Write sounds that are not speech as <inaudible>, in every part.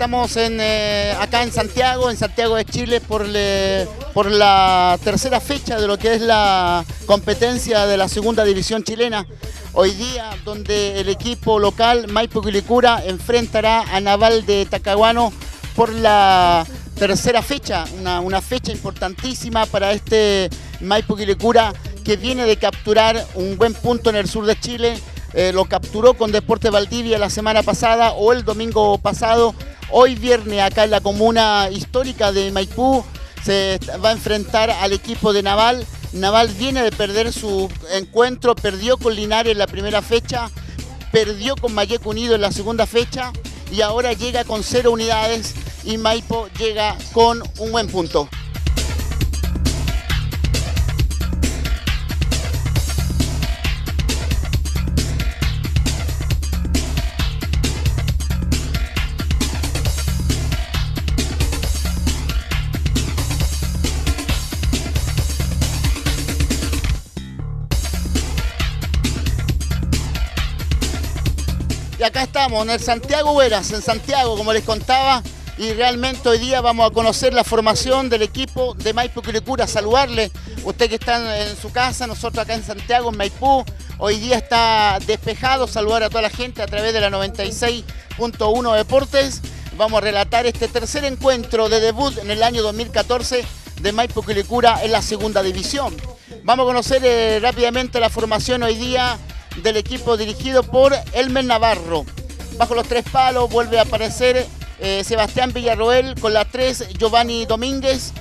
Estamos en, eh, acá en Santiago, en Santiago de Chile, por, por la tercera fecha de lo que es la competencia de la segunda división chilena. Hoy día, donde el equipo local Maipo Quilicura enfrentará a Naval de Tacaguano por la tercera fecha, una, fecha importantísima para este Maipo Quilicura que viene de capturar un buen punto en el sur de Chile, eh, lo capturó con Deporte Valdivia la semana pasada o el domingo pasado Hoy viernes acá en la comuna histórica de Maipú se va a enfrentar al equipo de Naval. Naval viene de perder su encuentro, perdió con Linares en la primera fecha, perdió con Mayek Unido en la segunda fecha y ahora llega con cero unidades y Maipú llega con un buen punto. Y acá estamos, en el Santiago Hueras, en Santiago, como les contaba. Y realmente hoy día vamos a conocer la formación del equipo de Maipú Curicura. Saludarle, usted que está en su casa, nosotros acá en Santiago, en Maipú. Hoy día está despejado. Saludar a toda la gente a través de la 96.1 Deportes. Vamos a relatar este tercer encuentro de debut en el año 2014 de Maipú Curicura en la segunda división. Vamos a conocer eh, rápidamente la formación hoy día del equipo dirigido por Elmer Navarro. Bajo los tres palos vuelve a aparecer eh, Sebastián Villarroel con la 3 Giovanni Domínguez,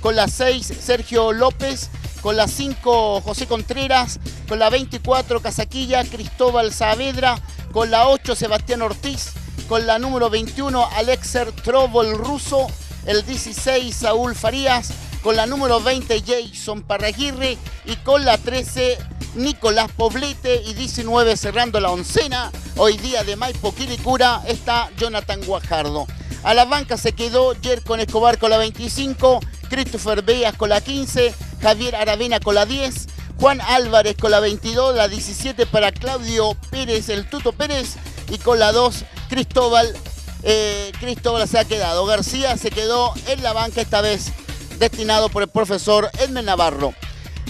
con la 6 Sergio López, con la 5 José Contreras, con la 24 Casaquilla Cristóbal Saavedra, con la 8 Sebastián Ortiz, con la número 21 Alexer Trobol Ruso, el 16 Saúl Farías, con la número 20 Jason Parraguirre y con la 13 Nicolás Poblete y 19 cerrando la oncena. Hoy día de Maipo Quiricura, está Jonathan Guajardo. A la banca se quedó Jercon Escobar con la 25, Christopher Beas con la 15, Javier Aravena con la 10, Juan Álvarez con la 22, la 17 para Claudio Pérez, el Tuto Pérez, y con la 2 Cristóbal. Eh, Cristóbal se ha quedado. García se quedó en la banca esta vez destinado por el profesor Edmen Navarro.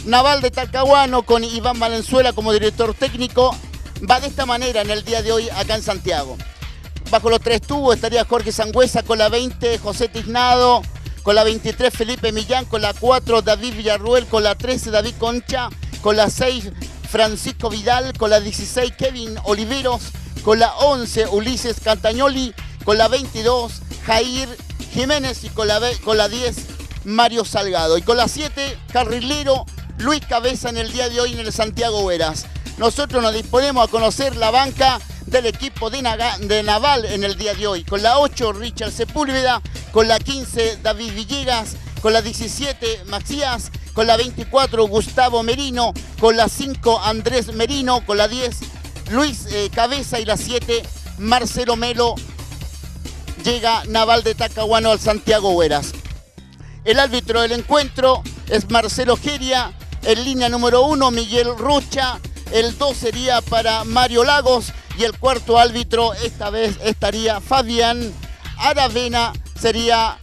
Naval de Talcahuano con Iván Valenzuela como director técnico va de esta manera en el día de hoy acá en Santiago. Bajo los tres tubos estaría Jorge Sangüesa con la 20, José Tiznado con la 23, Felipe Millán con la 4, David Villarruel con la 13, David Concha con la 6, Francisco Vidal con la 16, Kevin Oliveros con la 11, Ulises Cantañoli con la 22, Jair Jiménez y con la, con la 10, Mario Salgado. Y con la 7, carrilero Luis Cabeza en el día de hoy en el Santiago Hueras Nosotros nos disponemos a conocer la banca del equipo de, Naval en el día de hoy. Con la 8, Richard Sepúlveda. Con la 15, David Villegas. Con la 17, Macías. Con la 24, Gustavo Merino. Con la 5, Andrés Merino. Con la 10, Luis eh, Cabeza. Y la 7, Marcelo Melo. Llega Naval de Tacahuano al Santiago Hueras. El árbitro del encuentro es Marcelo Geria. En línea número uno, Miguel Rocha. El dos sería para Mario Lagos. Y el cuarto árbitro, esta vez estaría Fabián Aravena. Sería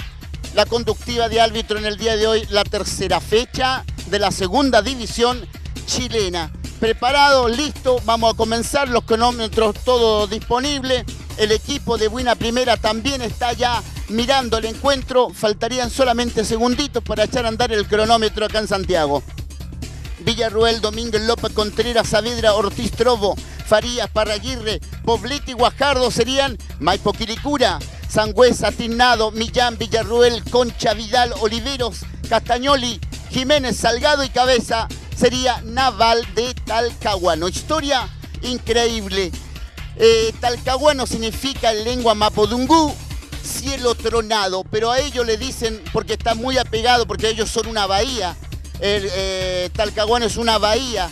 la conductiva de árbitro en el día de hoy, la tercera fecha de la segunda división chilena. Preparado, listo, vamos a comenzar los cronómetros, todo disponible. El equipo de Buena Primera también está ya mirando el encuentro. Faltarían solamente segunditos para echar a andar el cronómetro acá en Santiago. Villarruel, Domínguez, López, Contreras, Saavedra, Ortiz, Trovo, Farías, Parraguirre, Poblete y Guajardo serían Maipo Quiricura, Sangüesa, Tinado, Millán, Villarruel, Concha, Vidal, Oliveros, Castañoli, Jiménez, Salgado y Cabeza sería Naval de Talcahuano. Historia increíble eh, talcahuano significa en lengua mapodungú cielo tronado, pero a ellos le dicen, porque está muy apegado, porque ellos son una bahía, eh, Talcahuano es una bahía,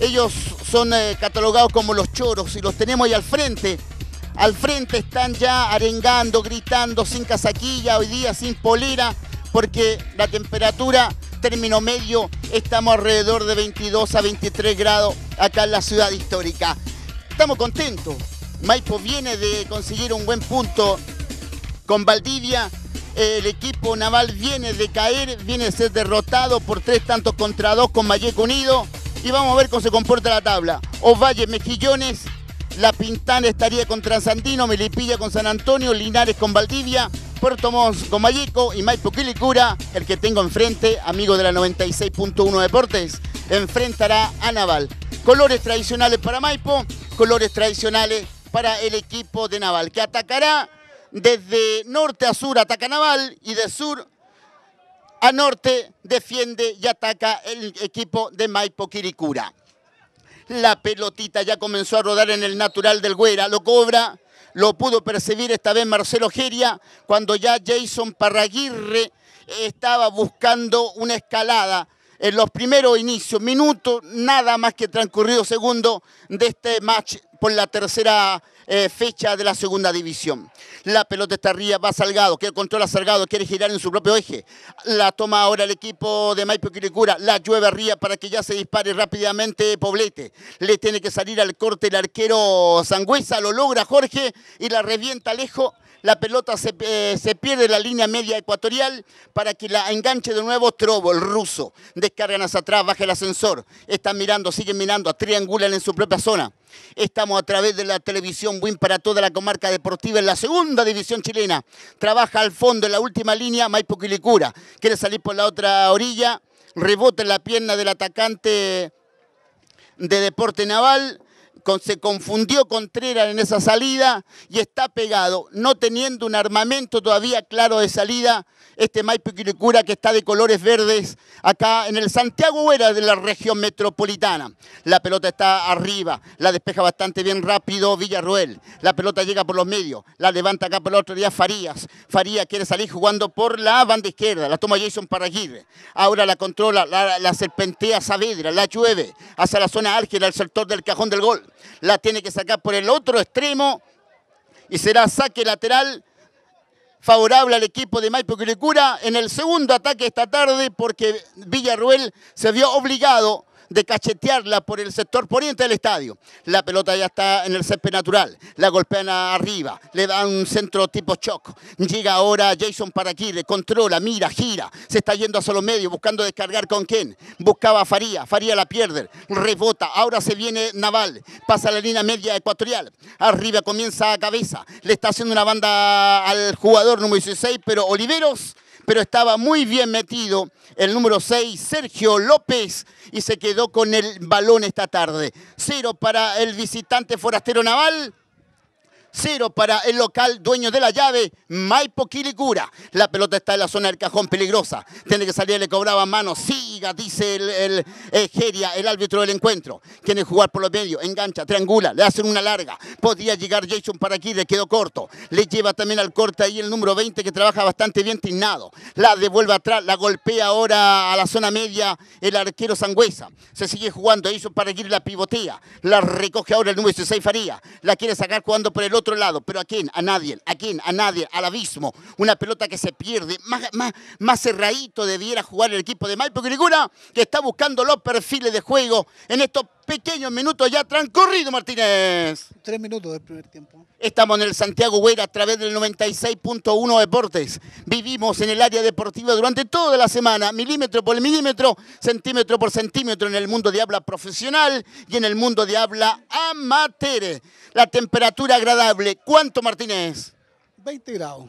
ellos son eh, catalogados como los choros y los tenemos ahí al frente. Al frente están ya arengando, gritando, sin casaquilla, hoy día sin polera, porque la temperatura, término medio, estamos alrededor de 22 a 23 grados acá en la ciudad histórica estamos contentos. Maipo viene de conseguir un buen punto con Valdivia. El equipo naval viene de caer, viene de ser derrotado por tres tantos contra dos con Mayeco Unido. Y vamos a ver cómo se comporta la tabla. Ovalle Mejillones la Pintana estaría con Transandino, Melipilla con San Antonio, Linares con Valdivia, Puerto Montt con Mayeco y Maipo Quilicura, el que tengo enfrente, amigo de la 96.1 Deportes, enfrentará a Naval. Colores tradicionales para Maipo, colores tradicionales para el equipo de Naval, que atacará desde norte a sur, ataca Naval, y de sur a norte defiende y ataca el equipo de Maipo Quilicura. La pelotita ya comenzó a rodar en el natural del Güera. Lo cobra, lo pudo percibir esta vez Marcelo Geria cuando ya Jason Parraguirre estaba buscando una escalada en los primeros inicios, minutos, nada más que transcurrido segundo de este match por la tercera eh, fecha de la segunda división. La pelota está arriba, va Salgado, que controlar Salgado, quiere girar en su propio eje. La toma ahora el equipo de Maipo Quiricura la llueve arriba para que ya se dispare rápidamente Poblete. Le tiene que salir al corte el arquero Sangüesa, lo logra Jorge y la revienta lejos la pelota se, eh, se pierde la línea media ecuatorial para que la enganche de nuevo Trobo, el ruso. Descargan hacia atrás, baja el ascensor. Están mirando, siguen mirando, triangulan en su propia zona. Estamos a través de la televisión Win para toda la comarca deportiva en la segunda división chilena. Trabaja al fondo en la última línea Maipo Quiere salir por la otra orilla. Rebota en la pierna del atacante de Deporte Naval se confundió Contreras en esa salida y está pegado, no teniendo un armamento todavía claro de salida, este Maipo Quilicura que está de colores verdes acá en el Santiago Huera de la región metropolitana. La pelota está arriba, la despeja bastante bien rápido Villarruel, la pelota llega por los medios, la levanta acá por el otro día Farías, Farías quiere salir jugando por la banda izquierda, la toma Jason Paraguirre, ahora la controla, la, serpentea Saavedra, la llueve hacia la zona álgida, al sector del cajón del gol la tiene que sacar por el otro extremo y será saque lateral favorable al equipo de Maipo Curicura en el segundo ataque esta tarde porque Villarruel se vio obligado de cachetearla por el sector poniente del estadio. La pelota ya está en el césped natural, la golpean arriba, le dan un centro tipo shock. Llega ahora Jason para aquí, le controla, mira, gira, se está yendo a solo medio, buscando descargar con quién. Buscaba a Faría, Faría la pierde, rebota, ahora se viene Naval, pasa la línea media ecuatorial, arriba comienza a cabeza, le está haciendo una banda al jugador número 16, pero Oliveros pero estaba muy bien metido el número 6, Sergio López, y se quedó con el balón esta tarde. Cero para el visitante forastero naval. Cero para el local dueño de la llave, Maipo Quilicura. La pelota está en la zona del cajón peligrosa. Tiene que salir, le cobraba mano. Siga, dice el, el Geria, eh, el árbitro del encuentro. Quiere jugar por los medios, engancha, triangula, le hacen una larga. Podía llegar Jason para aquí, le quedó corto. Le lleva también al corte ahí el número 20 que trabaja bastante bien tignado. La devuelve atrás, la golpea ahora a la zona media el arquero Sangüesa. Se sigue jugando, Jason para aquí la pivotea. La recoge ahora el número 16 Faría. La quiere sacar jugando por el otro lado. ¿Pero a quién? A nadie, a quién, a nadie, al abismo. Una pelota que se pierde. Más, más, cerradito debiera jugar el equipo de Maipo Grigura, que está buscando los perfiles de juego en estos pequeños minutos ya transcurridos, Martínez. Tres minutos del primer tiempo. Estamos en el Santiago Huera a través del 96.1 Deportes. Vivimos en el área deportiva durante toda la semana, milímetro por milímetro, centímetro por centímetro, en el mundo de habla profesional y en el mundo de habla amateur. La temperatura agradable, ¿cuánto, Martínez? 20 grados.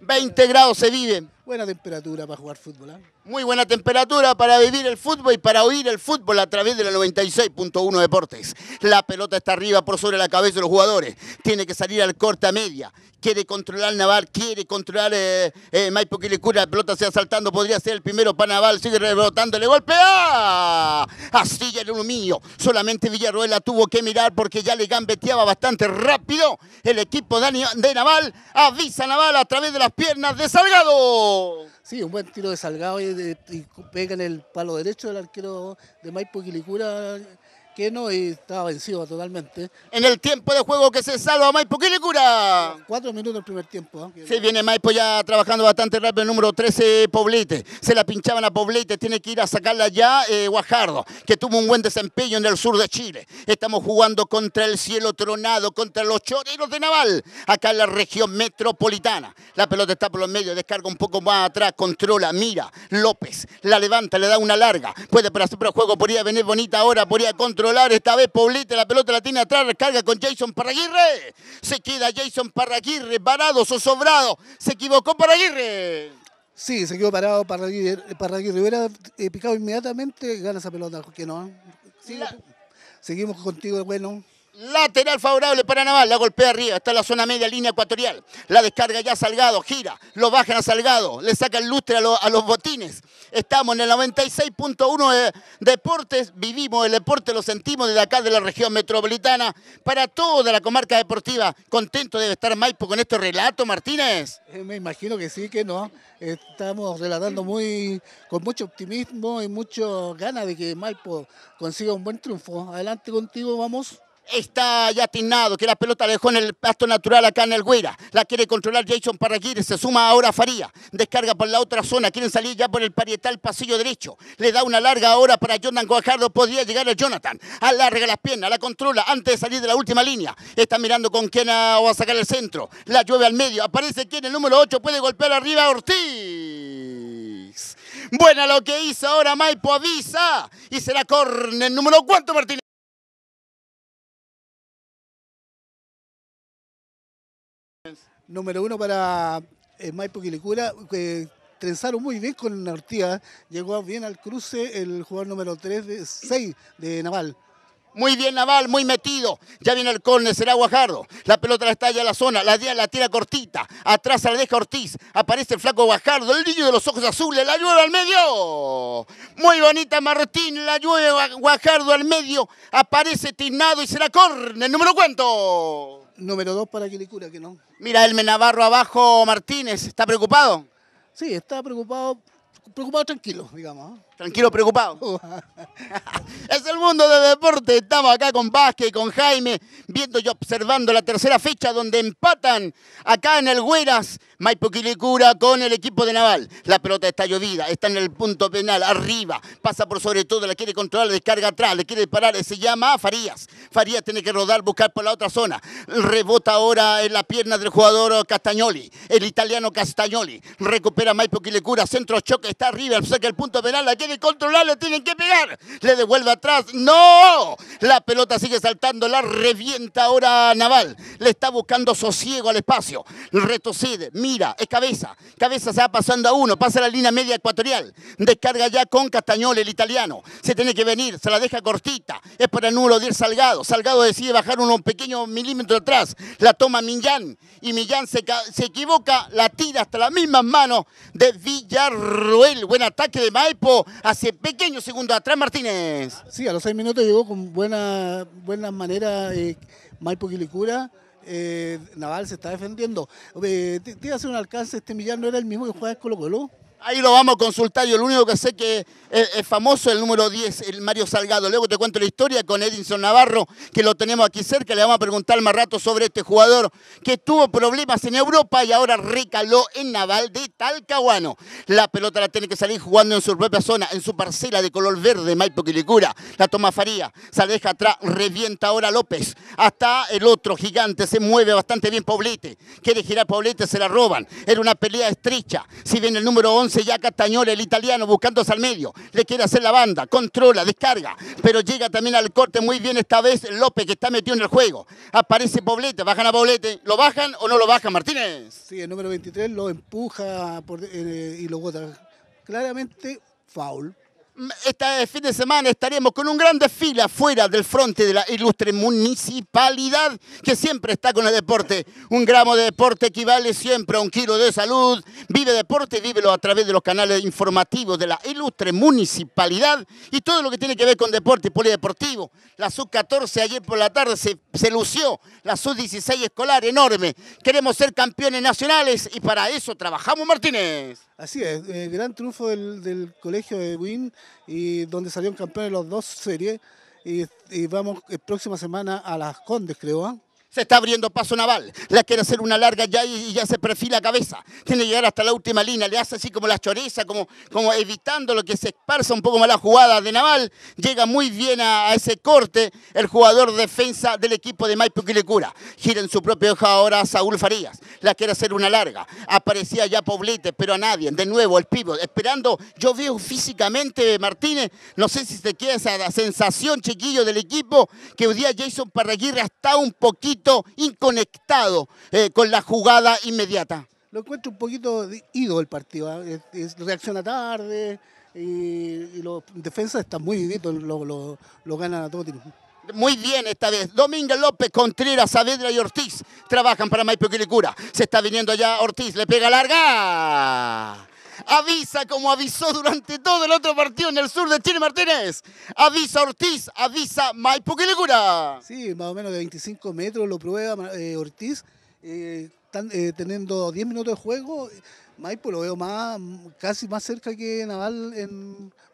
20 grados se vive. Buena temperatura para jugar fútbol. ¿ah? Muy buena temperatura para vivir el fútbol y para oír el fútbol a través de la 96.1 Deportes. La pelota está arriba por sobre la cabeza de los jugadores. Tiene que salir al corta media. Quiere controlar Naval, quiere controlar eh, eh Maipo cura, La pelota se saltando. Podría ser el primero para Naval. Sigue rebotándole. ¡Golpea! Así era uno mío. Solamente Villarroel tuvo que mirar porque ya le gambeteaba bastante rápido. El equipo de Naval avisa Naval a través de las piernas de Salgado. Sí, un buen tiro de Salgado y, pega en el palo derecho del arquero de Maipo Quilicura que no y estaba vencido totalmente. En el tiempo de juego que se salva Maipo, ¿qué le cura? Cuatro minutos el primer tiempo. se ¿ah? Sí, viene Maipo ya trabajando bastante rápido, el número 13, Poblete. Se la pinchaban a Poblete, tiene que ir a sacarla ya eh, Guajardo, que tuvo un buen desempeño en el sur de Chile. Estamos jugando contra el cielo tronado, contra los choreros de Naval, acá en la región metropolitana. La pelota está por los medios, descarga un poco más atrás, controla, mira, López, la levanta, le da una larga. Puede para su juego, podría venir bonita ahora, podría contra esta vez Poblite, la pelota la tiene atrás, recarga con Jason Paraguirre. Se queda Jason Paraguirre, parado, sobrado. Se equivocó Paraguirre. Sí, se quedó parado Paraguirre. hubiera eh, picado inmediatamente, gana esa pelota, que no. Seguimos contigo, bueno. Lateral favorable para Naval, la golpea arriba, está en la zona media, línea ecuatorial. La descarga ya Salgado, gira, lo bajan a Salgado, le saca el lustre a, los botines. Estamos en el 96.1 de deportes, vivimos el deporte, lo sentimos desde acá de la región metropolitana, para toda la comarca deportiva. Contento debe estar Maipo con este relato, Martínez. Eh, me imagino que sí, que no. Estamos relatando muy, con mucho optimismo y mucho ganas de que Maipo consiga un buen triunfo. Adelante contigo, vamos está ya atinado, que la pelota dejó en el pasto natural acá en el Güera. La quiere controlar Jason Parraguirre, se suma ahora Faría. Descarga por la otra zona, quieren salir ya por el parietal pasillo derecho. Le da una larga ahora para Jonathan Guajardo, podría llegar a Jonathan. Alarga las piernas, la controla antes de salir de la última línea. Está mirando con quién ah, va a sacar el centro. La llueve al medio, aparece quien el número 8 puede golpear arriba a Ortiz. Buena lo que hizo ahora Maipo avisa y será el número cuánto Martín? número uno para eh, Maipo Quilicura, que trenzaron muy bien con Ortiga, llegó bien al cruce el jugador número 3 de 6 de Naval. Muy bien Naval, muy metido. Ya viene el córner, será Guajardo. La pelota la estalla a la zona, la, la tira cortita. Atrás la deja Ortiz. Aparece el flaco Guajardo, el niño de los ojos azules. La llueve al medio. Muy bonita Martín, la llueve Guajardo al medio. Aparece Tinado y será córner. Número cuánto número dos para le cura que no. Mira, el Navarro abajo, Martínez, ¿está preocupado? Sí, está preocupado, preocupado tranquilo, digamos. ¿ah? Tranquilo, preocupado. Uh. <laughs> es el mundo de deporte. Estamos acá con Vázquez, con Jaime, viendo y observando la tercera fecha donde empatan acá en el Güeras, Quilicura con el equipo de Naval. La pelota está llovida, está en el punto penal, arriba, pasa por sobre todo, la quiere controlar, descarga atrás, le quiere parar, se llama a Farías. Farías tiene que rodar, buscar por la otra zona. Rebota ahora en la pierna del jugador castañoli el italiano castañoli Recupera Quilicura. centro choque, está arriba, que el punto penal, la quiere controlar, le tienen que pegar. Le devuelve atrás. ¡No! La pelota sigue saltando, la revienta ahora Naval. Le está buscando sosiego al espacio. Retrocede, mira, es cabeza. Cabeza se va pasando a uno, pasa la línea media ecuatorial. Descarga ya con Castañol, el italiano. Se tiene que venir, se la deja cortita. Es para el número 10 Salgado. Salgado decide bajar unos pequeños milímetros atrás. La toma Millán. Y Millán se, se equivoca, la tira hasta las mismas manos de Villarroel. Buen ataque de Maipo hace pequeños segundos atrás, Martínez. Sí, a los seis minutos llegó con buena, buena manera eh, Maipo eh, Naval se está defendiendo. Eh, te, hace un alcance, este Millán no era el mismo que juega en Colo Colo. Ahí lo vamos a consultar. Yo lo único que sé que es, es, famoso el número 10, el Mario Salgado. Luego te cuento la historia con Edinson Navarro, que lo tenemos aquí cerca. Le vamos a preguntar más rato sobre este jugador que tuvo problemas en Europa y ahora recaló en Naval de Talcahuano. La pelota la tiene que salir jugando en su propia zona, en su parcela de color verde, Maipo Quilicura. La toma Faría, se aleja atrás, revienta ahora López. Hasta el otro gigante se mueve bastante bien Poblete. Quiere girar Poblete, se la roban. Era una pelea estrecha. Si bien el número 11 se ya Castañola, el italiano, buscándose al medio, le quiere hacer la banda, controla, descarga, pero llega también al corte muy bien esta vez López, que está metido en el juego. Aparece Poblete, bajan a Poblete, ¿lo bajan o no lo bajan, Martínez? Sí, el número 23 lo empuja eh, y lo bota. Claramente, foul este fin de semana estaremos con un gran desfile afuera del frente de la ilustre municipalidad que siempre está con el deporte. Un gramo de deporte equivale siempre a un kilo de salud. Vive deporte, vívelo a través de los canales informativos de la ilustre municipalidad y todo lo que tiene que ver con deporte y polideportivo. La sub-14 ayer por la tarde se, se lució, la sub-16 escolar enorme. Queremos ser campeones nacionales y para eso trabajamos Martínez. Así es, eh, gran triunfo del, colegio de Win y donde salieron campeones los dos series. Y, vamos la eh, próxima semana a las Condes, creo. ¿ah? Se está abriendo paso naval. La quiere hacer una larga ya y ya se perfila cabeza. Tiene que llegar hasta la última línea. Le hace así como la choriza, como, como evitando lo que se esparza un poco más la jugada de naval. Llega muy bien a, ese corte el jugador defensa del equipo de Maipo Quilicura. Gira en su propio hoja ahora Saúl Farías. La quiere hacer una larga. Aparecía ya Poblete, pero a nadie. De nuevo el pivo. Esperando. Yo veo físicamente Martínez. No sé si te queda esa sensación, chiquillo, del equipo que hoy día Jason Parraguirre está un poquito inconectado eh, con la jugada inmediata. Lo encuentro un poquito ido el partido, ¿ah? reacciona tarde y, los defensas están muy vivitos, lo, ganan a todo Muy bien esta vez. Domínguez López, Contreras, Saavedra y Ortiz trabajan para Maipo Quilicura. Se está viniendo ya Ortiz, le pega larga avisa como avisó durante todo el otro partido en el sur de Chile Martínez. Avisa Ortiz, avisa Maipo, que le cura. Sí, más o menos de 25 metros lo prueba eh, Ortiz, Están eh, eh, teniendo 10 minutos de juego. Maipo lo veo más, casi más cerca que Naval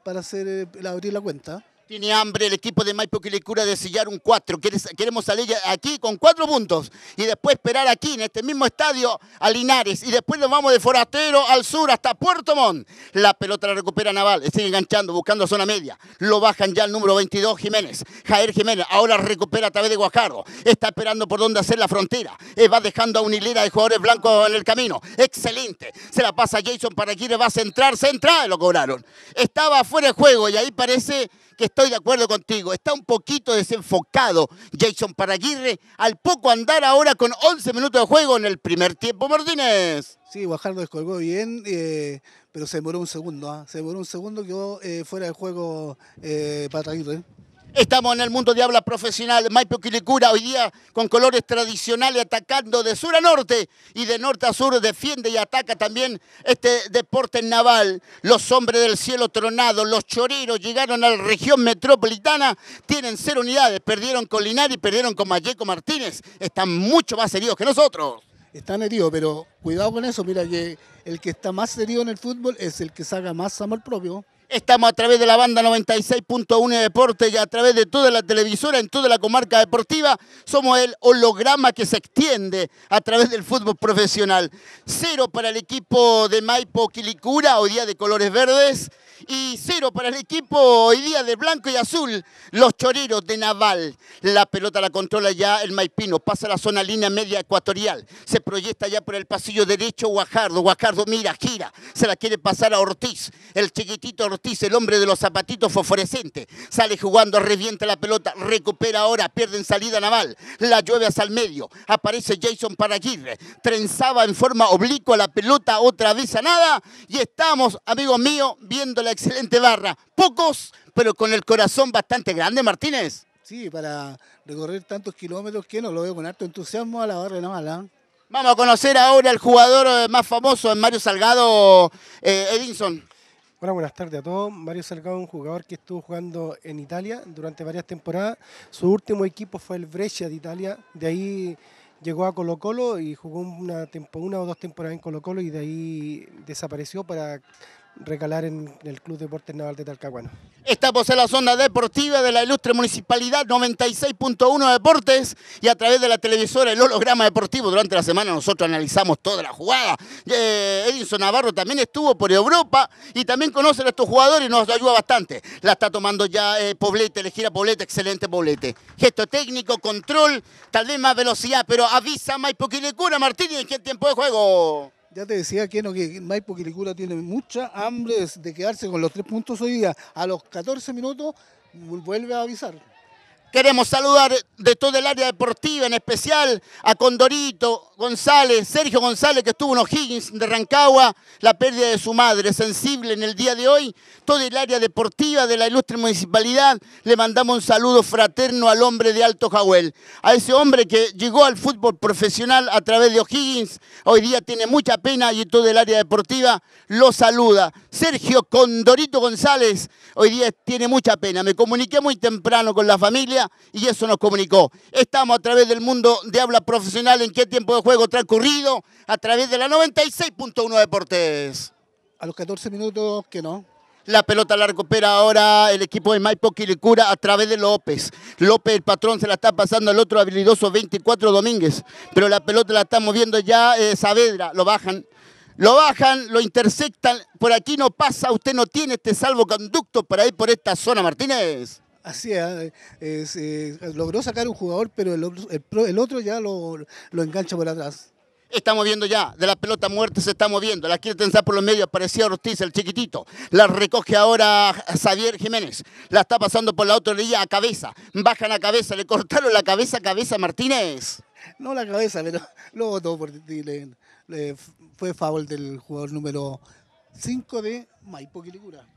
para hacer, abrir la cuenta. Tiene hambre el equipo de Maipo cura de sellar un 4. Queremos salir aquí con 4 puntos y después esperar aquí en este mismo estadio a Linares. Y después nos vamos de Forastero al sur hasta Puerto Montt. La pelota la recupera Naval. Sigue enganchando, buscando zona media. Lo bajan ya el número 22 Jiménez. Jair Jiménez ahora recupera a través de Guajardo. Está esperando por dónde hacer la frontera. Eh, va dejando a una hilera de jugadores blancos en el camino. Excelente. Se la pasa Jason para aquí. Le va a centrar. centrar. Lo cobraron. Estaba fuera de juego y ahí parece que estoy de acuerdo contigo. Está un poquito desenfocado Jason Paraguirre al poco andar ahora con 11 minutos de juego en el primer tiempo. Martínez. Sí, Guajardo descolgó bien, eh, pero se demoró un segundo. ¿ah? Se demoró un segundo, quedó eh, fuera de juego eh, Paraguirre. Estamos en el mundo de habla profesional. Maipo Quilicura hoy día con colores tradicionales atacando de sur a norte y de norte a sur defiende y ataca también este deporte naval. Los hombres del cielo tronado, los choreros llegaron a la región metropolitana, tienen cero unidades, perdieron con Linari, y perdieron con Mayeco Martínez. Están mucho más heridos que nosotros. Están heridos, pero cuidado con eso. Mira que el que está más herido en el fútbol es el que saca más amor propio. Estamos a través de la banda 96.1 Deporte y a través de toda la televisora en toda la comarca deportiva. Somos el holograma que se extiende a través del fútbol profesional. Cero para el equipo de Maipo Quilicura, hoy día de colores verdes y cero para el equipo hoy día de blanco y azul. Los choreros de Naval. La pelota la controla ya el Maipino. Pasa la zona línea media ecuatorial. Se proyecta ya por el pasillo derecho Guajardo. Guajardo mira, gira. Se la quiere pasar a Ortiz. El chiquitito Ortiz, el hombre de los zapatitos fosforescentes. Sale jugando, revienta la pelota. Recupera ahora. Pierde en salida Naval. La llueve hasta el medio. Aparece Jason Paraguirre. Trenzaba en forma oblicua la pelota otra vez a nada. Y estamos, amigo mío, viéndole excelente barra. Pocos, pero con el corazón bastante grande, Martínez. Sí, para recorrer tantos kilómetros que no lo veo con harto entusiasmo a la barra no mala. ¿ah? Vamos a conocer ahora al jugador eh, más famoso, eh, Mario Salgado eh, Edinson. Bueno, buenas tardes a todos. Mario Salgado es un jugador que estuvo jugando en Italia durante varias temporadas. Su último equipo fue el Brescia de Italia. De ahí llegó a Colo Colo y jugó una, una o dos temporadas en Colo Colo y de ahí desapareció para recalar en el Club Deportes Naval de Talcahuano. Estamos en la zona deportiva de la ilustre municipalidad 96.1 Deportes y a través de la televisora el holograma deportivo durante la semana nosotros analizamos toda la jugada. Eh, Edison Navarro también estuvo por Europa y también conoce a estos jugadores y nos ayuda bastante. La está tomando ya eh, Poblete, le gira Poblete, excelente Poblete. Gesto técnico, control, tal vez más velocidad, pero avisa más cura Martínez ¿en qué tiempo de juego. Ya te decía que no, que Maipo Quilicura tiene mucha hambre de quedarse con los tres puntos hoy día. A los 14 minutos vuelve a avisar. Queremos saludar de todo el área deportiva, en especial a Condorito González, Sergio González, que estuvo en O'Higgins de Rancagua, la pérdida de su madre, sensible en el día de hoy. Todo el área deportiva de la ilustre municipalidad, le mandamos un saludo fraterno al hombre de Alto Jahuel, a ese hombre que llegó al fútbol profesional a través de O'Higgins, hoy día tiene mucha pena y todo el área deportiva lo saluda. Sergio Condorito González, hoy día tiene mucha pena. Me comuniqué muy temprano con la familia y eso nos comunicó. Estamos a través del mundo de habla profesional en qué tiempo de juego transcurrido, a través de la 96.1 Deportes. A los 14 minutos que no. La pelota la recupera ahora el equipo de Maipo cura a través de López. López, el patrón, se la está pasando al otro habilidoso 24 Domínguez. Pero la pelota la está moviendo ya eh, Saavedra. Lo bajan. Lo bajan, lo interceptan. Por aquí no pasa. Usted no tiene este salvoconducto para ir por esta zona, Martínez. Así es, logró sacar un jugador, pero el otro, ya lo, engancha por atrás. Estamos viendo ya, de la pelota muerta se está moviendo, la quiere tensar por los medios, aparecía Ortiz, el chiquitito, la recoge ahora Xavier Jiménez, la está pasando por la otra línea a cabeza, bajan a cabeza, le cortaron la cabeza a cabeza Martínez. No la cabeza, pero lo todo por ti. fue favor del jugador número 5 de Maipo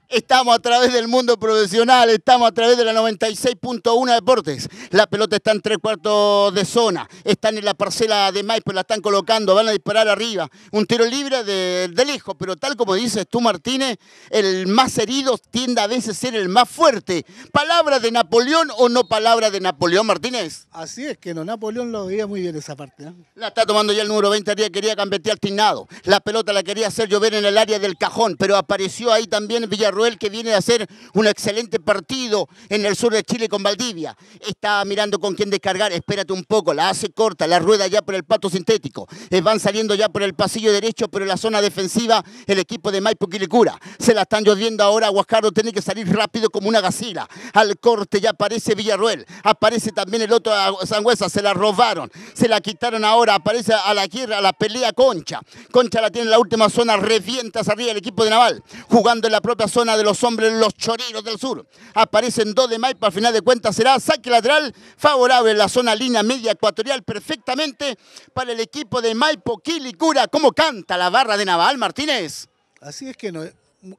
Estamos a través del mundo profesional, estamos a través de la 96.1 Deportes. La pelota está en tres cuartos de zona, están en la parcela de Maipo, la están colocando, van a disparar arriba. Un tiro libre de, lejos, pero tal como dices tú, Martínez, el más herido tiende a veces a ser el más fuerte. ¿Palabra de Napoleón o no palabra de Napoleón, Martínez? Así es, que no, Napoleón lo veía muy bien esa parte. ¿eh? La está tomando ya el número 20, quería cambiar al tinado. La pelota la quería hacer llover en el área del cajón, pero apareció ahí también Villarruel, que viene a hacer un excelente partido en el sur de Chile con Valdivia. Está mirando con quién descargar, espérate un poco, la hace corta, la rueda ya por el pato sintético. Eh, van saliendo ya por el pasillo derecho, pero en la zona defensiva el equipo de Maipo Quilicura. Se la están lloviendo ahora, Guascardo tiene que salir rápido como una gasila. Al corte ya aparece Villarruel, aparece también el otro Sangüesa, se la robaron, se la quitaron ahora, aparece a la guerra, a la pelea Concha. Concha la tiene en la última zona, revientas arriba el equipo de Naval jugando en la propia zona de los hombres, los choreros del sur. Aparecen dos de Maipo, al final de cuentas será saque lateral favorable en la zona línea media ecuatorial perfectamente para el equipo de Maipo Cura. ¿Cómo canta la barra de Naval Martínez? Así es que, no,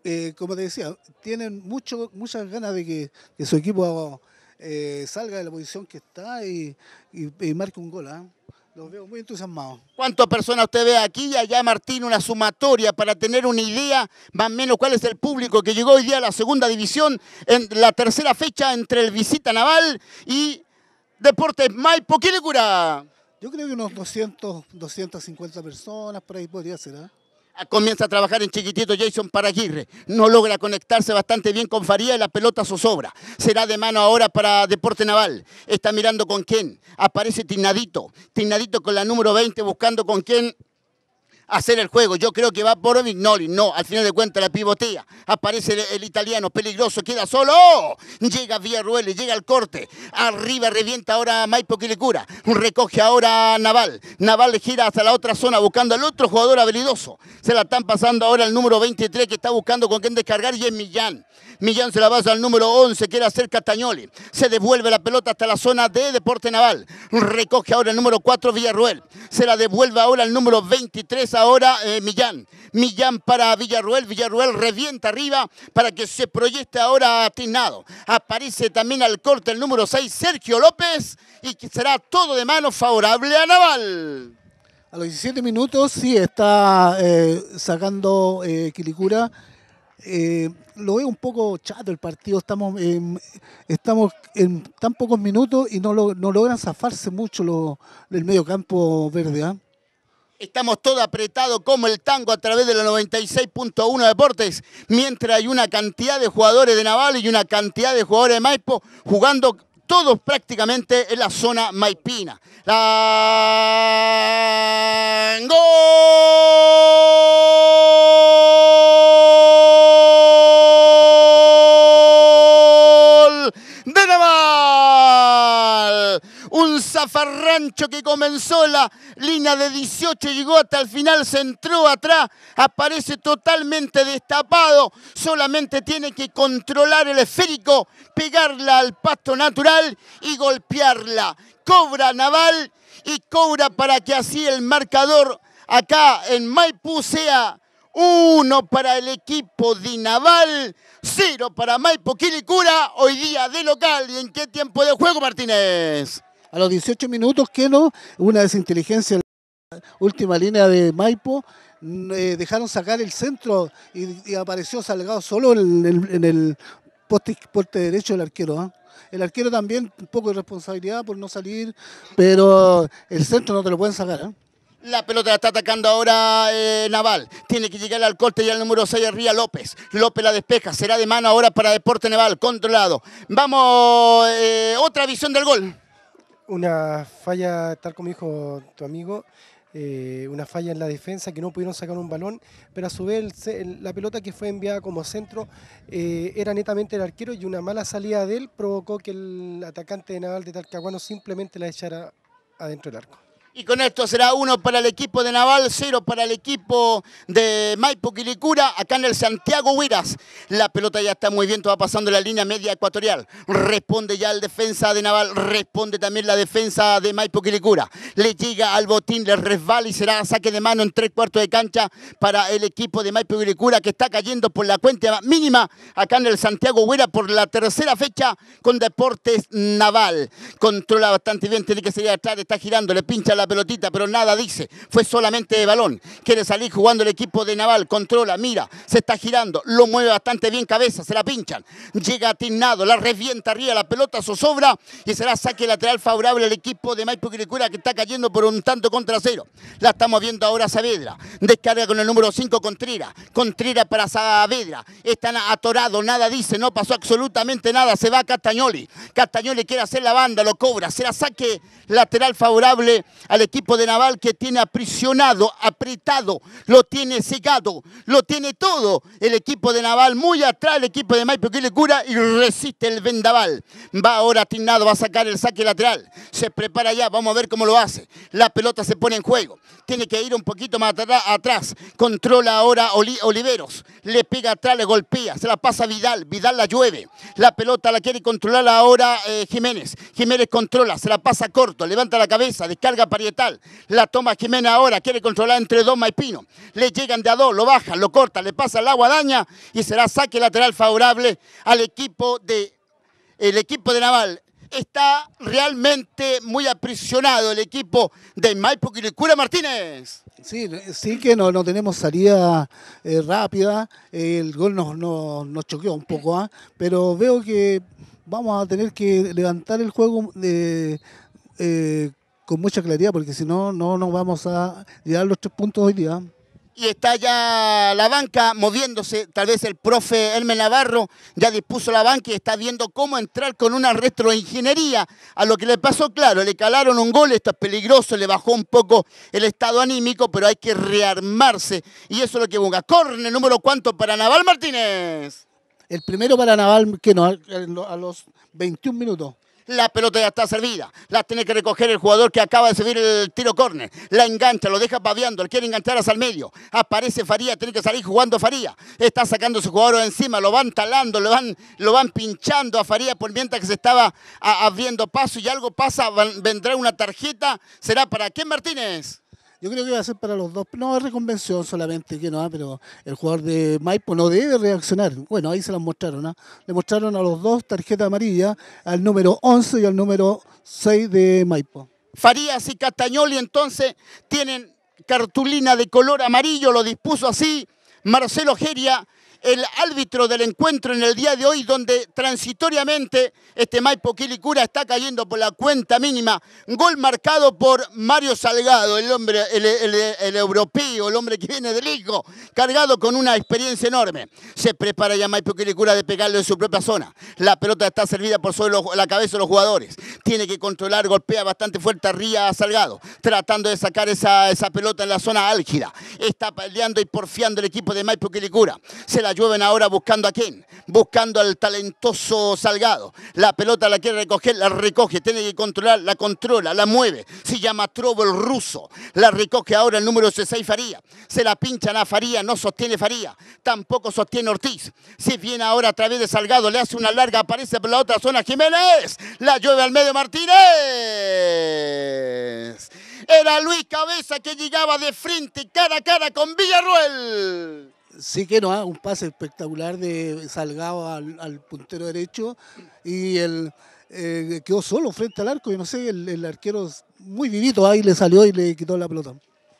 eh, como te decía, tienen mucho, muchas ganas de que, su equipo... Eh, salga de la posición que está y, marque un gol. ¿ah? Los veo muy entusiasmados. ¿Cuántas personas usted ve aquí allá, Martín? Una sumatoria para tener una idea más o menos cuál es el público que llegó hoy día a la segunda división en la tercera fecha entre el Visita Naval y Deportes Maipo. ¿Quién le cura? Yo creo que unos 200, 250 personas por ahí podría ser. ¿ah? comienza a trabajar en chiquitito Jason para Aguirre. No logra conectarse bastante bien con Faría y la pelota zozobra. Será de mano ahora para Deporte Naval. Está mirando con quién. Aparece Tinadito. Tinadito con la número 20 buscando con quién hacer el juego. Yo creo que va por Vignoli. No, al final de cuentas la pivotea. Aparece el, italiano, peligroso, queda solo. Llega Villarruel, llega al corte. Arriba revienta ahora Maipo Quilicura. Recoge ahora Naval. Naval gira hasta la otra zona buscando al otro jugador habilidoso. Se la están pasando ahora al número 23 que está buscando con quién descargar y es Millán. Millán se la pasa al número 11, quiere hacer Castañoli. Se devuelve la pelota hasta la zona de Deporte Naval. Recoge ahora el número 4 Villarruel. Se la devuelve ahora al número 23 ahora eh, Millán. Millán para Villarruel. Villarruel revienta arriba para que se proyecte ahora a Tinado. Aparece también al corte el número 6, Sergio López. Y que será todo de mano favorable a Naval. A los 17 minutos sí está eh, sacando eh, Quilicura. lo veo un poco chato el partido, estamos, estamos en tan pocos minutos y no, no logran zafarse mucho lo, el medio campo verde. ¿ah? Estamos todos apretados como el tango a través de la 96.1 Deportes, mientras hay una cantidad de jugadores de Naval y una cantidad de jugadores de Maipo jugando todos prácticamente en la zona maipina. ¡La... ¡Gol! un zafarrancho que comenzó la línea de 18, llegó hasta el final, se entró atrás, aparece totalmente destapado, solamente tiene que controlar el esférico, pegarla al pasto natural y golpearla. Cobra Naval y cobra para que así el marcador acá en Maipú sea uno para el equipo de Naval, cero para Maipú Quilicura, hoy día de local. ¿Y en qué tiempo de juego, Martínez? a los 18 minutos que no, una desinteligencia en la última línea de Maipo, mm, eh, dejaron sacar el centro y, apareció Salgado solo en, el poste, derecho del arquero. ¿ah? El arquero también, un poco de responsabilidad por no salir, pero el centro no te lo pueden sacar. ¿ah? La pelota la está atacando ahora eh, Naval. Tiene que llegar al corte ya el número 6 Ría López. López la despeja. Será de mano ahora para Deporte Naval. Controlado. Vamos, eh, otra visión del gol una falla, tal como dijo tu amigo, eh, una falla en la defensa, que no pudieron sacar un balón, pero a su vez la pelota que fue enviada como centro eh, era netamente el arquero y una mala salida de él provocó que el atacante de Naval de Talcahuano simplemente la echara adentro del arco. Y con esto será uno para el equipo de Naval, cero para el equipo de Maipo Quilicura, acá en el Santiago Huiras. La pelota ya está muy bien, va pasando la línea media ecuatorial. Responde ya el defensa de Naval, responde también la defensa de Maipo Quilicura. Le llega al botín, le resbala y será saque de mano en tres cuartos de cancha para el equipo de Maipo Quilicura que está cayendo por la cuenta mínima acá en el Santiago Huiras por la tercera fecha con Deportes Naval. Controla bastante bien, tiene que seguir atrás, está girando, le pincha la pelotita, pero nada dice. Fue solamente de balón. Quiere salir jugando el equipo de Naval. Controla, mira, se está girando. Lo mueve bastante bien cabeza, se la pinchan. Llega atinado, la revienta arriba, la pelota zozobra y será saque lateral favorable al equipo de Maipo Quiricura que está cayendo por un tanto contra cero. La estamos viendo ahora Saavedra. Descarga con el número 5 Contreras. Contreras para Saavedra. Están atorado, nada dice, no pasó absolutamente nada. Se va Castañoli. Castañoli quiere hacer la banda, lo cobra. Será saque lateral favorable al equipo de Naval que tiene aprisionado, apretado, lo tiene cegado, lo tiene todo. El equipo de Naval muy atrás, el equipo de Maipo que le cura y resiste el vendaval. Va ahora atinado, va a sacar el saque lateral. Se prepara ya, vamos a ver cómo lo hace. La pelota se pone en juego. Tiene que ir un poquito más atrás. Controla ahora Oliveros. Le pega atrás, le golpea. Se la pasa Vidal. Vidal la llueve. La pelota la quiere controlar ahora eh, Jiménez. Jiménez controla, se la pasa corto, levanta la cabeza, descarga para tal, La toma Jimena ahora, quiere controlar entre dos Maipino Le llegan de a dos, lo bajan, lo corta, le pasa la guadaña y será saque lateral favorable al equipo de, el equipo de Naval. Está realmente muy aprisionado el equipo de Maipo cura Martínez. Sí, sí que no, no tenemos salida eh, rápida, el gol nos, nos, choqueó un poco, ¿ah? pero veo que vamos a tener que levantar el juego de, eh, eh con mucha claridad, porque si no, no nos vamos a llegar los tres puntos hoy día. Y está ya la banca moviéndose, tal vez el profe Hermen Navarro ya dispuso la banca y está viendo cómo entrar con una retroingeniería. A lo que le pasó, claro, le calaron un gol, esto es peligroso, le bajó un poco el estado anímico, pero hay que rearmarse. Y eso es lo que busca. Corne, número cuánto para Naval Martínez. El primero para Naval, que no, a los 21 minutos la pelota ya está servida. La tiene que recoger el jugador que acaba de subir el tiro córner. La engancha, lo deja paviando, él quiere enganchar hasta el medio. Aparece Faría, tiene que salir jugando Faría. Está sacando su jugador encima, lo van talando, lo van, lo van pinchando a Faría por mientras que se estaba abriendo paso y algo pasa, vendrá una tarjeta. ¿Será para quién Martínez? Yo creo que va a ser para los dos. No es reconvención solamente, que no, ah, pero el jugador de Maipo no debe reaccionar. Bueno, ahí se las mostraron. ¿eh? Le mostraron a los dos tarjeta amarilla, al número 11 y al número 6 de Maipo. Farías y Castañoli entonces tienen cartulina de color amarillo, lo dispuso así Marcelo Geria el árbitro del encuentro en el día de hoy, donde transitoriamente este Maipo Quilicura está cayendo por la cuenta mínima. Gol marcado por Mario Salgado, el hombre, el, europeo, el hombre que viene del hijo, cargado con una experiencia enorme. Se prepara ya Maipo Kilicura de pegarlo en su propia zona. La pelota está servida por sobre la cabeza de los jugadores. Tiene que controlar, golpea bastante fuerte a Ría a Salgado, tratando de sacar esa, pelota en la zona álgida. Está peleando y porfiando el equipo de Maipo Quilicura. Se la la llueven ahora buscando a quién, buscando al talentoso Salgado. La pelota la quiere recoger, la recoge, tiene que controlar, la controla, la mueve. Se llama Trobo el ruso, la recoge ahora el número 6 Faría. Se la pincha a Faría, no sostiene Faría, tampoco sostiene Ortiz. Si viene ahora a través de Salgado, le hace una larga, aparece por la otra zona Jiménez, la llueve al medio Martínez. Era Luis Cabeza que llegaba de frente, cara a cara con Villarruel. Sí que no, ¿eh? un pase espectacular de Salgado al, puntero derecho y el eh, quedó solo frente al arco. y no sé, el, arquero muy vivito ¿eh? ahí le salió y le quitó la pelota.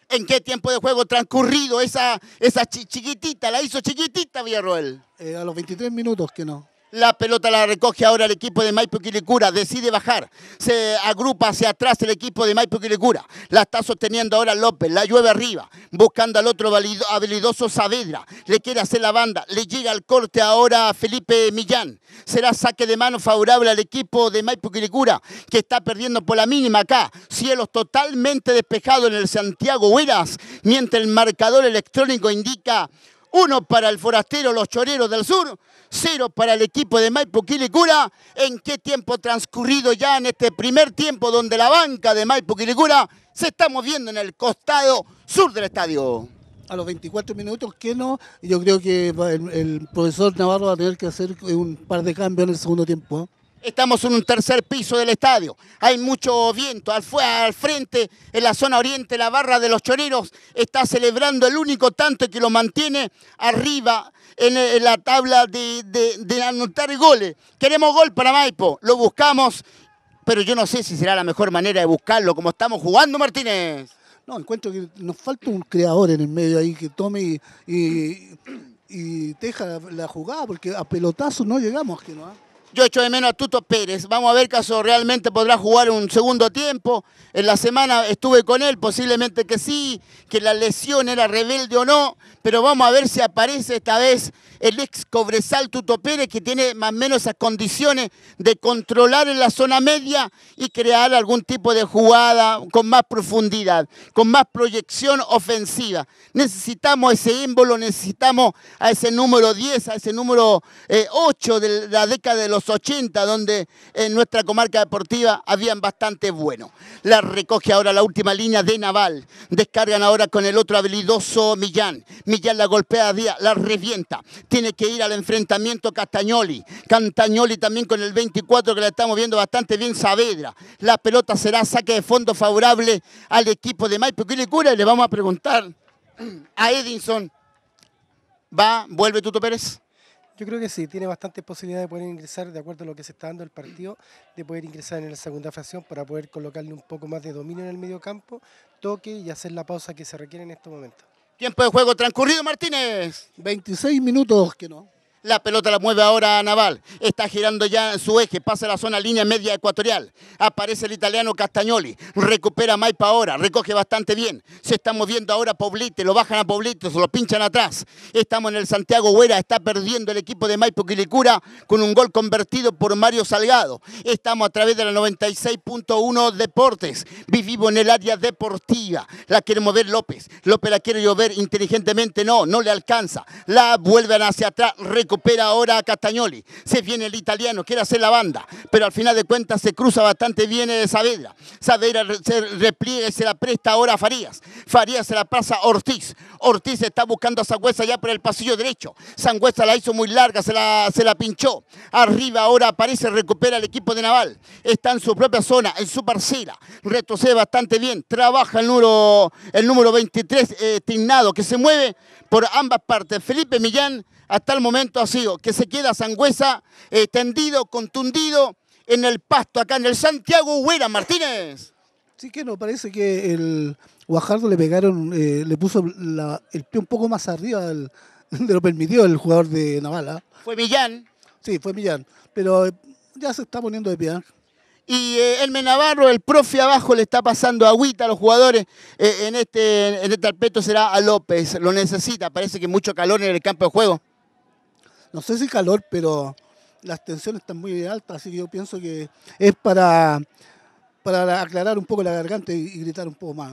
¿En qué tiempo de juego transcurrido esa, esa chiquitita? La hizo chiquitita Villarroel. a los 23 minutos que no. La pelota la recoge ahora el equipo de Maipo Quilicura. Decide bajar. Se agrupa hacia atrás el equipo de Maipo Quilicura. La está sosteniendo ahora López. La llueve arriba. Buscando al otro habilidoso Saavedra. Le quiere hacer la banda. Le llega al corte ahora Felipe Millán. Será saque de mano favorable al equipo de Maipo Quilicura. Que está perdiendo por la mínima acá. Cielos totalmente despejados en el Santiago Hueras. Mientras el marcador electrónico indica uno para el forastero Los Choreros del Sur, cero para el equipo de Maipo ¿En qué tiempo transcurrido ya en este primer tiempo donde la banca de Maipo se está moviendo en el costado sur del estadio? a los 24 minutos que no. Yo creo que el, profesor Navarro va a tener que hacer un par de cambios en el segundo tiempo. ¿eh? Estamos en un tercer piso del estadio. Hay mucho viento. Al, frente, en la zona oriente, la barra de los choreros está celebrando el único tanto que lo mantiene arriba en, la tabla de, de, de anotar goles. Queremos gol para Maipo. Lo buscamos, pero yo no sé si será la mejor manera de buscarlo como estamos jugando, Martínez. No, encuentro que nos falta un creador en el medio ahí que tome y, y, deja la jugada, porque a pelotazo no llegamos. Que no, ¿ah? Yo echo de menos a Tuto Pérez. Vamos a ver caso realmente podrá jugar un segundo tiempo. En la semana estuve con él, posiblemente que sí, que la lesión era rebelde o no, pero vamos a ver si aparece esta vez el ex Cobresal Tuto Pérez, que tiene más o menos esas condiciones de controlar en la zona media y crear algún tipo de jugada con más profundidad, con más proyección ofensiva. Necesitamos ese ímbolo, necesitamos a ese número 10, a ese número 8 eh, de la década de los 80, donde en nuestra comarca deportiva habían bastante bueno. La recoge ahora la última línea de Naval, descargan ahora con el otro habilidoso Millán. Millán la golpea a Díaz, la revienta. Tiene que ir al enfrentamiento Castañoli. Cantañoli también con el 24 que la estamos viendo bastante bien Saavedra. La pelota será saque de fondo favorable al equipo de Maipo. ¿Qué le cura? Le vamos a preguntar a Edinson. ¿Va? ¿Vuelve Tuto Pérez? Yo creo que sí, tiene bastantes posibilidades de poder ingresar, de acuerdo a lo que se está dando el partido, de poder ingresar en la segunda fracción para poder colocarle un poco más de dominio en el medio campo, toque y hacer la pausa que se requiere en estos momentos. Tiempo de juego transcurrido, Martínez. 26 minutos que no. La pelota la mueve ahora a Naval. Está girando ya en su eje. Pasa la zona línea media ecuatorial. Aparece el italiano Castagnoli. Recupera Maipa ahora. Recoge bastante bien. Se está moviendo ahora Poblite. Lo bajan a Poblite. Se lo pinchan atrás. Estamos en el Santiago Huera. Está perdiendo el equipo de Maipo Quilicura con un gol convertido por Mario Salgado. Estamos a través de la 96.1 Deportes. Vivimos en el área deportiva. La quiere mover López. López la quiere llover inteligentemente. No, no le alcanza. La vuelven hacia atrás recupera ahora a Castagnoli. Se viene el italiano, quiere hacer la banda, pero al final de cuentas se cruza bastante bien de eh, Saavedra. Saavedra se repliega se la presta ahora a Farías. Farías se la pasa a Ortiz. Ortiz está buscando a Sangüesa ya por el pasillo derecho. Sangüesa la hizo muy larga, se la, se la pinchó. Arriba ahora aparece, recupera el equipo de Naval. Está en su propia zona, en su parcela. Retrocede bastante bien. Trabaja el número, el número 23, eh, Tignado, que se mueve por ambas partes. Felipe Millán hasta el momento ha sido que se queda Sangüesa eh, tendido, contundido en el pasto, acá en el Santiago Huera Martínez. Sí que no, parece que el Guajardo le pegaron, eh, le puso el pie un poco más arriba de lo permitió el jugador de Navala. ¿ah? Fue Millán. Sí, fue Millán, pero eh, ya se está poniendo de pie. ¿ah? Y el Menavarro, el profe abajo, le está pasando agüita a los jugadores. en, este, en este será a López, lo necesita, parece que mucho calor en el campo de juego no sé si calor, pero las tensiones están muy altas, así que yo pienso que es para, para aclarar un poco la garganta y, gritar un poco más.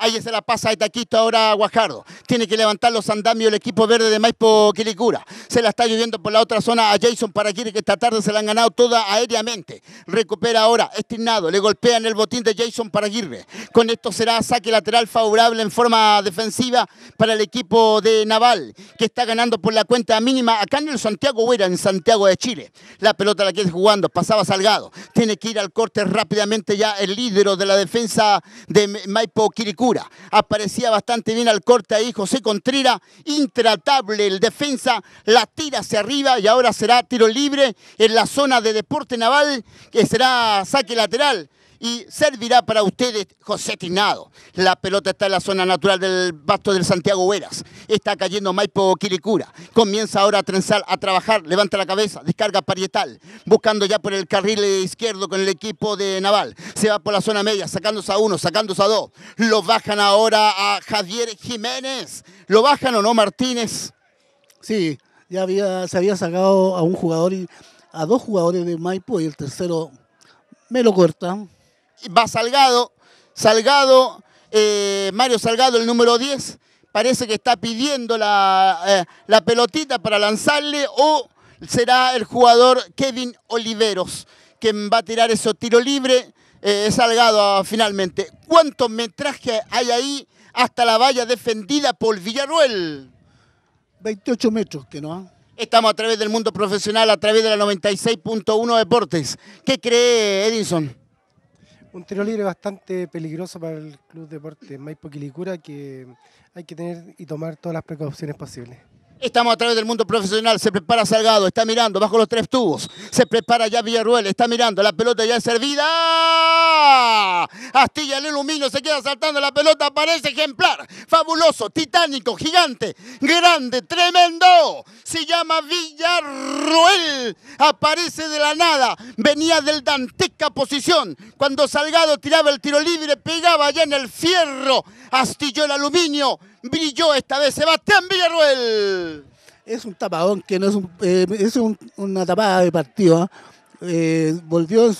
Ahí se la pasa de este taquito ahora a Guajardo. Tiene que levantar los andamios el equipo verde de Maipo Quilicura. Se la está lloviendo por la otra zona a Jason Paraguirre que esta tarde se la han ganado toda aéreamente. Recupera ahora, estirnado, le golpean el botín de Jason Paraguirre. Con esto será saque lateral favorable en forma defensiva para el equipo de Naval, que está ganando por la cuenta mínima acá en el Santiago Huera, en Santiago de Chile. La pelota la quiere jugando, pasaba Salgado. Tiene que ir al corte rápidamente ya el líder de la defensa de Maipo Quilicura Aparecía bastante bien al corte ahí José Contrera, intratable el defensa, la tira hacia arriba y ahora será tiro libre en la zona de deporte naval, que será saque lateral y servirá para ustedes José Tinado. La pelota está en la zona natural del basto del Santiago Veras. Está cayendo Maipo Quiricura. Comienza ahora a trenzar, a trabajar. Levanta la cabeza, descarga parietal. Buscando ya por el carril izquierdo con el equipo de Naval. Se va por la zona media, sacándose a uno, sacándose a dos. Lo bajan ahora a Javier Jiménez. ¿Lo bajan o no, Martínez? Sí, ya había, se había sacado a un jugador y a dos jugadores de Maipo y el tercero me lo corta va Salgado, Salgado, eh, Mario Salgado, el número 10, parece que está pidiendo eh, la, pelotita para lanzarle o será el jugador Kevin Oliveros quien va a tirar ese tiro libre. Eh, Salgado ah, finalmente. ¿Cuántos metraje hay ahí hasta la valla defendida por Villaruel? 28 metros, que no. ¿ah? Estamos a través del mundo profesional, a través de la 96.1 Deportes. ¿Qué cree Edison? un tiro libre bastante peligroso para el Club Deporte Maipo Quilicura que hay que tener y tomar todas las precauciones posibles. Estamos a través del mundo profesional, se prepara Salgado, está mirando bajo los tres tubos, se prepara ya Villarruel, está mirando, la pelota ya es servida. Astilla el aluminio se queda saltando la pelota, Aparece ejemplar, fabuloso, titánico, gigante, grande, tremendo. Se llama Villarroel, aparece de la nada, venía del Danteca posición. Cuando Salgado tiraba el tiro libre, pegaba ya en el fierro, astilló el aluminio, brilló esta vez Sebastián Villarroel. Es un tapadón que no es, un, eh, es una tapada de partido. ¿ah? Eh, volvió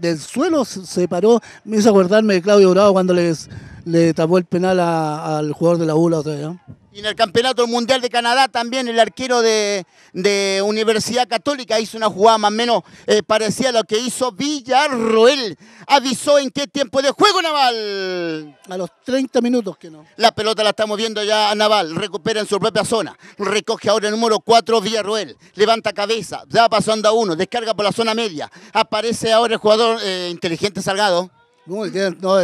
del suelo se paró. Me hizo acordarme de Claudio Dorado cuando les, le tapó el penal al jugador de la Bula, otra y en el Campeonato Mundial de Canadá también el arquero de, Universidad Católica hizo una jugada más o menos eh, parecida a lo que hizo Villarroel. Avisó en qué tiempo de juego Naval. A los 30 minutos que no. La pelota la estamos viendo ya a Naval. Recupera en su propia zona. Recoge ahora el número 4 Villarroel. Levanta cabeza. Ya pasando a uno. Descarga por la zona media. Aparece ahora el jugador eh, inteligente Salgado. No, no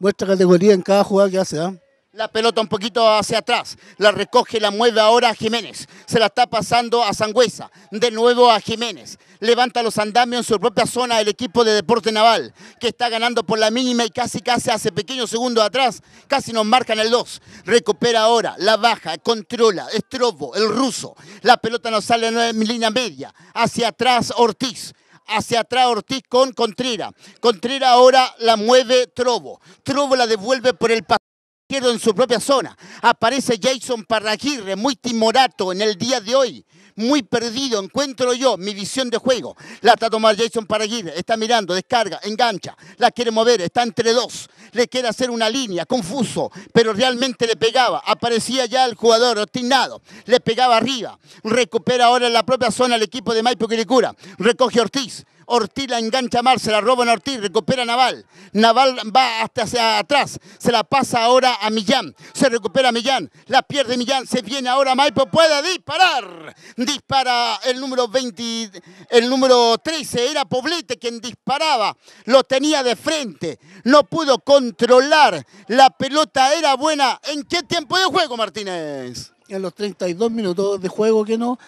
muestra categoría en cada jugada que hace. ¿ah? La pelota un poquito hacia atrás. La recoge, la mueve ahora Jiménez. Se la está pasando a Sangüesa. De nuevo a Jiménez. Levanta los andamios en su propia zona el equipo de Deporte Naval, que está ganando por la mínima y casi casi hace pequeños segundos atrás. Casi nos marcan el 2. Recupera ahora, la baja, controla, estrobo, el ruso. La pelota nos sale en línea media. Hacia atrás Ortiz hacia atrás Ortiz con Contrera. Contrera ahora la mueve Trobo. Trobo la devuelve por el pasado en su propia zona. Aparece Jason Parraguirre, muy timorato en el día de hoy, muy perdido, encuentro yo mi visión de juego. La está tomando Jason Parraguirre, está mirando, descarga, engancha, la quiere mover, está entre dos, le quiere hacer una línea, confuso, pero realmente le pegaba. Aparecía ya el jugador obstinado, le pegaba arriba, recupera ahora en la propia zona el equipo de Maipo Quilicura, recoge Ortiz, Ortiz la engancha a se la roba a Ortiz, recupera Naval. Naval va hasta hacia atrás, se la pasa ahora a Millán. Se recupera Millán, la pierde Millán, se viene ahora Maipo, puede disparar. Dispara el número 20, el número 13, era Poblete quien disparaba. Lo tenía de frente, no pudo controlar. La pelota era buena. ¿En qué tiempo de juego, Martínez? En los 32 minutos de juego que no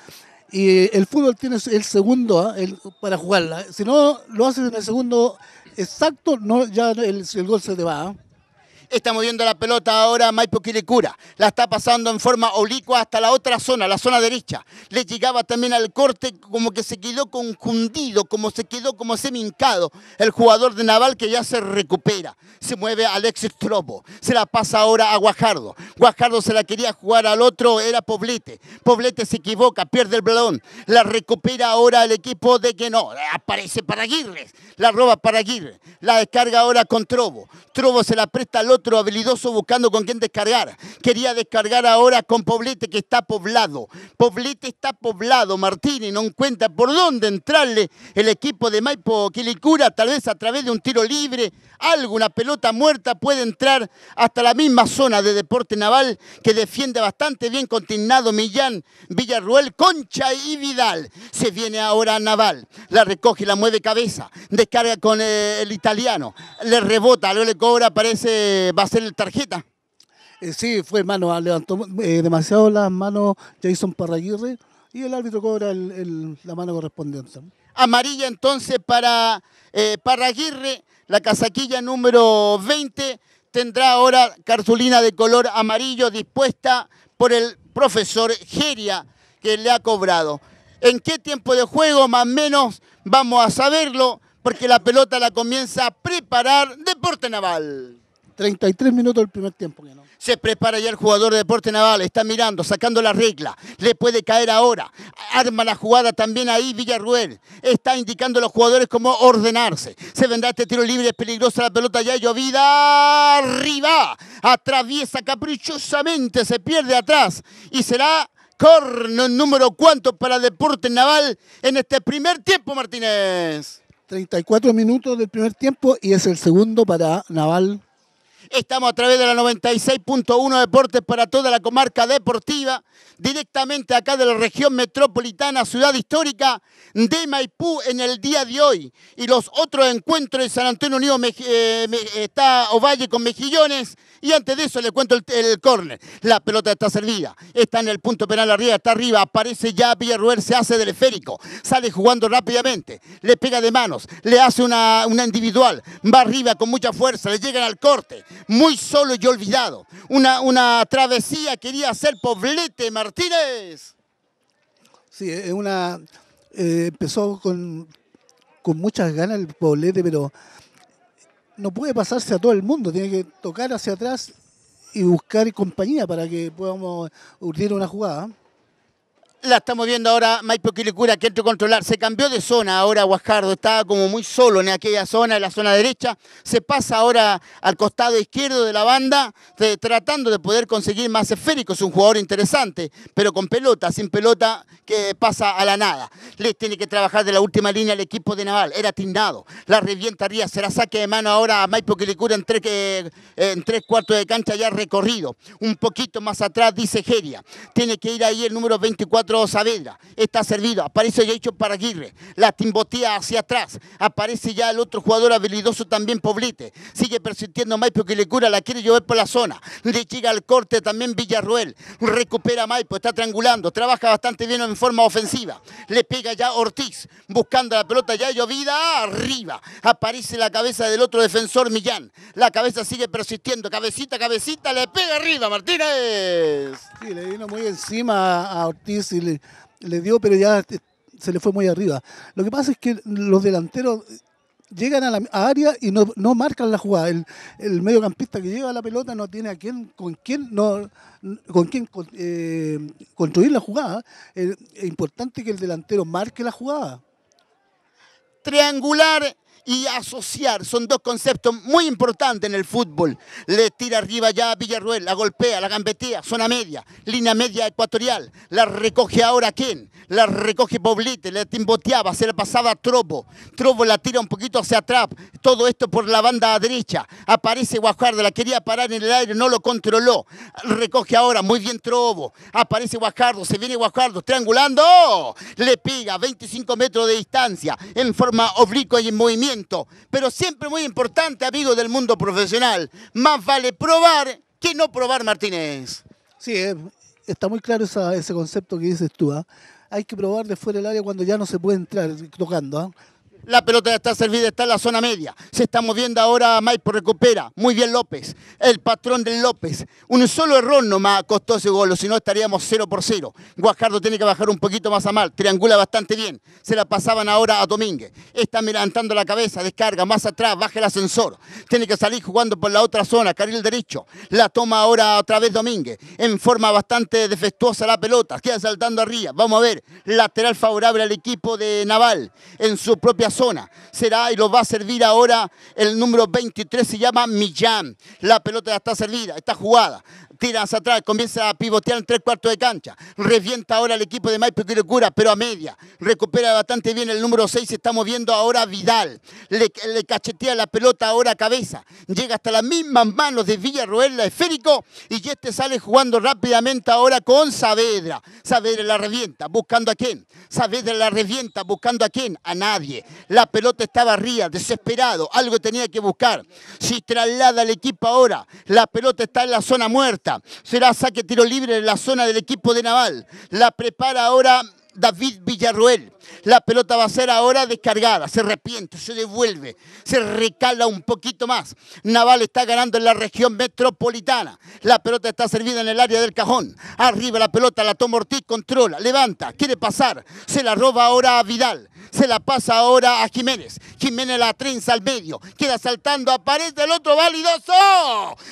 y el fútbol tiene el segundo ¿ah? para jugarla. Si no lo haces en el segundo exacto, no, ya el, gol se te va. ¿ah? está moviendo la pelota ahora Maipo Quilicura. La está pasando en forma oblicua hasta la otra zona, la zona derecha. Le llegaba también al corte como que se quedó confundido, como se quedó como semincado el jugador de Naval que ya se recupera. Se mueve Alexis Trobo, Se la pasa ahora a Guajardo. Guajardo se la quería jugar al otro, era Poblete. Poblete se equivoca, pierde el balón. La recupera ahora el equipo de que no. Aparece para Aguirre. La roba para Aguirre. La descarga ahora con Trobo. Trobo se la presta al otro habilidoso buscando con quién descargar. Quería descargar ahora con Poblete que está poblado. Poblete está poblado, Martínez no encuentra por dónde entrarle el equipo de Maipo Quilicura, tal vez a través de un tiro libre, alguna pelota muerta puede entrar hasta la misma zona de deporte naval que defiende bastante bien continuado Millán, Villarruel, Concha y Vidal. Se viene ahora a Naval, la recoge y la mueve cabeza, descarga con eh, el italiano, le rebota, luego le cobra, parece va a ser el tarjeta. Eh, sí, fue mano, ah, levantó eh, demasiado las manos Jason Parraguirre y el árbitro cobra la mano correspondiente. Amarilla entonces para eh, Parraguirre, la casaquilla número 20 tendrá ahora cartulina de color amarillo dispuesta por el profesor Geria que le ha cobrado. ¿En qué tiempo de juego más o menos vamos a saberlo? Porque la pelota la comienza a preparar Deporte Naval. 33 minutos del primer tiempo. Se prepara ya el jugador de deporte naval, está mirando, sacando la regla, le puede caer ahora, arma la jugada también ahí Villarruel, está indicando a los jugadores cómo ordenarse, se vendrá este tiro libre, es peligrosa la pelota ya llovida, arriba, atraviesa caprichosamente, se pierde atrás y será corno número cuánto para Deporte Naval en este primer tiempo, Martínez. 34 minutos del primer tiempo y es el segundo para Naval Estamos a través de la 96.1 Deportes para toda la comarca deportiva, directamente acá de la región metropolitana, ciudad histórica de Maipú en el día de hoy. Y los otros encuentros de San Antonio Unido eh, eh, está Ovalle con Mejillones. Y antes de eso le cuento el, Corner córner. La pelota está servida, está en el punto penal arriba, está arriba, aparece ya Villarroel, se hace del esférico, sale jugando rápidamente, le pega de manos, le hace una, una individual, va arriba con mucha fuerza, le llegan al corte, muy solo y olvidado. Una, travesía quería hacer Poblete Martínez. Sí, una, eh, empezó con, con muchas ganas el Poblete, pero no puede pasarse a todo el mundo, tiene que tocar hacia atrás y buscar compañía para que podamos urdir una jugada. La estamos viendo ahora, Maipo Quilicura, que a controlar. Se cambió de zona ahora Guajardo, estaba como muy solo en aquella zona, en la zona derecha. Se pasa ahora al costado izquierdo de la banda, eh, tratando de poder conseguir más esféricos. Un jugador interesante, pero con pelota, sin pelota que pasa a la nada. Les tiene que trabajar de la última línea el equipo de Naval. Era tindado. La revienta Rías. Se saque de mano ahora a Maipo que le cura en tres, en tres cuartos de cancha ya recorrido. Un poquito más atrás dice Geria. Tiene que ir ahí el número 24 Saavedra. Está servido. Aparece ya hecho para Aguirre. La timbotía hacia atrás. Aparece ya el otro jugador habilidoso también Poblite. Sigue persistiendo Maipo que le cura. La quiere llevar por la zona. Le llega al corte también Villarruel. Recupera Maipo. Está triangulando. Trabaja bastante bien en forma ofensiva. Le pega ya Ortiz, buscando la pelota ya llovida arriba. Aparece la cabeza del otro defensor, Millán. La cabeza sigue persistiendo, cabecita, cabecita, le pega arriba, Martínez. Sí, le vino muy encima a Ortiz y le, le dio, pero ya eh, se le fue muy arriba. Lo que pasa es que los delanteros llegan a la área y no, marcan la jugada. El, mediocampista que lleva la pelota no tiene a quién, con quién, no, con quién eh, construir la jugada. es importante que el delantero marque la jugada. Triangular y asociar. Son dos conceptos muy importantes en el fútbol. Le tira arriba ya a Villarruel, la golpea, la gambetea, zona media, línea media ecuatorial. La recoge ahora quién? la recoge Poblete, la timboteaba, se la pasaba a Trobo. Trobo la tira un poquito hacia atrás, todo esto por la banda derecha. Aparece Guajardo, la quería parar en el aire, no lo controló. Recoge ahora, muy bien Trobo. Aparece Guajardo, se viene Guajardo, triangulando. Le pega 25 metros de distancia, en forma oblicua y en movimiento. Pero siempre muy importante, amigo del mundo profesional. Más vale probar que no probar, Martínez. Sí, eh, está muy claro ese concepto que dices tú. ¿ah? hay que probar de fuera el área cuando ya no se puede entrar tocando. ¿ah? La pelota ya está servida, está en la zona media. Se está moviendo ahora Maipo, recupera. Muy bien López, el patrón del López. Un solo error no más costó ese gol, si no estaríamos 0 por 0. Guajardo tiene que bajar un poquito más a mal, triangula bastante bien. Se la pasaban ahora a Domínguez. Está mirantando la cabeza, descarga, más atrás, baja el ascensor. Tiene que salir jugando por la otra zona, carril derecho. La toma ahora otra vez Domínguez, en forma bastante defectuosa la pelota. Queda saltando arriba, vamos a ver. Lateral favorable al equipo de Naval, en su propia zona. Será y lo va a servir ahora el número 23, se llama Millán. La pelota está servida, está jugada tira hacia atrás, comienza a pivotear en tres cuartos de cancha. Revienta ahora el equipo de Maipo, lo cura pero a media. Recupera bastante bien el número 6, estamos está moviendo ahora Vidal. Le, cachetea la pelota ahora a cabeza. Llega hasta las mismas manos de Villarroel, la esférico, y este sale jugando rápidamente ahora con Saavedra. Saavedra la revienta, buscando a quién. Saavedra la revienta, buscando a quién. A nadie. La pelota estaba arriba, desesperado, algo tenía que buscar. Si traslada el equipo ahora, la pelota está en la zona muerta. Será saque tiro libre en la zona del equipo de Naval. La prepara ahora David Villarroel. La pelota va a ser ahora descargada, se arrepiente, se devuelve, se recala un poquito más. Naval está ganando en la región metropolitana. La pelota está servida en el área del cajón. Arriba la pelota, la toma Ortiz, controla, levanta, quiere pasar. Se la roba ahora a Vidal se la pasa ahora a Jiménez. Jiménez la trenza al medio, queda saltando, a pared el otro validoso.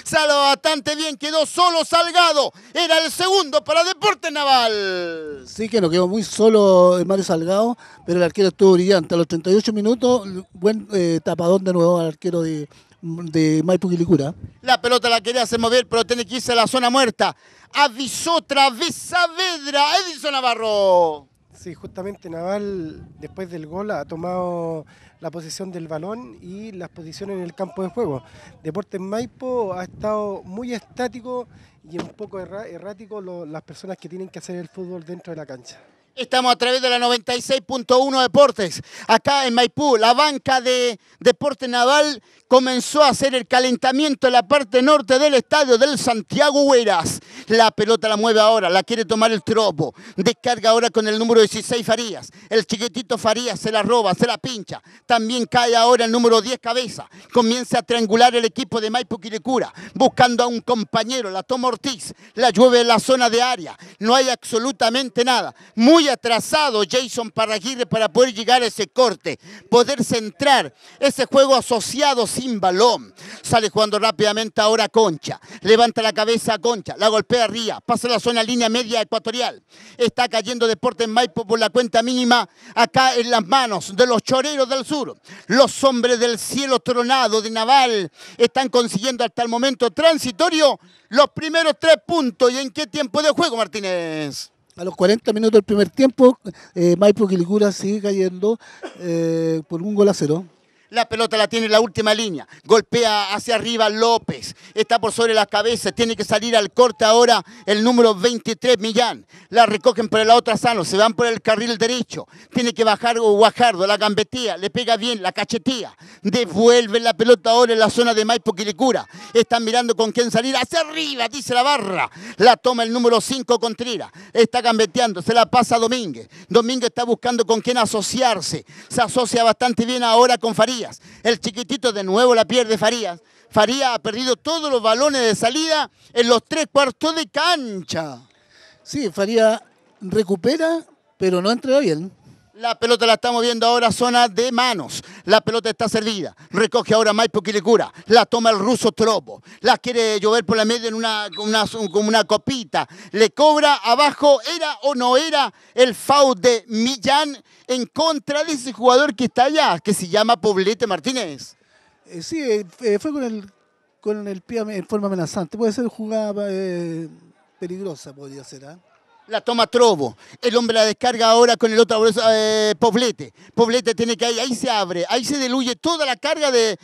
Salva bastante bien, quedó solo Salgado. Era el segundo para Deporte Naval. Sí, que nos quedó muy solo el eh, Mario Salgado, pero el arquero estuvo brillante. A los 38 minutos, buen eh, tapadón de nuevo al arquero de, de Gilicura. La pelota la quería hacer mover, pero tiene que irse a la zona muerta. Avisó otra vez Saavedra, Edison Navarro. Sí, justamente Naval, después del gol, ha tomado la posición del balón y las posiciones en el campo de juego. Deportes Maipo ha estado muy estático y un poco errático las personas que tienen que hacer el fútbol dentro de la cancha. Estamos a través de la 96.1 Deportes, acá en Maipú, la banca de Deportes Naval comenzó a hacer el calentamiento en la parte norte del estadio del Santiago Hueras. La pelota la mueve ahora, la quiere tomar el tropo. Descarga ahora con el número 16 Farías. El chiquitito Farías se la roba, se la pincha. También cae ahora el número 10 Cabeza. Comienza a triangular el equipo de Maipo Quilicura, buscando a un compañero. La toma Ortiz, la llueve en la zona de área. No hay absolutamente nada. Muy atrasado Jason Parraguirre para poder llegar a ese corte, poder centrar ese juego asociado sin balón. Sale jugando rápidamente ahora Concha. Levanta la cabeza a Concha. La golpea arriba. Pasa la zona línea media ecuatorial. Está cayendo Deportes Maipo por la cuenta mínima. Acá en las manos de los choreros del sur. Los hombres del cielo tronado de Naval están consiguiendo hasta el momento transitorio los primeros tres puntos. ¿Y en qué tiempo de juego, Martínez? A los 40 minutos del primer tiempo, eh, Maipo Quilicura sigue cayendo eh, por un gol a cero. La pelota la tiene en la última línea. Golpea hacia arriba López. Está por sobre la cabeza. Tiene que salir al corte ahora el número 23, Millán. La recogen por la otra Sano. Se van por el carril derecho. Tiene que bajar Guajardo. La gambetía. Le pega bien. La cachetía. Devuelve la pelota ahora en la zona de Maipo Están mirando con quién salir. Hacia arriba, dice la barra. La toma el número 5 Contreras. Está gambeteando. Se la pasa a Domínguez. Domínguez está buscando con quién asociarse. Se asocia bastante bien ahora con Faría. El chiquitito de nuevo la pierde Farías. Faría ha perdido todos los balones de salida en los tres cuartos de cancha. Sí, Faría recupera, pero no entra bien. La pelota la estamos viendo ahora zona de manos. La pelota está servida. Recoge ahora Maipo cura. La toma el ruso Tropo. La quiere llover por la media en una, con una copita. Le cobra abajo. ¿Era o no era el foul de Millán? en contra de ese jugador que está allá, que se llama Poblete Martínez. Eh, sí, eh, eh, fue con el, con el pie en forma amenazante. Puede ser jugada peligrosa, podría ser. ¿ah? la toma Trobo, el hombre la descarga ahora con el otro eh, Poblete, Poblete tiene que ir, ahí se abre, ahí se diluye toda la carga de,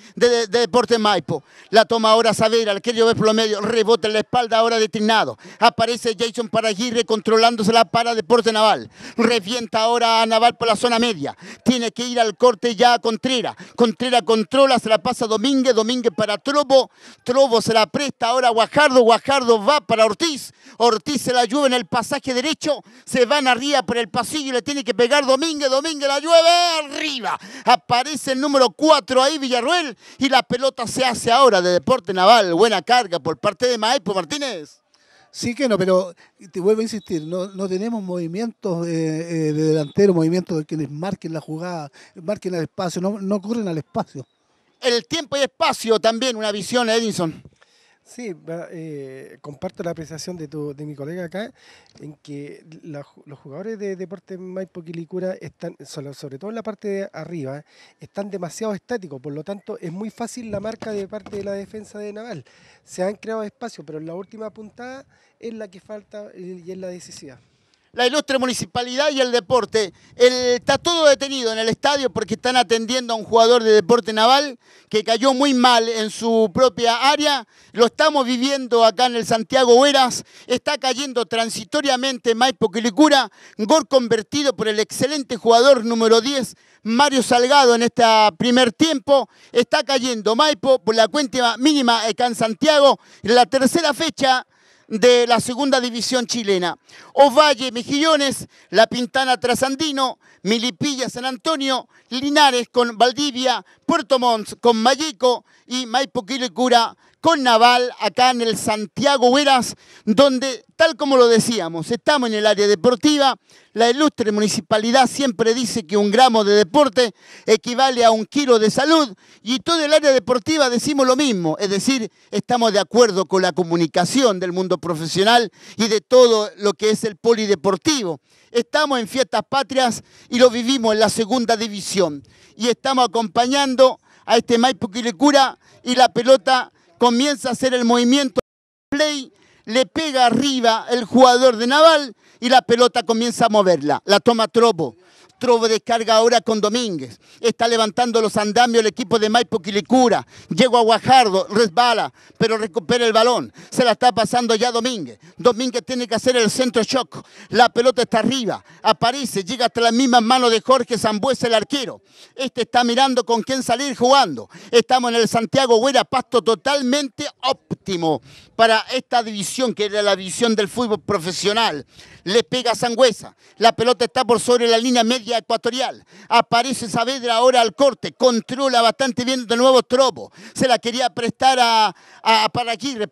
Deporte Maipo, la toma ahora Savera, el que ver por lo medio, rebota en la espalda ahora de Trinado, aparece Jason Paraguirre controlándosela para Deporte Naval, revienta ahora a Naval por la zona media, tiene que ir al corte ya a Contrera, Contrera controla, se la pasa Domínguez, Domínguez para Trobo, Trobo se la presta ahora a Guajardo, Guajardo va para Ortiz, Ortiz se la lleva en el pasaje derecho, se van arriba por el pasillo y le tiene que pegar Domínguez, Domínguez la llueve arriba. Aparece el número 4 ahí Villarruel y la pelota se hace ahora de Deporte Naval. Buena carga por parte de Maipo Martínez. Sí que no, pero te vuelvo a insistir, no, tenemos movimientos eh, eh, de delantero, movimientos de quienes marquen la jugada, marquen al espacio, no, no corren al espacio. El tiempo y espacio también, una visión, Edison Sí, eh, comparto la apreciación de, tu, de mi colega acá, en que los jugadores de Deportes Maipo Quilicura están, sobre todo en la parte de arriba, están demasiado estáticos, por lo tanto es muy fácil la marca de parte de la defensa de Naval. Se han creado espacios, pero la última puntada es la que falta y es la decisiva la ilustre municipalidad y el deporte. está todo detenido en el estadio porque están atendiendo a un jugador de deporte naval que cayó muy mal en su propia área. Lo estamos viviendo acá en el Santiago Hueras. Está cayendo transitoriamente Maipo Quilicura. Gol convertido por el excelente jugador número 10, Mario Salgado, en este primer tiempo. Está cayendo Maipo por la cuenta mínima acá en Santiago. En la tercera fecha de la segunda división chilena. Ovalle, Mejillones, La Pintana, Trasandino, Milipilla, San Antonio, Linares con Valdivia, Puerto Montt con Mayico y Maipo con Naval, acá en el Santiago Hueras, donde, tal como lo decíamos, estamos en el área deportiva. La ilustre municipalidad siempre dice que un gramo de deporte equivale a un kilo de salud y todo el área deportiva decimos lo mismo, es decir, estamos de acuerdo con la comunicación del mundo profesional y de todo lo que es el polideportivo. Estamos en fiestas patrias y lo vivimos en la segunda división y estamos acompañando a este Maipo Quilicura y la pelota comienza a hacer el movimiento play, le pega arriba el jugador de Naval y la pelota comienza a moverla, la toma Tropo. Descarga ahora con Domínguez. Está levantando los andamios el equipo de Maipo Quilicura. Llegó a Guajardo, resbala, pero recupera el balón. Se la está pasando ya Domínguez. Domínguez tiene que hacer el centro shock. La pelota está arriba. Aparece, llega hasta las mismas manos de Jorge Zambuesa, el arquero. Este está mirando con quién salir jugando. Estamos en el Santiago Huera, pasto totalmente óptimo para esta división, que era la división del fútbol profesional. Le pega a La pelota está por sobre la línea media Ecuatorial. Aparece Saavedra ahora al corte, controla bastante bien de nuevo Trobo. Se la quería prestar a, a Paraguirre,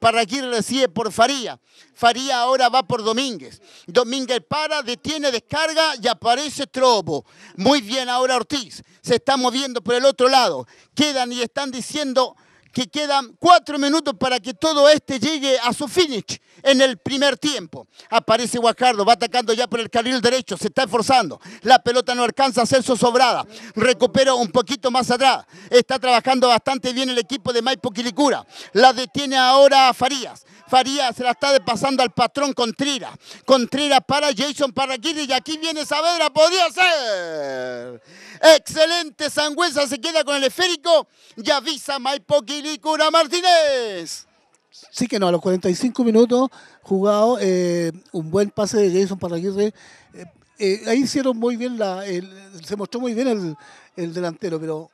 recibe por Faría. Faría ahora va por Domínguez. Domínguez para, detiene, descarga y aparece Trobo. Muy bien ahora Ortiz. Se está moviendo por el otro lado. Quedan y están diciendo que quedan cuatro minutos para que todo este llegue a su finish en el primer tiempo. Aparece Guajardo, va atacando ya por el carril derecho, se está esforzando. La pelota no alcanza a ser sobrada. Recupera un poquito más atrás. Está trabajando bastante bien el equipo de Maipo Quilicura. La detiene ahora Farías. Farías se la está pasando al patrón Contreras. contrira para Jason Parraquiri y aquí viene Saavedra, podría ser. Excelente Sangüesa se queda con el esférico y avisa Maipo Martínez. Sí que no, a los 45 minutos jugado, eh, un buen pase de Jason Parraquiri. Eh, eh, ahí hicieron muy bien, la, se mostró muy bien el delantero, pero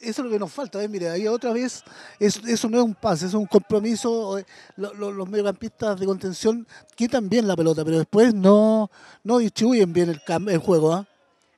eso es lo que nos falta. ¿eh? Mire, ahí otra vez, eso, no es un pase, es un compromiso. Eh, los mediocampistas de contención quitan bien la pelota, pero después no, distribuyen bien el, juego. ¿ah?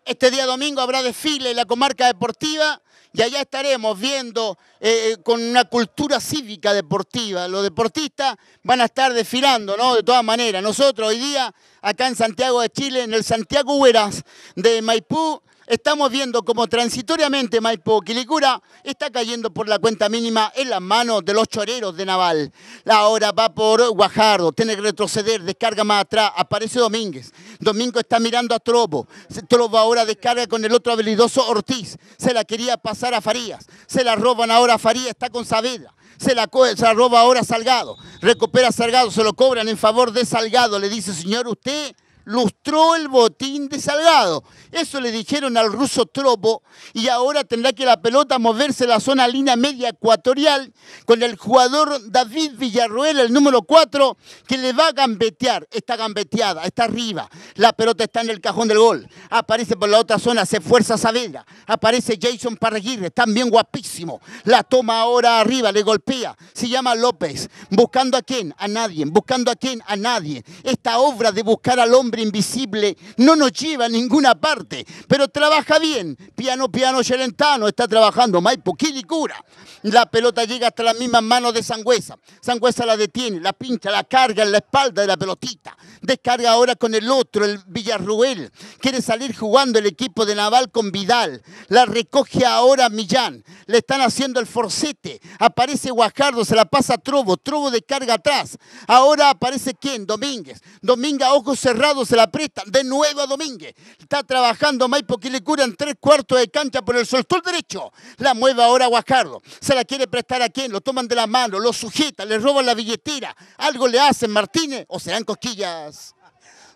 Este día domingo habrá desfile en la comarca deportiva y allá estaremos viendo eh, eh, con una cultura cívica deportiva. Los deportistas van a estar desfilando, ¿no? De todas maneras. Nosotros hoy día, acá en Santiago de Chile, en el Santiago Hueras de Maipú, estamos viendo como transitoriamente Maipo Quilicura está cayendo por la cuenta mínima en las manos de los choreros de Naval. La hora va por Guajardo, tiene que retroceder, descarga más atrás, aparece Domínguez. Domingo está mirando a Trobo. Trobo ahora descarga con el otro habilidoso Ortiz. Se la quería pasar a Farías. Se la roban ahora a Farías, está con Sabela. Se la, roba ahora Salgado. Recupera Salgado, se lo cobran en favor de Salgado. Le dice, señor, usted lustró el botín de Salgado. Eso le dijeron al ruso Tropo y ahora tendrá que la pelota moverse la zona línea media ecuatorial con el jugador David Villarroel, el número 4, que le va a gambetear. Está gambeteada, está arriba. La pelota está en el cajón del gol. Aparece por la otra zona, se fuerza Saavedra. Aparece Jason Paraguirre, también guapísimo. La toma ahora arriba, le golpea. Se llama López. ¿Buscando a quién? A nadie. ¿Buscando a quién? A nadie. Esta obra de buscar al hombre invisible no nos lleva a ninguna parte, pero trabaja bien. Piano, piano, chelentano está trabajando. Maipo, y cura La pelota llega hasta las mismas manos de Sangüesa. Sangüesa la detiene, la pincha, la carga en la espalda de la pelotita. Descarga ahora con el otro, el Villarruel. Quiere salir jugando el equipo de Naval con Vidal. La recoge ahora Millán. Le están haciendo el forcete. Aparece Guajardo, se la pasa a Trobo. Trobo de carga atrás. Ahora aparece quién? Domínguez. Domínguez, ojos cerrados se la presta De nuevo a Domínguez. Está trabajando Maipo Quilicura en tres cuartos de cancha por el soltón derecho. La mueve ahora Guajardo. Se la quiere prestar a quien. Lo toman de la mano, lo sujetan, le roban la billetera. Algo le hacen Martínez o serán cosquillas.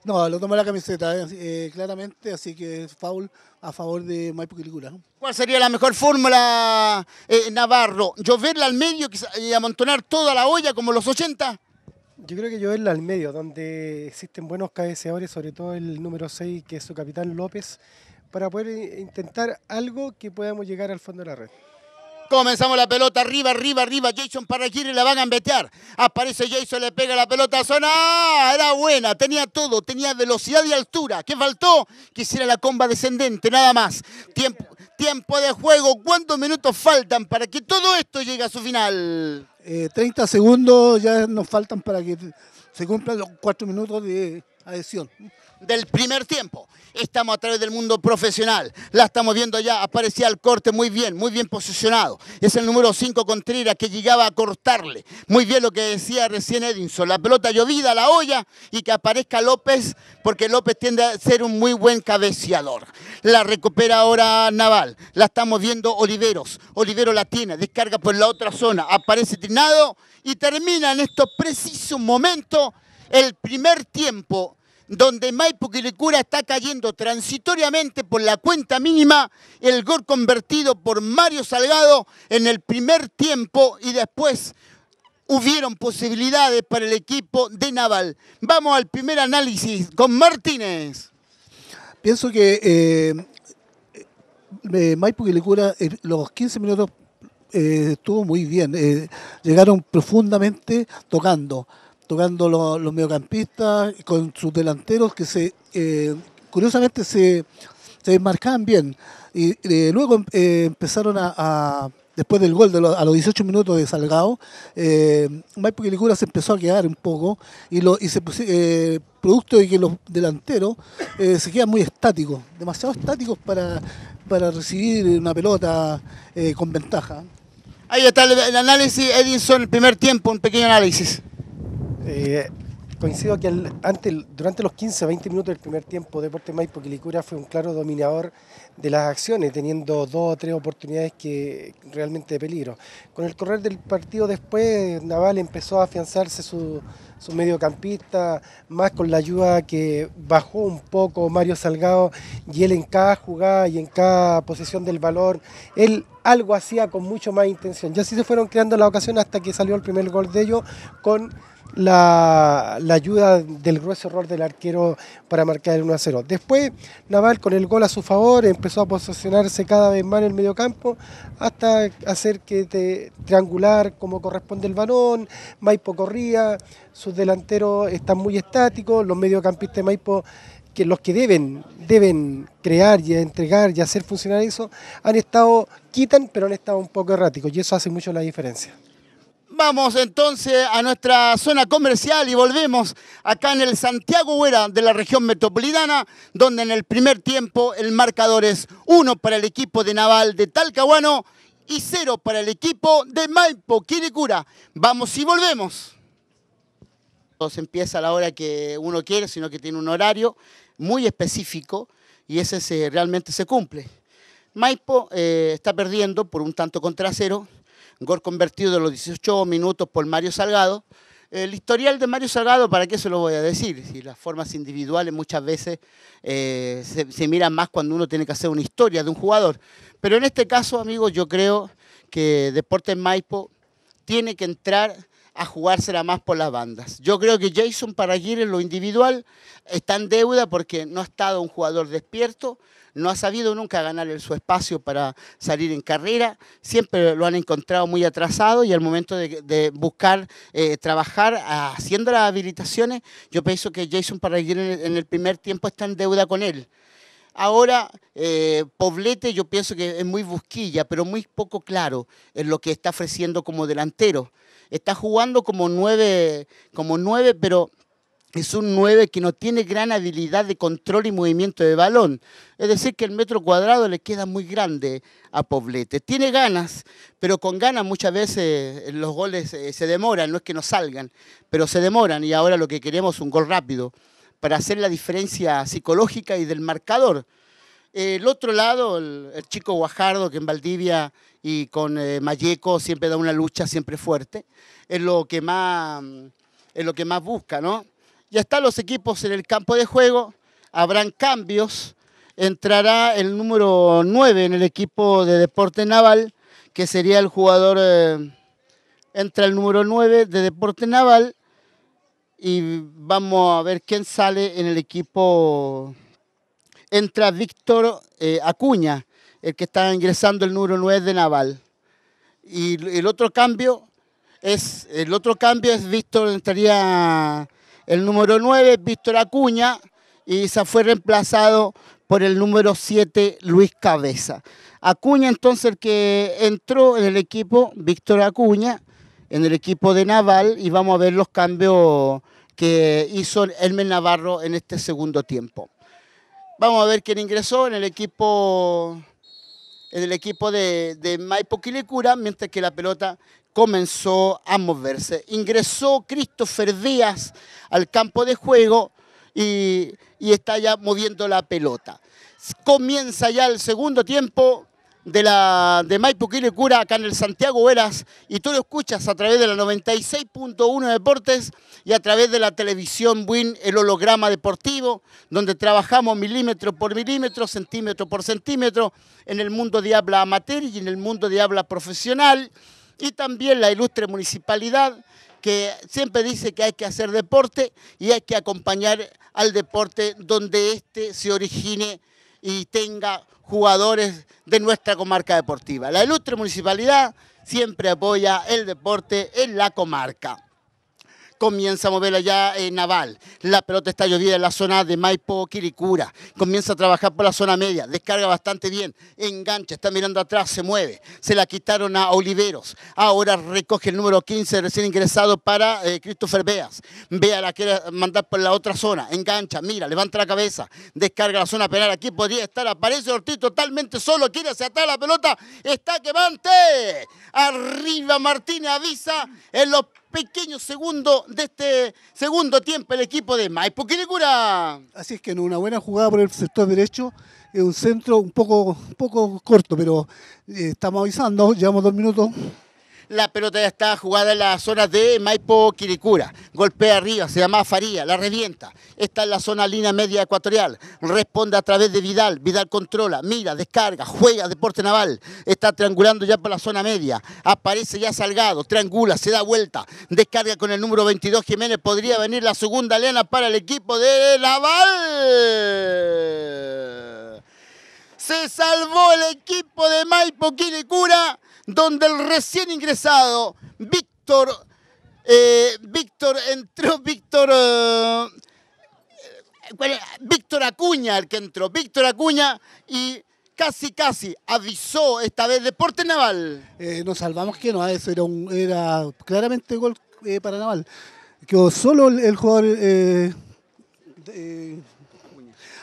No, lo toma la camiseta, eh, eh, claramente, así que foul a favor de Maipo Quilicura. ¿Cuál sería la mejor fórmula, eh, Navarro? ¿Lloverla al medio y amontonar toda la olla como los 80? Yo creo que yo en al medio, donde existen buenos cabeceadores, sobre todo el número 6, que es su capitán López, para poder eh, intentar algo que podamos llegar al fondo de la red. Comenzamos la pelota arriba, arriba, arriba. Jason para y la van a embetear. Aparece Jason, le pega la pelota a zona. Ah, era buena, tenía todo, tenía velocidad y altura. ¿Qué faltó? Que hiciera la comba descendente, nada más. Tiempo, tiempo de juego. ¿Cuántos minutos faltan para que todo esto llegue a su final? Eh, 30 segundos ya nos faltan para que se cumplan los cuatro minutos de adhesión del primer tiempo. Estamos a través del mundo profesional. La estamos viendo ya. Aparecía el corte muy bien, muy bien posicionado. Es el número 5 Contreras que llegaba a cortarle. Muy bien lo que decía recién Edinson. La pelota llovida la olla y que aparezca López porque López tiende a ser un muy buen cabeceador. La recupera ahora Naval. La estamos viendo Oliveros. olivero la tiene. Descarga por la otra zona. Aparece Trinado y termina en estos precisos momentos el primer tiempo donde Maipo Quilicura está cayendo transitoriamente por la cuenta mínima, el gol convertido por Mario Salgado en el primer tiempo y después hubieron posibilidades para el equipo de Naval. Vamos al primer análisis con Martínez. Pienso que eh, eh, eh los 15 minutos eh, estuvo muy bien, llegaron profundamente tocando tocando los, mediocampistas con sus delanteros que se eh, curiosamente se, se desmarcaban bien. Y luego eh, empezaron a, después del gol a los 18 minutos de Salgado, eh, Maipo Licura se empezó a quedar un poco y, lo, y se eh, producto de que los delanteros se quedan muy estáticos, demasiado estáticos para, recibir una pelota con ventaja. Ahí está el, el análisis, Edison, el primer tiempo, un pequeño análisis. Eh, coincido que durante los 15 20 minutos del primer tiempo, Deporte Maipo Quilicura fue un claro dominador de las acciones, teniendo dos o tres oportunidades que realmente de peligro. Con el correr del partido después, Naval empezó a afianzarse su, mediocampista, más con la ayuda que bajó un poco Mario Salgado, y él en cada jugada y en cada posesión del valor, él algo hacía con mucho más intención. ya así se fueron creando la ocasión hasta que salió el primer gol de ellos con la, ayuda del grueso error del arquero para marcar el 1 0. Después, Naval con el gol a su favor empezó a posicionarse cada vez más en el mediocampo hasta hacer que triangular como corresponde el balón. Maipo corría, sus delanteros están muy estáticos, los mediocampistas de Maipo que los que deben, deben crear y entregar y hacer funcionar eso, han estado, quitan, pero han estado un poco erráticos y eso hace mucho la diferencia. Vamos entonces a nuestra zona comercial y volvemos acá en el Santiago Huera de la región metropolitana, donde en el primer tiempo el marcador es uno para el equipo de Naval de Talcahuano y cero para el equipo de Maipo Quiricura. Vamos y volvemos. No se empieza a la hora que uno quiere, sino que tiene un horario muy específico y ese realmente se cumple. Maipo eh, está perdiendo por un tanto contra cero gol convertido de los 18 minutos por Mario Salgado. El historial de Mario Salgado, ¿para qué se lo voy a decir? Si las formas individuales muchas veces eh, se, miran más cuando uno tiene que hacer una historia de un jugador. Pero en este caso, amigos, yo creo que Deportes Maipo tiene que entrar a jugársela más por las bandas. Yo creo que Jason Paraguirre en lo individual está en deuda porque no ha estado un jugador despierto, no ha sabido nunca ganar su espacio para salir en carrera, siempre lo han encontrado muy atrasado y al momento de, buscar eh, trabajar haciendo las habilitaciones, yo pienso que Jason ir en el primer tiempo está en deuda con él. Ahora, eh, Poblete yo pienso que es muy busquilla, pero muy poco claro en lo que está ofreciendo como delantero. Está jugando como nueve, como nueve, pero es un 9 que no tiene gran habilidad de control y movimiento de balón. Es decir, que el metro cuadrado le queda muy grande a Poblete. Tiene ganas, pero con ganas muchas veces eh, los goles eh, se demoran, no es que no salgan, pero se demoran y ahora lo que queremos es un gol rápido para hacer la diferencia psicológica y del marcador. El otro lado, el, chico Guajardo, que en Valdivia y con eh, Mayeco siempre da una lucha siempre fuerte, es lo que más, es lo que más busca, ¿no? Ya están los equipos en el campo de juego, habrán cambios, entrará el número 9 en el equipo de deporte naval, que sería el jugador, eh, entra el número 9 de deporte naval y vamos a ver quién sale en el equipo. Entra Víctor eh, Acuña, el que está ingresando el número 9 de Naval. Y el otro cambio es, el otro cambio es Víctor entraría el número 9, Víctor Acuña, y se fue reemplazado por el número 7, Luis Cabeza. Acuña entonces el que entró en el equipo, Víctor Acuña, en el equipo de Naval, y vamos a ver los cambios que hizo Hermes Navarro en este segundo tiempo. Vamos a ver quién ingresó en el equipo en el equipo de, de Maipo Quilicura, mientras que la pelota comenzó a moverse. Ingresó Christopher Díaz al campo de juego y, está ya moviendo la pelota. Comienza ya el segundo tiempo de, la, de acá en el Santiago Veras y tú lo escuchas a través de la 96.1 Deportes y a través de la televisión Win, el holograma deportivo, donde trabajamos milímetro por milímetro, centímetro por centímetro en el mundo de habla amateur y en el mundo de habla profesional. Y también la ilustre municipalidad que siempre dice que hay que hacer deporte y hay que acompañar al deporte donde éste se origine y tenga jugadores de nuestra comarca deportiva. La ilustre municipalidad siempre apoya el deporte en la comarca comienza a mover allá en Naval, la pelota está llovida en la zona de Maipo, Quiricura. comienza a trabajar por la zona media, descarga bastante bien, engancha, está mirando atrás, se mueve, se la quitaron a Oliveros, ahora recoge el número 15 recién ingresado para eh, Christopher Beas, vea la quiere mandar por la otra zona, engancha, mira, levanta la cabeza, descarga la zona penal, aquí podría estar, aparece Ortiz totalmente solo, quiere hacia la pelota, está quemante, arriba Martínez avisa en los pequeño segundo de este segundo tiempo el equipo de Maipo cura. Así es que en una buena jugada por el sector derecho, es un centro un poco, poco corto, pero eh, estamos avisando, llevamos dos minutos la pelota ya está jugada en la zona de Maipo Quiricura. Golpea arriba, se llama Faría, la revienta. Está en la zona línea media ecuatorial. Responde a través de Vidal. Vidal controla, mira, descarga, juega Deporte Naval. Está triangulando ya por la zona media. Aparece ya Salgado, triangula, se da vuelta. Descarga con el número 22 Jiménez. Podría venir la segunda lena para el equipo de Naval. Se salvó el equipo de Maipo quiricura donde el recién ingresado Víctor, eh, Víctor entró, Víctor, eh, Víctor Acuña, el que entró, Víctor Acuña y casi, casi avisó esta vez Deporte Naval. Eh, nos salvamos que no, eso era, claramente gol para Naval. Quedó solo el, jugador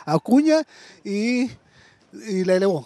Acuña y la elevó.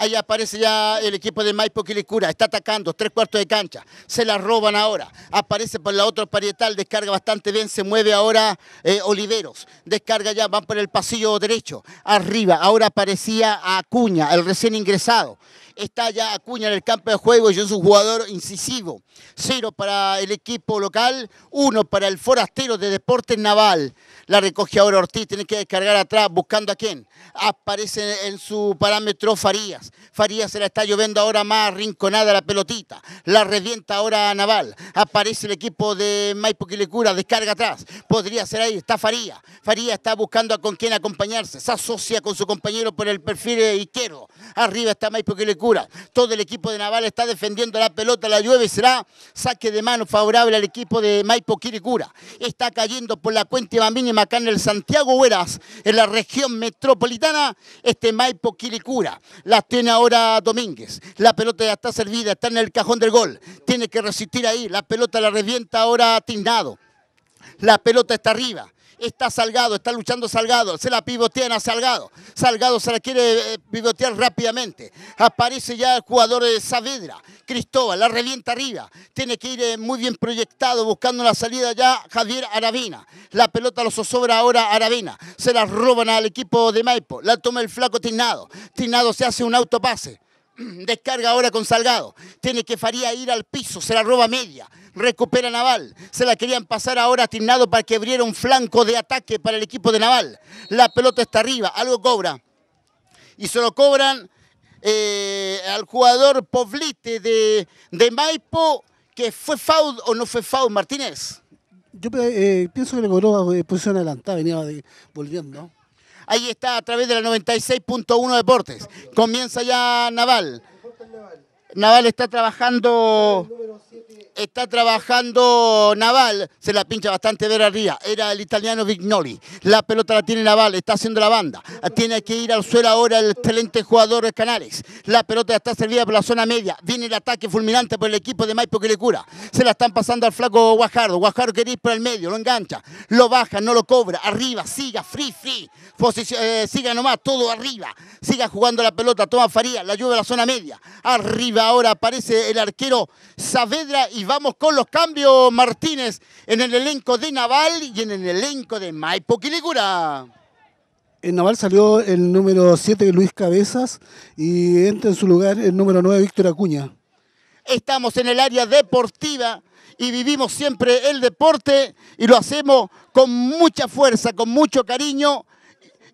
Ahí aparece ya el equipo de Maipo Quilicura, está atacando, tres cuartos de cancha, se la roban ahora, aparece por la otra parietal, descarga bastante bien, se mueve ahora eh, Oliveros, descarga ya, van por el pasillo derecho, arriba, ahora aparecía Acuña, el recién ingresado está ya Acuña en el campo de juego y es un jugador incisivo. Cero para el equipo local, uno para el forastero de Deportes Naval. La recoge ahora Ortiz, tiene que descargar atrás, buscando a quién. Aparece en su parámetro Farías. Farías se la está lloviendo ahora más rinconada la pelotita. La revienta ahora Naval. Aparece el equipo de Maipo Quilicura, descarga atrás. Podría ser ahí, está Farías. Farías está buscando a con quién acompañarse. Se asocia con su compañero por el perfil izquierdo. Arriba está Maipo Quilicura. Todo el equipo de Naval está defendiendo la pelota, la llueve será saque de mano favorable al equipo de Maipo Quiricura Está cayendo por la cuenta mínima acá en el Santiago Hueras, en la región metropolitana, este Maipo Quilicura. Las tiene ahora Domínguez. La pelota ya está servida, está en el cajón del gol. Tiene que resistir ahí. La pelota la revienta ahora tindado La pelota está arriba está Salgado, está luchando Salgado, se la pivotean a Salgado. Salgado se la quiere eh, pivotear rápidamente. Aparece ya el jugador de Saavedra, Cristóbal, la revienta arriba. Tiene que ir eh, muy bien proyectado, buscando la salida ya Javier Aravina. La pelota lo zozobra ahora Aravina. Se la roban al equipo de Maipo. La toma el flaco Tinado. Tinado se hace un autopase. <clears throat> descarga ahora con Salgado. Tiene que Faría ir al piso, se la roba media, recupera Naval. Se la querían pasar ahora a Timnado para que abriera un flanco de ataque para el equipo de Naval. La pelota está arriba, algo cobra. Y se lo cobran eh, al jugador Poblite de, de, Maipo, que fue Faud o no fue Faud Martínez. Yo eh, pienso que le cobró eh, posición adelantada, venía volviendo. Ahí está a través de la 96.1 Deportes. Comienza ya Naval. Naval está trabajando está trabajando Naval, se la pincha bastante ver arriba. era el italiano Vignoli, la pelota la tiene Naval, está haciendo la banda, tiene que ir al suelo ahora el excelente jugador Canales, la pelota está servida por la zona media, viene el ataque fulminante por el equipo de Maipo que le cura, se la están pasando al flaco Guajardo, Guajardo que ir por el medio, lo engancha, lo baja, no lo cobra, arriba, siga, free, free, eh, siga nomás, todo arriba, siga jugando la pelota, toma Faría, la lluvia a la zona media, arriba ahora aparece el arquero Saavedra y vamos con los cambios, Martínez, en el elenco de Naval y en el elenco de Maipo En Naval salió el número 7, Luis Cabezas, y entra en su lugar el número 9, Víctor Acuña. Estamos en el área deportiva y vivimos siempre el deporte y lo hacemos con mucha fuerza, con mucho cariño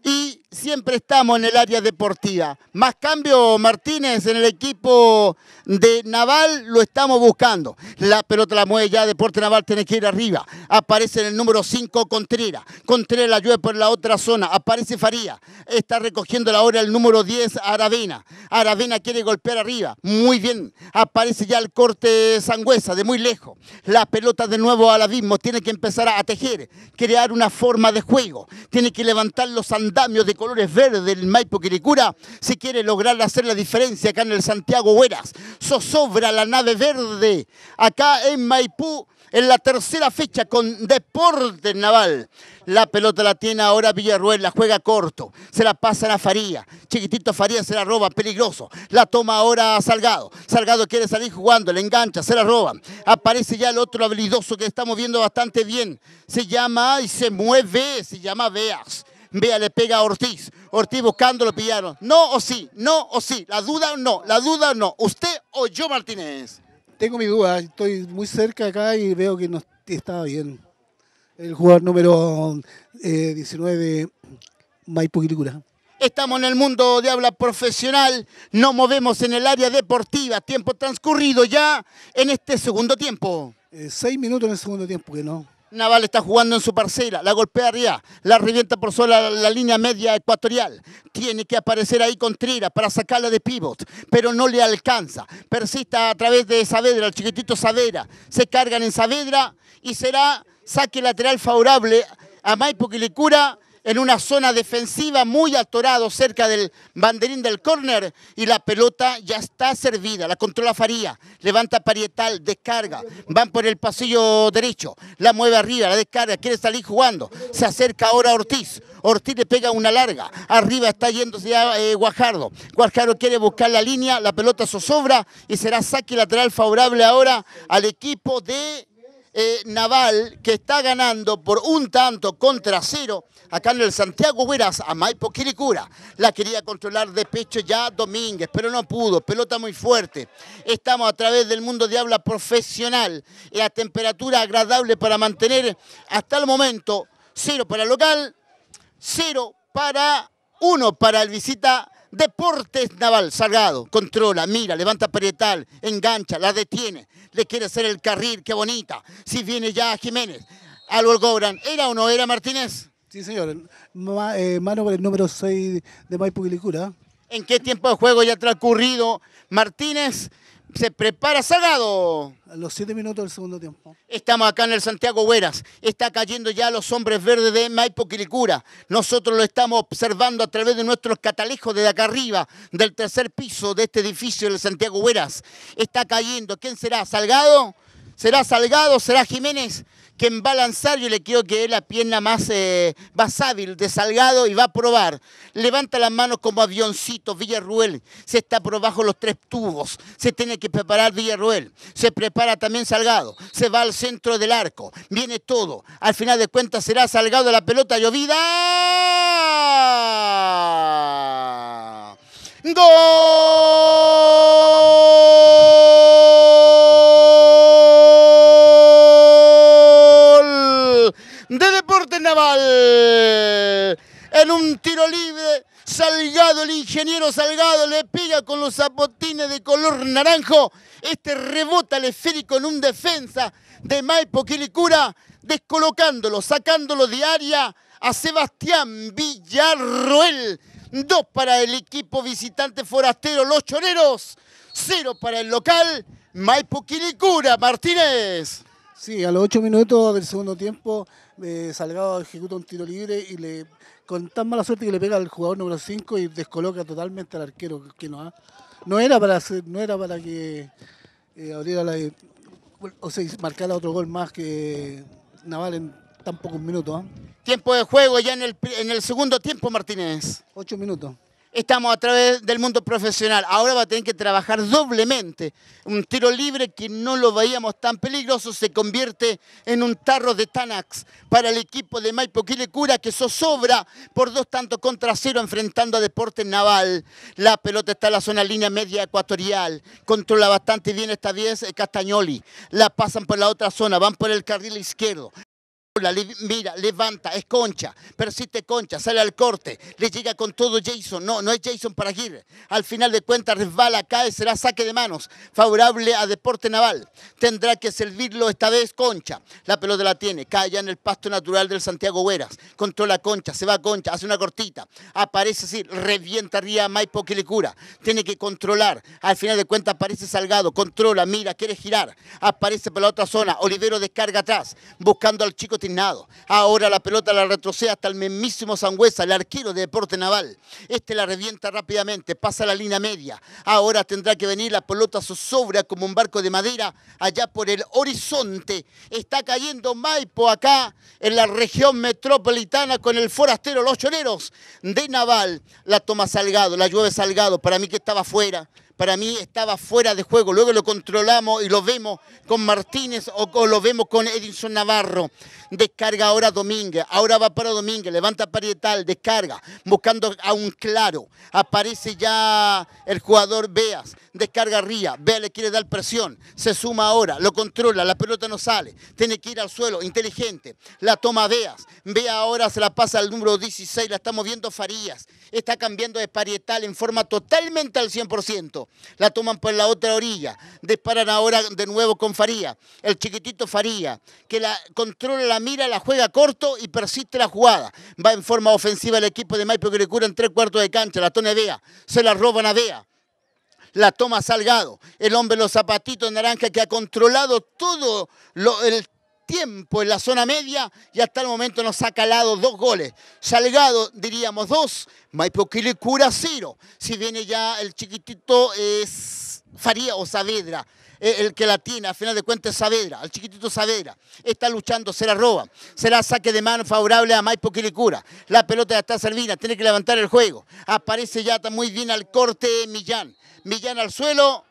y siempre estamos en el área deportiva. Más cambio, Martínez, en el equipo de Naval lo estamos buscando. La pelota la mueve ya, Deporte Naval tiene que ir arriba. Aparece en el número 5 Contreras. Contreras la llueve por la otra zona. Aparece Faría. Está recogiendo la hora el número 10 Aravena. Aravena quiere golpear arriba. Muy bien. Aparece ya el corte Sangüesa de muy lejos. La pelota de nuevo al abismo. Tiene que empezar a tejer, crear una forma de juego. Tiene que levantar los andamios de colores verdes del Maipú, Quiricura si quiere lograr hacer la diferencia acá en el Santiago Hueras. Sosobra la nave verde acá en Maipú en la tercera fecha con deporte Naval. La pelota la tiene ahora Villarruel, la juega corto, se la pasa a Faría, chiquitito Faría se la roba, peligroso, la toma ahora Salgado, Salgado quiere salir jugando, le engancha, se la roba. aparece ya el otro habilidoso que estamos viendo bastante bien, se llama y se mueve, se llama Veas. Vea le pega a Ortiz. Ortiz buscando lo pillaron. No o sí, no o sí. La duda o no, la duda o no. ¿Usted o yo, Martínez? Tengo mi duda. Estoy muy cerca acá y veo que no estaba bien. El jugador número 19, eh, Maipo Estamos en el mundo de habla profesional, no movemos en el área deportiva, tiempo transcurrido ya en este segundo tiempo. Eh, seis minutos en el segundo tiempo, que no, Naval está jugando en su parcera, la golpea arriba, la revienta por sola la, línea media ecuatorial. Tiene que aparecer ahí Trira para sacarla de pivot, pero no le alcanza. Persista a través de Saavedra, el chiquitito Saavedra. Se cargan en Saavedra y será saque lateral favorable a Maipo cura en una zona defensiva muy atorado cerca del banderín del córner y la pelota ya está servida, la controla Faría, levanta parietal, descarga, van por el pasillo derecho, la mueve arriba, la descarga, quiere salir jugando, se acerca ahora Ortiz, Ortiz le pega una larga, arriba está yéndose ya eh, Guajardo, Guajardo quiere buscar la línea, la pelota zozobra y será saque lateral favorable ahora al equipo de eh, Naval, que está ganando por un tanto contra cero acá en el Santiago Hueras a Maipo Quiricura, La quería controlar de pecho ya Domínguez, pero no pudo. Pelota muy fuerte. Estamos a través del mundo de habla profesional. La temperatura agradable para mantener hasta el momento cero para local, cero para uno para el visita Deportes Naval, Salgado, controla, mira, levanta parietal, engancha, la detiene, le quiere hacer el carril, qué bonita. Si viene ya Jiménez, algo Gobran ¿Era o no era Martínez? Sí, señor. Eh, mano por el número 6 de Maipo Licura ¿En qué tiempo de juego ya ha transcurrido Martínez? se prepara Salgado. A los siete minutos del segundo tiempo. Estamos acá en el Santiago Hueras. Está cayendo ya los hombres verdes de Maipo Quilicura. Nosotros lo estamos observando a través de nuestros catalejos desde acá arriba, del tercer piso de este edificio del Santiago Hueras. Está cayendo. ¿Quién será? ¿Salgado? ¿Será Salgado? ¿Será Jiménez? quien va a lanzar, yo le quiero que es la pierna eh, más, hábil de Salgado y va a probar. Levanta las manos como avioncito, Villarruel. Se está por bajo los tres tubos. Se tiene que preparar Villarruel. Se prepara también Salgado. Se va al centro del arco. Viene todo. Al final de cuentas será Salgado la pelota llovida. ¡Gol! Naval. En un tiro libre, Salgado, el ingeniero Salgado, le pega con los zapotines de color naranjo. Este rebota el esférico en un defensa de Maipo Quilicura, descolocándolo, sacándolo de área a Sebastián Villarroel. Dos para el equipo visitante forastero, los choreros. Cero para el local, Maipo Quilicura. Martínez. Sí, a los ocho minutos del segundo tiempo Salgado ejecuta un tiro libre y le con tan mala suerte que le pega al jugador número 5 y descoloca totalmente al arquero que no ¿ah? No era para no era para que eh, abriera la o sea, marcara otro gol más que Naval en tan pocos minutos. ¿ah? Tiempo de juego ya en el, en el segundo tiempo, Martínez. Ocho minutos estamos a través del mundo profesional. Ahora va a tener que trabajar doblemente. Un tiro libre que no lo veíamos tan peligroso se convierte en un tarro de Tanax para el equipo de Maipo cura, que zozobra por dos tantos contra cero enfrentando a Deportes Naval. La pelota está en la zona línea media ecuatorial. Controla bastante bien esta 10 eh, Castañoli. La pasan por la otra zona, van por el carril izquierdo mira, levanta, es concha, persiste concha, sale al corte, le llega con todo Jason, no, no es Jason para girar. Al final de cuentas resbala, cae, será saque de manos, favorable a Deporte Naval. Tendrá que servirlo esta vez concha. La pelota la tiene, cae ya en el pasto natural del Santiago Hueras, controla concha, se va concha, hace una cortita, aparece así, revienta arriba a Maipo que le cura, tiene que controlar. Al final de cuentas aparece Salgado, controla, mira, quiere girar, aparece por la otra zona, Olivero descarga atrás, buscando al chico Ahora la pelota la retrocede hasta el mismísimo Sangüesa, el arquero de Deporte Naval. Este la revienta rápidamente, pasa la línea media. Ahora tendrá que venir la pelota zozobra como un barco de madera allá por el horizonte. Está cayendo Maipo acá en la región metropolitana con el forastero Los choneros de Naval. La toma Salgado, la llueve Salgado, para mí que estaba fuera para mí estaba fuera de juego. Luego lo controlamos y lo vemos con Martínez o, lo vemos con Edison Navarro. Descarga ahora Domínguez, ahora va para Domínguez, levanta parietal, descarga, buscando a un claro. Aparece ya el jugador Beas, descarga Ría, Beas le quiere dar presión, se suma ahora, lo controla, la pelota no sale, tiene que ir al suelo, inteligente, la toma Beas, Beas ahora se la pasa al número 16, la estamos viendo Farías, está cambiando de parietal en forma totalmente al 100%. La toman por la otra orilla. Disparan ahora de nuevo con Faría. El chiquitito Faría, que la controla la mira, la juega corto y persiste la jugada. Va en forma ofensiva el equipo de Maipo que le cura en tres cuartos de cancha. La tone Vea. Se la roban a Vea la toma Salgado, el hombre los zapatitos naranja que ha controlado todo el tiempo en la zona media y hasta el momento nos ha calado dos goles. Salgado, diríamos dos, Maipo Cura cero. Si viene ya el chiquitito es Faría o Saavedra eh, el que la tiene, al final de cuentas es Saavedra, al chiquitito Saavedra. Está luchando, será roba, será saque de mano favorable a Maipo La pelota ya está servida, tiene que levantar el juego. Aparece ya muy bien al corte Millán. Millán al suelo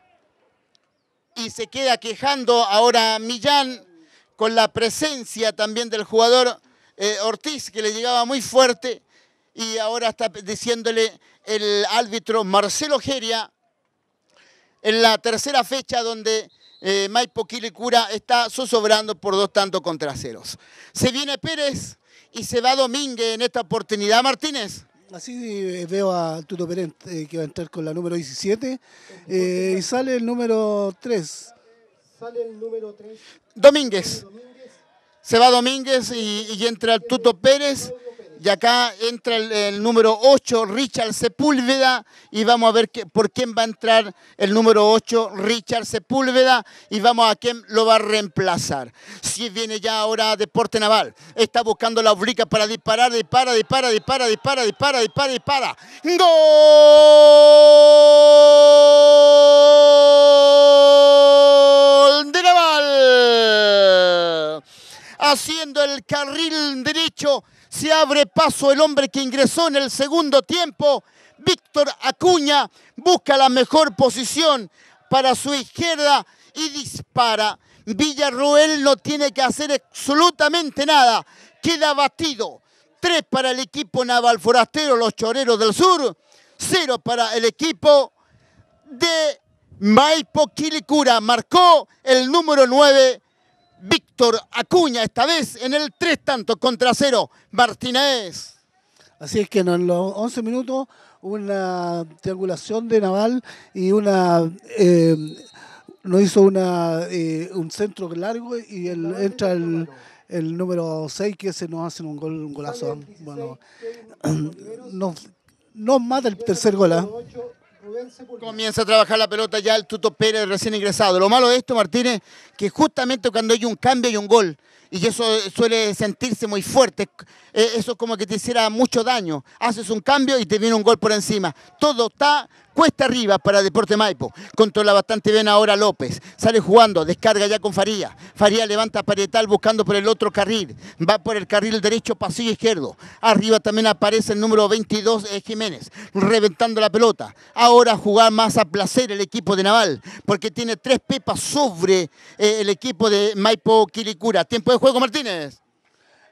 y se queda quejando ahora Millán con la presencia también del jugador eh, Ortiz, que le llegaba muy fuerte, y ahora está diciéndole el árbitro Marcelo Geria, en la tercera fecha donde eh, Maipo está zozobrando por dos tantos contra ceros. Se viene Pérez y se va Domínguez en esta oportunidad. Martínez. Así eh, veo a Tuto Pérez que va a entrar con la número 17 y sale el número 3 es el número 3. Domínguez. Se va Domínguez y, y entra el Tuto Pérez. Y acá entra el, número 8, Richard Sepúlveda, y vamos a ver por quién va a entrar el número 8, Richard Sepúlveda, y vamos a quién lo va a reemplazar. Si viene ya ahora Deporte Naval, está buscando la ubrica para disparar, dispara, dispara, dispara, dispara, dispara, dispara, dispara. ¡Gol de Naval! Haciendo el carril derecho se abre paso el hombre que ingresó en el segundo tiempo. Víctor Acuña busca la mejor posición para su izquierda y dispara. Villarroel no tiene que hacer absolutamente nada. Queda batido. Tres para el equipo naval forastero, los choreros del sur. Cero para el equipo de Maipo Quilicura. Marcó el número nueve. Víctor Acuña, esta vez en el tres tanto contra cero, Martínez. Así es que en los 11 minutos una triangulación de Naval y una... Eh, no hizo una, eh, un centro largo y entra el, número 6 que se nos hace un gol golazo. Bueno, <clears throat> nos, nos mata el tercer gol. ¿ah? Comienza a trabajar la pelota ya el Tuto Pérez recién ingresado. Lo malo de esto, Martínez, que justamente cuando hay un cambio y un gol, y eso suele sentirse muy fuerte. E, eso es como que te hiciera mucho daño. Haces un cambio y te viene un gol por encima. Todo está cuesta arriba para Deporte Maipo. Controla bastante bien ahora López. Sale jugando, descarga ya con Faría. Faría levanta a buscando por el otro carril. Va por el carril derecho, pasillo izquierdo. Arriba también aparece el número 22 eh, Jiménez, reventando la pelota. Ahora jugar más a placer el equipo de Naval, porque tiene tres pepas sobre eh, el equipo de Maipo Quilicura. Tiempo de Juego Martínez.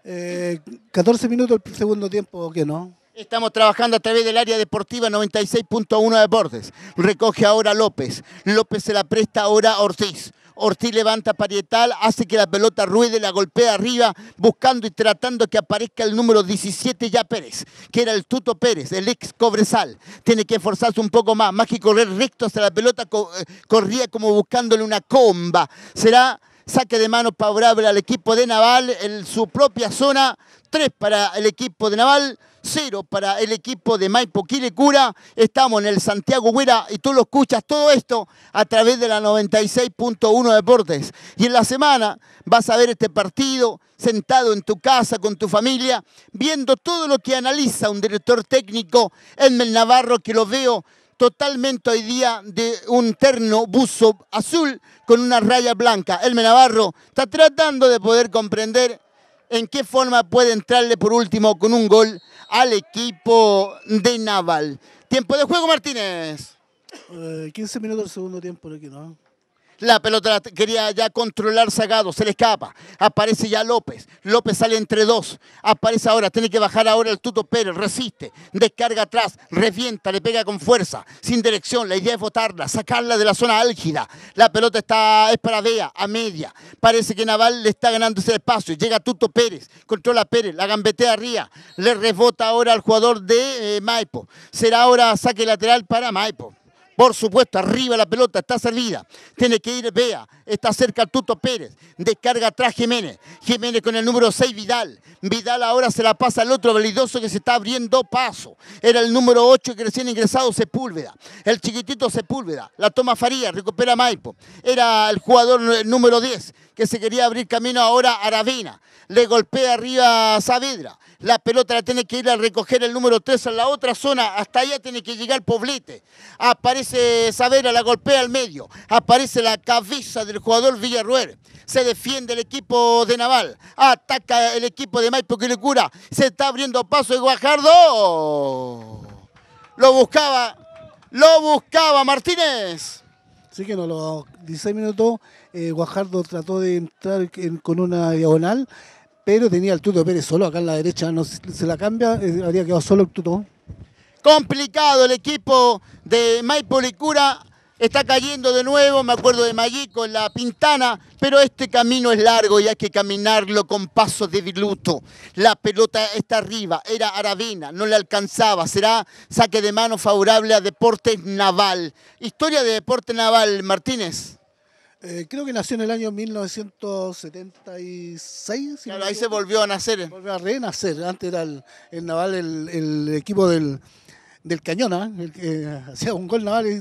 14 eh, minutos el segundo tiempo, qué no? Estamos trabajando a través del área deportiva 96.1 de bordes. Recoge ahora López. López se la presta ahora a Ortiz. Ortiz levanta parietal, hace que la pelota ruede, la golpea arriba, buscando y tratando que aparezca el número 17 ya Pérez, que era el Tuto Pérez, el ex Cobresal. Tiene que esforzarse un poco más, más que correr recto hacia la pelota, eh, corría como buscándole una comba. Será Saque de mano favorable al equipo de Naval en su propia zona. 3 para el equipo de Naval, 0 para el equipo de Maipo Quilicura. Estamos en el Santiago Huera y tú lo escuchas todo esto a través de la 96.1 Deportes. Y en la semana vas a ver este partido sentado en tu casa con tu familia, viendo todo lo que analiza un director técnico, Edmel Navarro, que lo veo totalmente hoy día de un terno buzo azul con una raya blanca. El Navarro está tratando de poder comprender en qué forma puede entrarle por último con un gol al equipo de Naval. Tiempo de juego, Martínez. 15 eh, minutos del segundo tiempo, aquí, ¿no? La pelota quería ya controlar Sagado, se le escapa. Aparece ya López. López sale entre dos. Aparece ahora, tiene que bajar ahora el Tuto Pérez, resiste, descarga atrás, revienta, le pega con fuerza, sin dirección. La idea es botarla, sacarla de la zona álgida. La pelota está, es para Vea, a media. Parece que Naval le está ganando ese espacio. Llega Tuto Pérez, controla Pérez, la gambetea arriba. Le rebota ahora al jugador de eh, Maipo. Será ahora saque lateral para Maipo. Por supuesto, arriba la pelota, está servida, Tiene que ir Bea, está cerca Tuto Pérez. Descarga atrás Jiménez. Jiménez con el número 6, Vidal. Vidal ahora se la pasa al otro validoso que se está abriendo paso. Era el número 8 que recién ingresado Sepúlveda. El chiquitito Sepúlveda. La toma Faría, recupera Maipo. Era el jugador número 10 que se quería abrir camino ahora a Aravena. Le golpea arriba Saavedra la pelota la tiene que ir a recoger el número 3 a la otra zona, hasta allá tiene que llegar Poblete. Aparece Savera, la golpea al medio, aparece la cabeza del jugador Villarruel, se defiende el equipo de Naval, ataca el equipo de Maipo cura se está abriendo paso de Guajardo. Lo buscaba, lo buscaba Martínez. Así que no, los 16 minutos eh, Guajardo trató de entrar con una diagonal pero tenía el Tuto Pérez solo acá en la derecha, no se la cambia, eh, habría quedado solo el Tuto. Complicado el equipo de Maipolicura, está cayendo de nuevo, me acuerdo de Magui con la pintana, pero este camino es largo y hay que caminarlo con pasos de diluto. La pelota está arriba, era arabina, no le alcanzaba, será saque de mano favorable a Deportes Naval. Historia de Deportes Naval, Martínez. Eh, creo que nació en el año 1976. ahí se volvió a nacer. Volvió a renacer. Antes era el, Naval, el, equipo del, del Cañona, ¿ah? el que eh, <laughs> hacía un gol Naval y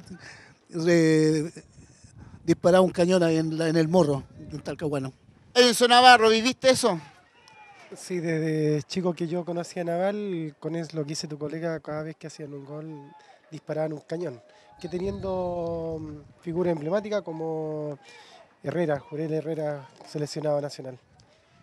disparaba un cañón ahí en, en el morro, en Talcahuano. Enzo Navarro, ¿viviste eso? Sí, desde chico que yo conocía a Naval, con eso lo que hice tu colega, cada vez que hacían un gol disparaban un cañón que teniendo mm, figura emblemática como Herrera, Jurel Herrera, seleccionado nacional.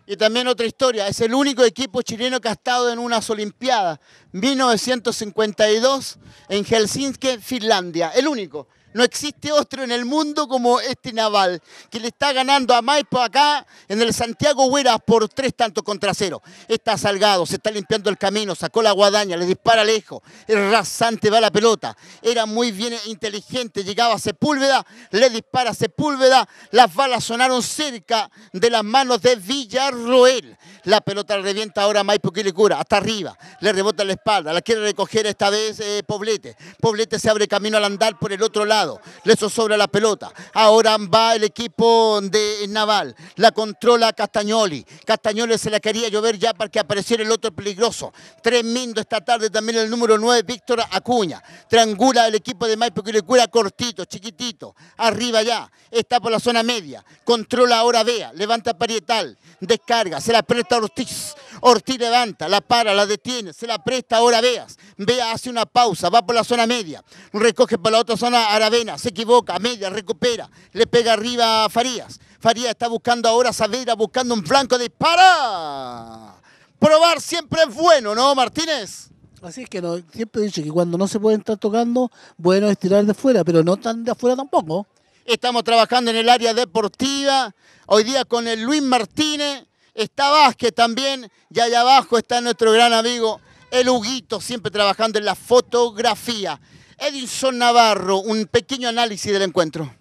Y también otra historia, es el único equipo chileno que ha estado en unas Olimpiadas, 1952 en Helsinki, Finlandia, el único. No existe otro en el mundo como este Naval, que le está ganando a Maipo acá en el Santiago Hueras por tres tantos contra cero. Está salgado, se está limpiando el camino, sacó la guadaña, le dispara lejos, El rasante, va la pelota. Era muy bien inteligente, llegaba a Sepúlveda, le dispara a Sepúlveda, las balas sonaron cerca de las manos de Villarroel. La pelota revienta ahora a Maipo cura, hasta arriba, le rebota la espalda, la quiere recoger esta vez eh, Poblete. Poblete se abre camino al andar por el otro lado le la pelota. Ahora va el equipo de Naval, la controla Castañoli. Castañoli se la quería llover ya para que apareciera el otro peligroso. Tremendo esta tarde también el número 9, Víctor Acuña. Triangula el equipo de Maipo que le cura cortito, chiquitito. Arriba ya, está por la zona media. Controla ahora Vea, levanta Parietal, descarga, se la presta Ortiz. Ortiz levanta, la para, la detiene, se la presta ahora Veas. Vea, hace una pausa, va por la zona media, recoge por la otra zona Aravena, se equivoca, media, recupera, le pega arriba a Farías. Farías está buscando ahora Savera, buscando un flanco, dispara. Probar siempre es bueno, ¿no, Martínez? Así es que siempre he dicho que cuando no se puede estar tocando, bueno es tirar de fuera, pero no tan de afuera tampoco. Estamos trabajando en el área deportiva, hoy día con el Luis Martínez, está Vázquez también y allá abajo está nuestro gran amigo El Huguito, siempre trabajando en la fotografía. Edison Navarro, un pequeño análisis del encuentro.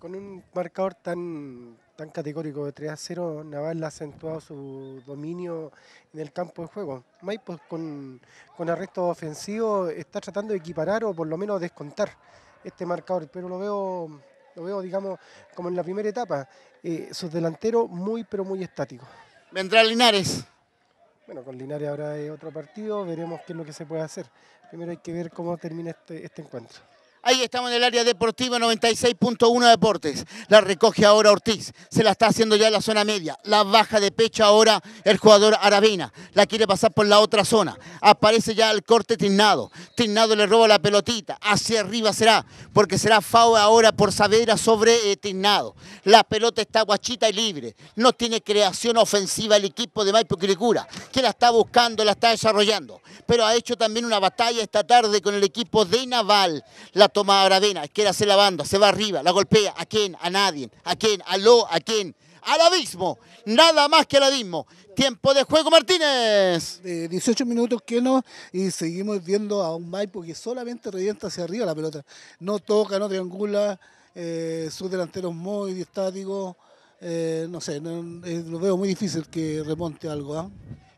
Con un marcador tan, tan categórico de 3 a 0, Naval ha acentuado su dominio en el campo de juego. Maipo con, con arresto ofensivo está tratando de equiparar o por lo menos descontar este marcador, pero lo veo, lo veo digamos, como en la primera etapa, eh, sus delanteros muy pero muy estáticos. Vendrá Linares. Bueno, con Linares habrá otro partido, veremos qué es lo que se puede hacer. Primero hay que ver cómo termina este, este encuentro. Ahí estamos en el área deportiva 96.1 Deportes. La recoge ahora Ortiz. Se la está haciendo ya en la zona media. La baja de pecho ahora el jugador Aravena. La quiere pasar por la otra zona. Aparece ya el corte Tignado. Tignado le roba la pelotita. Hacia arriba será. Porque será FAO ahora por Savera sobre Tinado. Eh, Tignado. La pelota está guachita y libre. No tiene creación ofensiva el equipo de Maipo Quiricura. Que la está buscando, la está desarrollando. Pero ha hecho también una batalla esta tarde con el equipo de Naval toma a Aravena, quiere hacer la banda, se va arriba, la golpea. ¿A quién? A nadie. ¿A quién? ¿Aló? ¿A quién? Al abismo. Nada más que al abismo. Tiempo de juego, Martínez. 18 minutos que no. Y seguimos viendo a un Maipo que solamente revienta hacia arriba la pelota. No toca, no triangula. Eh, sus delanteros muy estáticos. Eh, no sé, eh, lo veo muy difícil que remonte algo. ¿ah?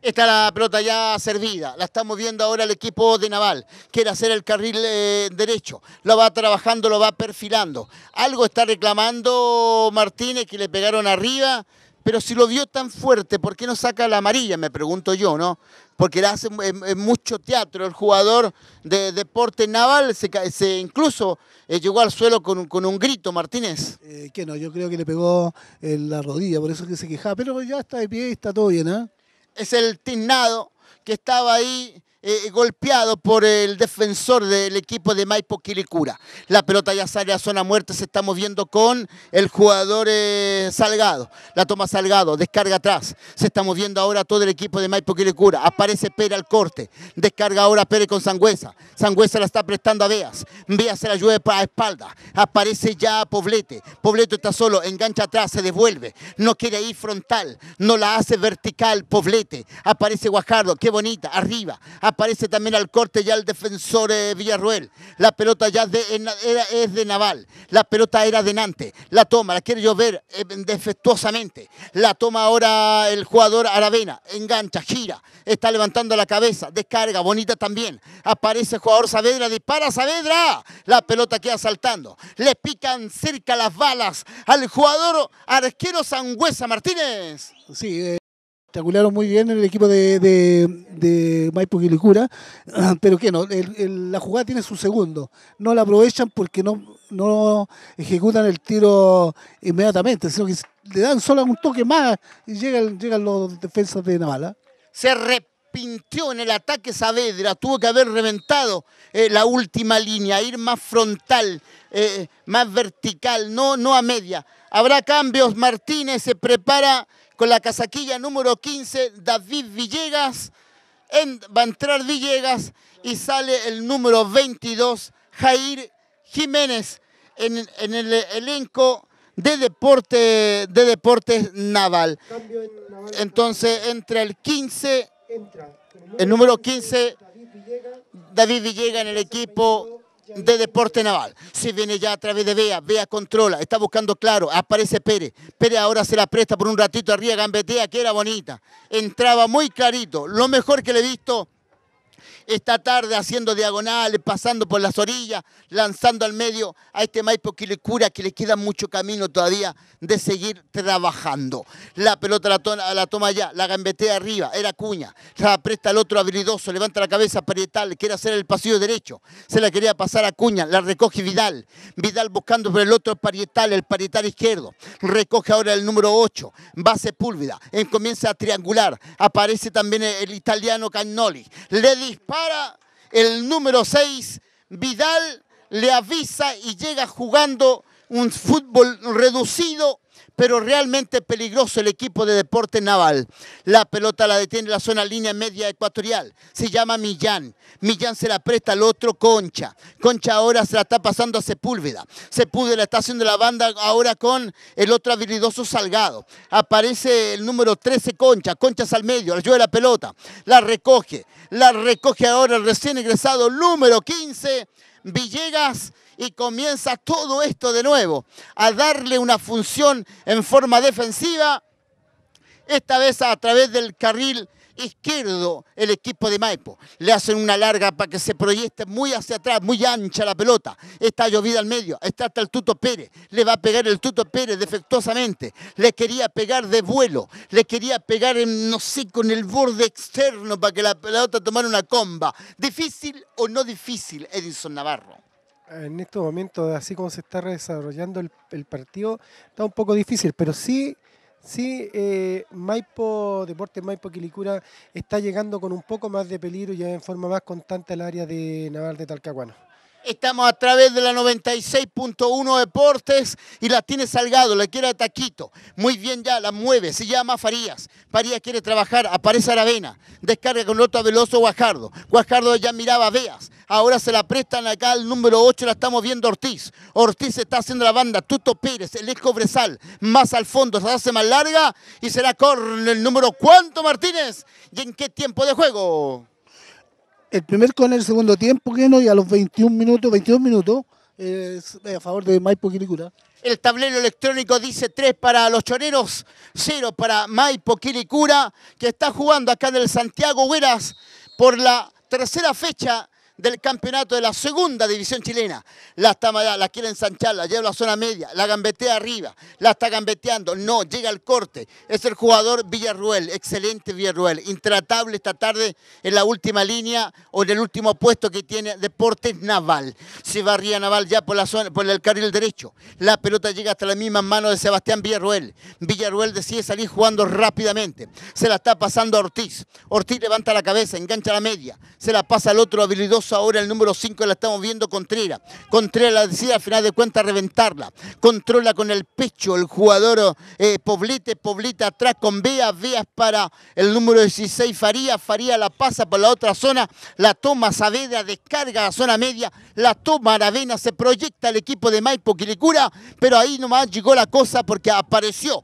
Está la pelota ya servida, la estamos viendo ahora el equipo de Naval. Quiere hacer el carril eh, derecho, lo va trabajando, lo va perfilando. Algo está reclamando Martínez que le pegaron arriba, pero si lo vio tan fuerte, ¿por qué no saca la amarilla? Me pregunto yo, ¿no? Porque hace eh, eh, mucho teatro el jugador de deporte Naval, se, incluso llegó al suelo con, un grito, Martínez. que no, yo creo que le pegó la rodilla, por eso que se quejaba, pero ya está de pie, está todo bien, ¿ah? es el tiznado que estaba ahí eh, golpeado por el defensor del equipo de Maipo Quilicura. La pelota ya sale a zona muerta, se está viendo con el jugador eh, Salgado. La toma Salgado, descarga atrás. Se está moviendo ahora todo el equipo de Maipo Quilicura. Aparece Pérez al corte, descarga ahora Pérez con Sangüesa. Sangüesa la está prestando a Beas Veas se la llueve para la espalda. Aparece ya Poblete. Poblete está solo, engancha atrás, se devuelve. No quiere ir frontal, no la hace vertical Poblete. Aparece Guajardo, qué bonita, arriba aparece también al corte ya el defensor eh, Villarruel. La pelota ya es de Naval. La pelota era de Nantes. La toma, la quiere llover eh, defectuosamente. La toma ahora el jugador Aravena. Engancha, gira. Está levantando la cabeza. Descarga, bonita también. Aparece el jugador Saavedra. Dispara Saavedra. La pelota queda saltando. Le pican cerca las balas al jugador arquero Sangüesa Martínez. Sí. Eh espectacularon muy bien en el equipo de, Maipo Quilicura, <clears throat> pero que no, la jugada tiene su segundo, no la aprovechan porque no, ejecutan el tiro inmediatamente, sino que le dan solo un toque más y llegan, llegan los defensas de Navala. ¿ah? Se repintió en el ataque Saavedra, tuvo que haber reventado eh, la última línea, ir más frontal, eh, eh, más vertical, no, no a media. Habrá cambios, Martínez se prepara con la casaquilla número 15, David Villegas. va a entrar Villegas y sale el número 22, Jair Jiménez, en, el elenco de deporte de deportes naval. Entonces entra el 15, el número 15, David Villegas en el equipo de deporte naval. si viene ya a través de vea vea controla, está buscando claro, aparece Pérez. Pérez ahora se la presta por un ratito arriba, gambetea, que era bonita. Entraba muy clarito, lo mejor que le he visto esta tarde haciendo diagonales, pasando por las orillas, lanzando al medio a este Maipo que le cura, que le queda mucho camino todavía de seguir trabajando. La pelota la, toma ya, la gambetea arriba, era cuña, la presta el otro habilidoso, levanta la cabeza parietal, quiere hacer el pasillo derecho, se la quería pasar a cuña, la recoge Vidal, Vidal buscando por el otro parietal, el parietal izquierdo, recoge ahora el número 8, base púlvida comienza a triangular, aparece también el italiano Cagnoli, le dispara el número 6, Vidal le avisa y llega jugando un fútbol reducido pero realmente peligroso el equipo de deporte naval. La pelota la detiene la zona línea media ecuatorial. Se llama Millán. Millán se la presta al otro Concha. Concha ahora se la está pasando a Sepúlveda. Sepúlveda está haciendo la banda ahora con el otro habilidoso Salgado. Aparece el número 13 Concha. Concha al medio, ayuda la pelota. La recoge. La recoge ahora el recién egresado número 15 Villegas y comienza todo esto de nuevo, a darle una función en forma defensiva, esta vez a través del carril izquierdo el equipo de Maipo. Le hacen una larga para que se proyecte muy hacia atrás, muy ancha la pelota. Está llovida al medio, está hasta el Tuto Pérez. Le va a pegar el Tuto Pérez defectuosamente. Le quería pegar de vuelo, le quería pegar, en, no sé, con el borde externo para que la pelota tomara una comba. ¿Difícil o no difícil, Edison Navarro? en estos momentos, así como se está desarrollando el, partido, está un poco difícil, pero sí, sí, eh, Maipo, Deportes Maipo Quilicura está llegando con un poco más de peligro y en forma más constante al área de Naval de Talcahuano. Estamos a través de la 96.1 Deportes y la tiene Salgado, la quiere a Taquito. Muy bien ya, la mueve, se llama Farías. Farías quiere trabajar, aparece Aravena, descarga con otro Veloso Guajardo. Guajardo ya miraba Veas ahora se la prestan acá al número 8, la estamos viendo Ortiz. Ortiz está haciendo la banda, Tuto Pérez, el ex Bresal. más al fondo, se hace más larga y será con el número cuánto Martínez. ¿Y en qué tiempo de juego? El primer con el segundo tiempo, que no, y a los 21 minutos, 22 minutos, eh, a favor de Maipo Quilicura. El tablero electrónico dice 3 para los choreros, 0 para Maipo Quilicura, que está jugando acá en el Santiago Hueras por la tercera fecha del campeonato de la segunda división chilena. La está la quiere ensanchar, la lleva a la zona media, la gambetea arriba, la está gambeteando. No, llega al corte. Es el jugador Villarruel, excelente Villarruel, intratable esta tarde en la última línea o en el último puesto que tiene Deportes Naval. Se barría Naval ya por la zona, por el carril derecho. La pelota llega hasta las mismas manos de Sebastián Villarruel. Villarruel decide salir jugando rápidamente. Se la está pasando a Ortiz. Ortiz levanta la cabeza, engancha la media. Se la pasa al otro habilidoso ahora el número 5 la estamos viendo Contreras. Contreras la decide al final de cuentas reventarla. Controla con el pecho el jugador eh, Poblete, Poblete atrás con Veas, vías para el número 16 Faría, Faría la pasa por la otra zona, la toma Saavedra, descarga la zona media, la toma Aravena, se proyecta el equipo de Maipo Quilicura, pero ahí nomás llegó la cosa porque apareció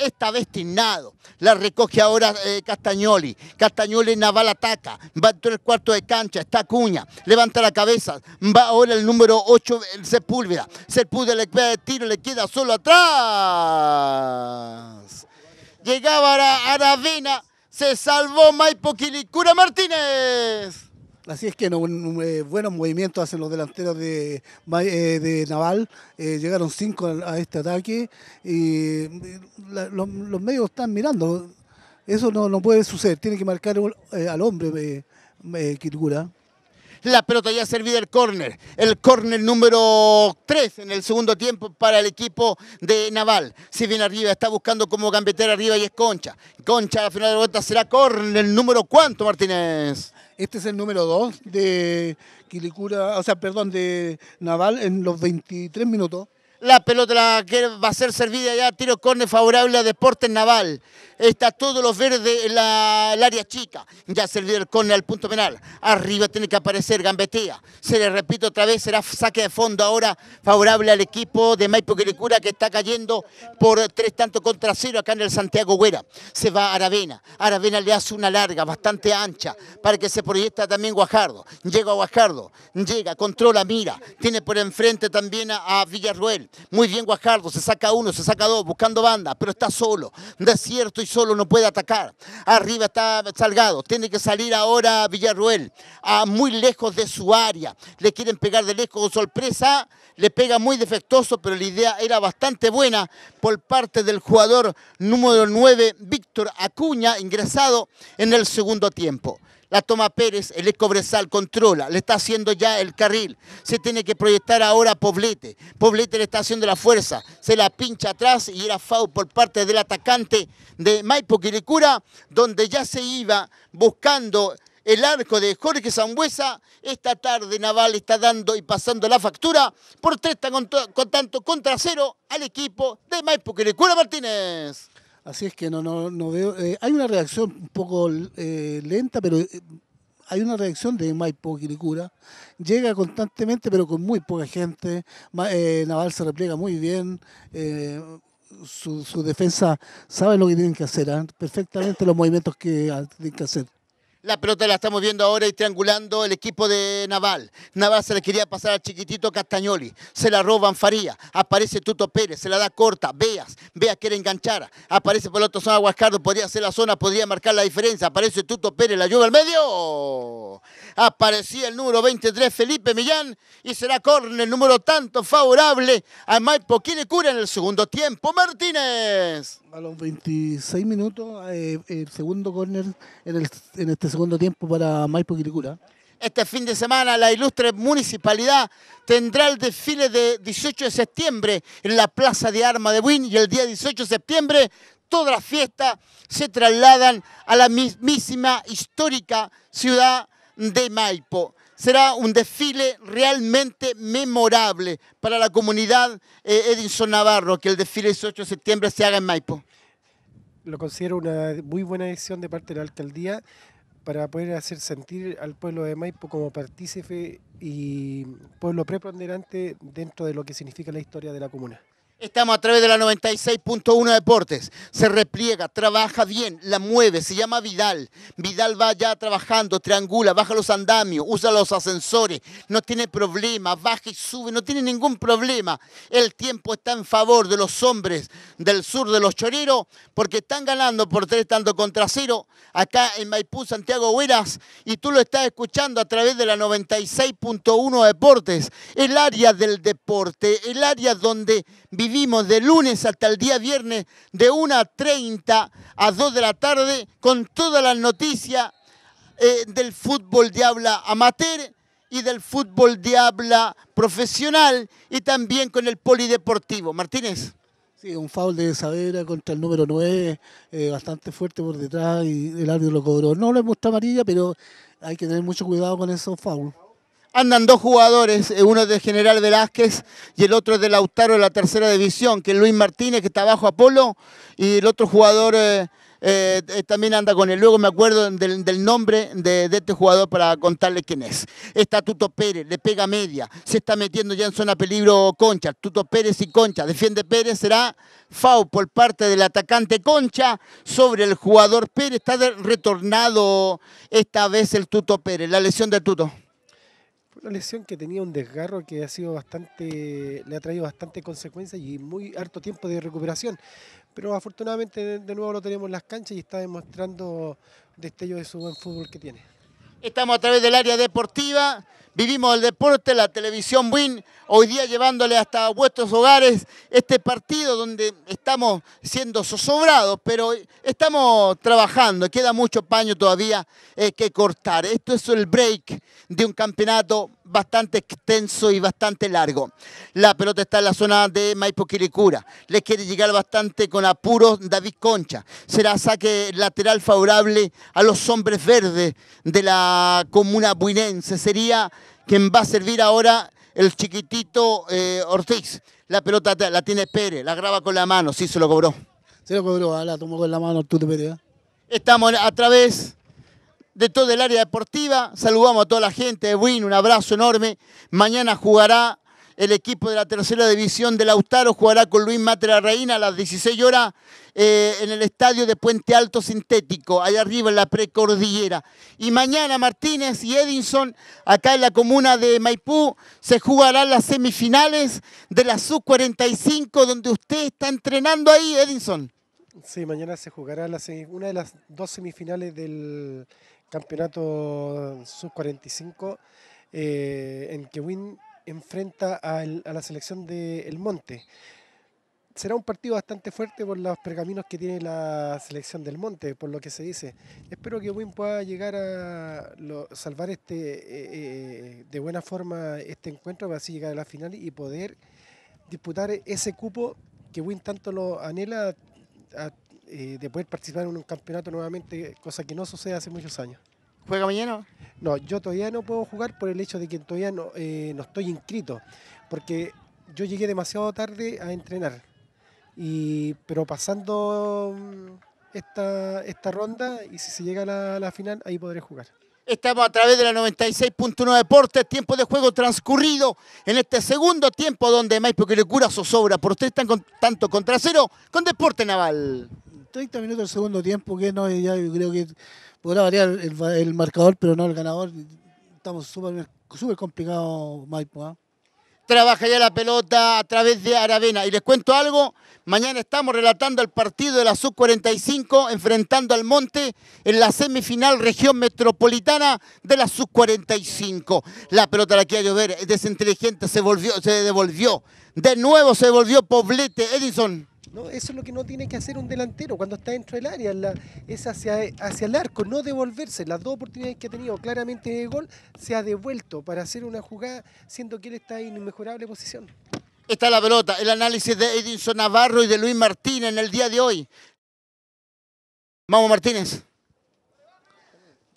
está destinado. La recoge ahora eh, castañoli Castagnoli. Castagnoli Naval ataca. Va en el cuarto de cancha. Está Cuña. Levanta la cabeza. Va ahora el número 8, Sepúlveda. Sepúlveda le queda tiro. Le queda solo atrás. Llegaba a Aravena. Se salvó Maipo Cura Martínez. Así es que no, eh, buenos movimientos hacen los delanteros de, eh, de Naval. Eh, llegaron cinco a este ataque y mm, los, medios están mirando. Eso no, puede suceder. Tiene que marcar al hombre Kirgura. La pelota ya ha servido el córner. El córner número 3 en el segundo tiempo para el equipo de Naval. Si viene arriba está buscando como gambetera arriba y es Concha. Concha a final de vuelta será córner número cuánto, Martínez. Este es el número 2 de Quilicura, o sea, perdón, de Naval en los 23 minutos la pelota que va a ser servida ya, tiro córner favorable a Deportes Naval. Está todo los verde en el área chica. Ya servido el córner al punto penal. Arriba tiene que aparecer Gambetea. Se le repito otra vez, será saque de fondo ahora favorable al equipo de Maipo Quiricura que está cayendo por tres tantos contra cero acá en el Santiago Güera. Se va a Aravena. Aravena le hace una larga, bastante ancha, para que se proyecta también Guajardo. Llega Guajardo, llega, controla, mira. Tiene por enfrente también a, a Villarruel. Muy bien Guajardo, se saca uno, se saca dos, buscando banda, pero está solo, desierto y solo no puede atacar. Arriba está Salgado, tiene que salir ahora Villarruel, a muy lejos de su área. Le quieren pegar de lejos con sorpresa, le pega muy defectuoso, pero la idea era bastante buena por parte del jugador número 9, Víctor Acuña, ingresado en el segundo tiempo. La toma Pérez, el Cobresal controla, le está haciendo ya el carril. Se tiene que proyectar ahora Poblete. Poblete le está haciendo la fuerza, se la pincha atrás y era foul por parte del atacante de Maipo Quiricura, donde ya se iba buscando el arco de Jorge Sambuesa, Esta tarde Naval está dando y pasando la factura por tres con, tanto contra cero al equipo de Maipo Quiricura Martínez. Así es que no, no, veo. Eh, hay una reacción un poco eh, lenta, pero eh, hay una reacción de Maipo cura. Llega constantemente, pero con muy poca gente. Naval se repliega muy bien. Su, su, defensa sabe lo que tienen que hacer, ¿ah? perfectamente los movimientos que ah, tienen que hacer. La pelota la estamos viendo ahora y triangulando el equipo de Naval. Naval se le quería pasar al chiquitito Castagnoli. Se la roban Faría. Aparece Tuto Pérez. Se la da corta. Veas. Veas quiere enganchar. Aparece por la otra zona Podría ser la zona. Podría marcar la diferencia. Aparece Tuto Pérez. La lluvia al medio. Aparecía el número 23 Felipe Millán. Y será el Número tanto favorable a Maipo. Quiere cura en el segundo tiempo? Martínez a los 26 minutos, eh, el segundo corner en, este segundo tiempo para Maipo Quiricura. Este fin de semana la ilustre municipalidad tendrá el desfile de 18 de septiembre en la Plaza de Arma de Buin y el día 18 de septiembre todas las fiestas se trasladan a la mismísima histórica ciudad de Maipo será un desfile realmente memorable para la comunidad eh, Edinson Navarro, que el desfile 18 de septiembre se haga en Maipo. Lo considero una muy buena decisión de parte de la alcaldía para poder hacer sentir al pueblo de Maipo como partícipe y pueblo preponderante dentro de lo que significa la historia de la comuna. Estamos a través de la 96.1 Deportes. Se repliega, trabaja bien, la mueve, se llama Vidal. Vidal va ya trabajando, triangula, baja los andamios, usa los ascensores, no tiene problema, baja y sube, no tiene ningún problema. El tiempo está en favor de los hombres del sur de los choreros porque están ganando por tres tanto contra cero acá en Maipú, Santiago Hueras, y tú lo estás escuchando a través de la 96.1 Deportes, el área del deporte, el área donde vivimos de lunes hasta el día viernes de 1.30 a 2 de la tarde con todas las noticias eh, del fútbol de habla amateur y del fútbol de habla profesional y también con el polideportivo. Martínez. Sí, un foul de Saavedra contra el número 9, eh, bastante fuerte por detrás y el árbitro lo cobró. No le gusta amarilla, pero hay que tener mucho cuidado con esos fouls andan dos jugadores, eh, uno es de General Velázquez y el otro es de Lautaro de la tercera división, que es Luis Martínez, que está bajo Apolo, y el otro jugador eh, eh, también anda con él. Luego me acuerdo del, nombre de, este jugador para contarle quién es. Está Tuto Pérez, le pega media, se está metiendo ya en zona peligro Concha, Tuto Pérez y Concha, defiende Pérez, será FAU por parte del atacante Concha sobre el jugador Pérez, está retornado esta vez el Tuto Pérez, la lesión de Tuto una lesión que tenía un desgarro que ha sido bastante, le ha traído bastante consecuencias y muy harto tiempo de recuperación. Pero afortunadamente de nuevo lo tenemos en las canchas y está demostrando destello de su buen fútbol que tiene. Estamos a través del área deportiva Vivimos el deporte, la televisión Win, hoy día llevándole hasta vuestros hogares este partido donde estamos siendo zozobrados, pero estamos trabajando, queda mucho paño todavía eh, que cortar. Esto es el break de un campeonato bastante extenso y bastante largo. La pelota está en la zona de Maipo Quilicura. Les quiere llegar bastante con apuros David Concha. Será saque lateral favorable a los hombres verdes de la comuna buinense. Sería quien va a servir ahora el chiquitito eh, Ortiz. La pelota la tiene Pérez, la graba con la mano, sí se lo cobró. Se lo cobró, la tomó con la mano ¿eh? Estamos a través de todo el área deportiva. Saludamos a toda la gente de un abrazo enorme. Mañana jugará el equipo de la tercera división del Lautaro, jugará con Luis Matera Reina a las 16 horas eh, en el estadio de Puente Alto Sintético, allá arriba en la precordillera. Y mañana Martínez y Edinson, acá en la comuna de Maipú, se jugarán las semifinales de la Sub-45, donde usted está entrenando ahí, Edinson. Sí, mañana se jugará una de las dos semifinales del campeonato sub-45, eh, en que Win enfrenta a la selección de El Monte. Será un partido bastante fuerte por los pergaminos que tiene la selección del Monte, por lo que se dice. Espero que Win pueda llegar a salvar este eh, eh, de buena forma este encuentro para así llegar a la final y poder disputar ese cupo que Win tanto lo anhela a eh, de poder participar en un campeonato nuevamente, cosa que no sucede hace muchos años. ¿Juega mañana? No, yo todavía no puedo jugar por el hecho de que todavía no, eh, no estoy inscrito, porque yo llegué demasiado tarde a entrenar. pero pasando mm, esta, esta ronda y si se llega a la, final, ahí podré jugar. Estamos a través de la 96.1 Deportes, tiempo de juego transcurrido en este segundo tiempo donde Maipo que le cura zozobra por ustedes con tanto contra cero con Deporte Naval. 30 minutos del segundo tiempo, que no, ya creo que podrá variar el, marcador, pero no el ganador. Estamos súper super complicados, Maipo. ¿ah? Trabaja ya la pelota a través de Aravena. Y les cuento algo, mañana estamos relatando el partido de la Sub-45 enfrentando al Monte en la semifinal región metropolitana de la Sub-45. La pelota la quiere llover, es desinteligente, se, volvió, se devolvió. De nuevo se devolvió Poblete Edison. Eso es lo que no tiene que hacer un delantero cuando está dentro del área, es hacia, el arco, no devolverse. Las dos oportunidades que ha tenido claramente el gol se ha devuelto para hacer una jugada, siendo que él está en inmejorable posición. Está la pelota, el análisis de Edison Navarro y de Luis Martínez en el día de hoy. Vamos Martínez.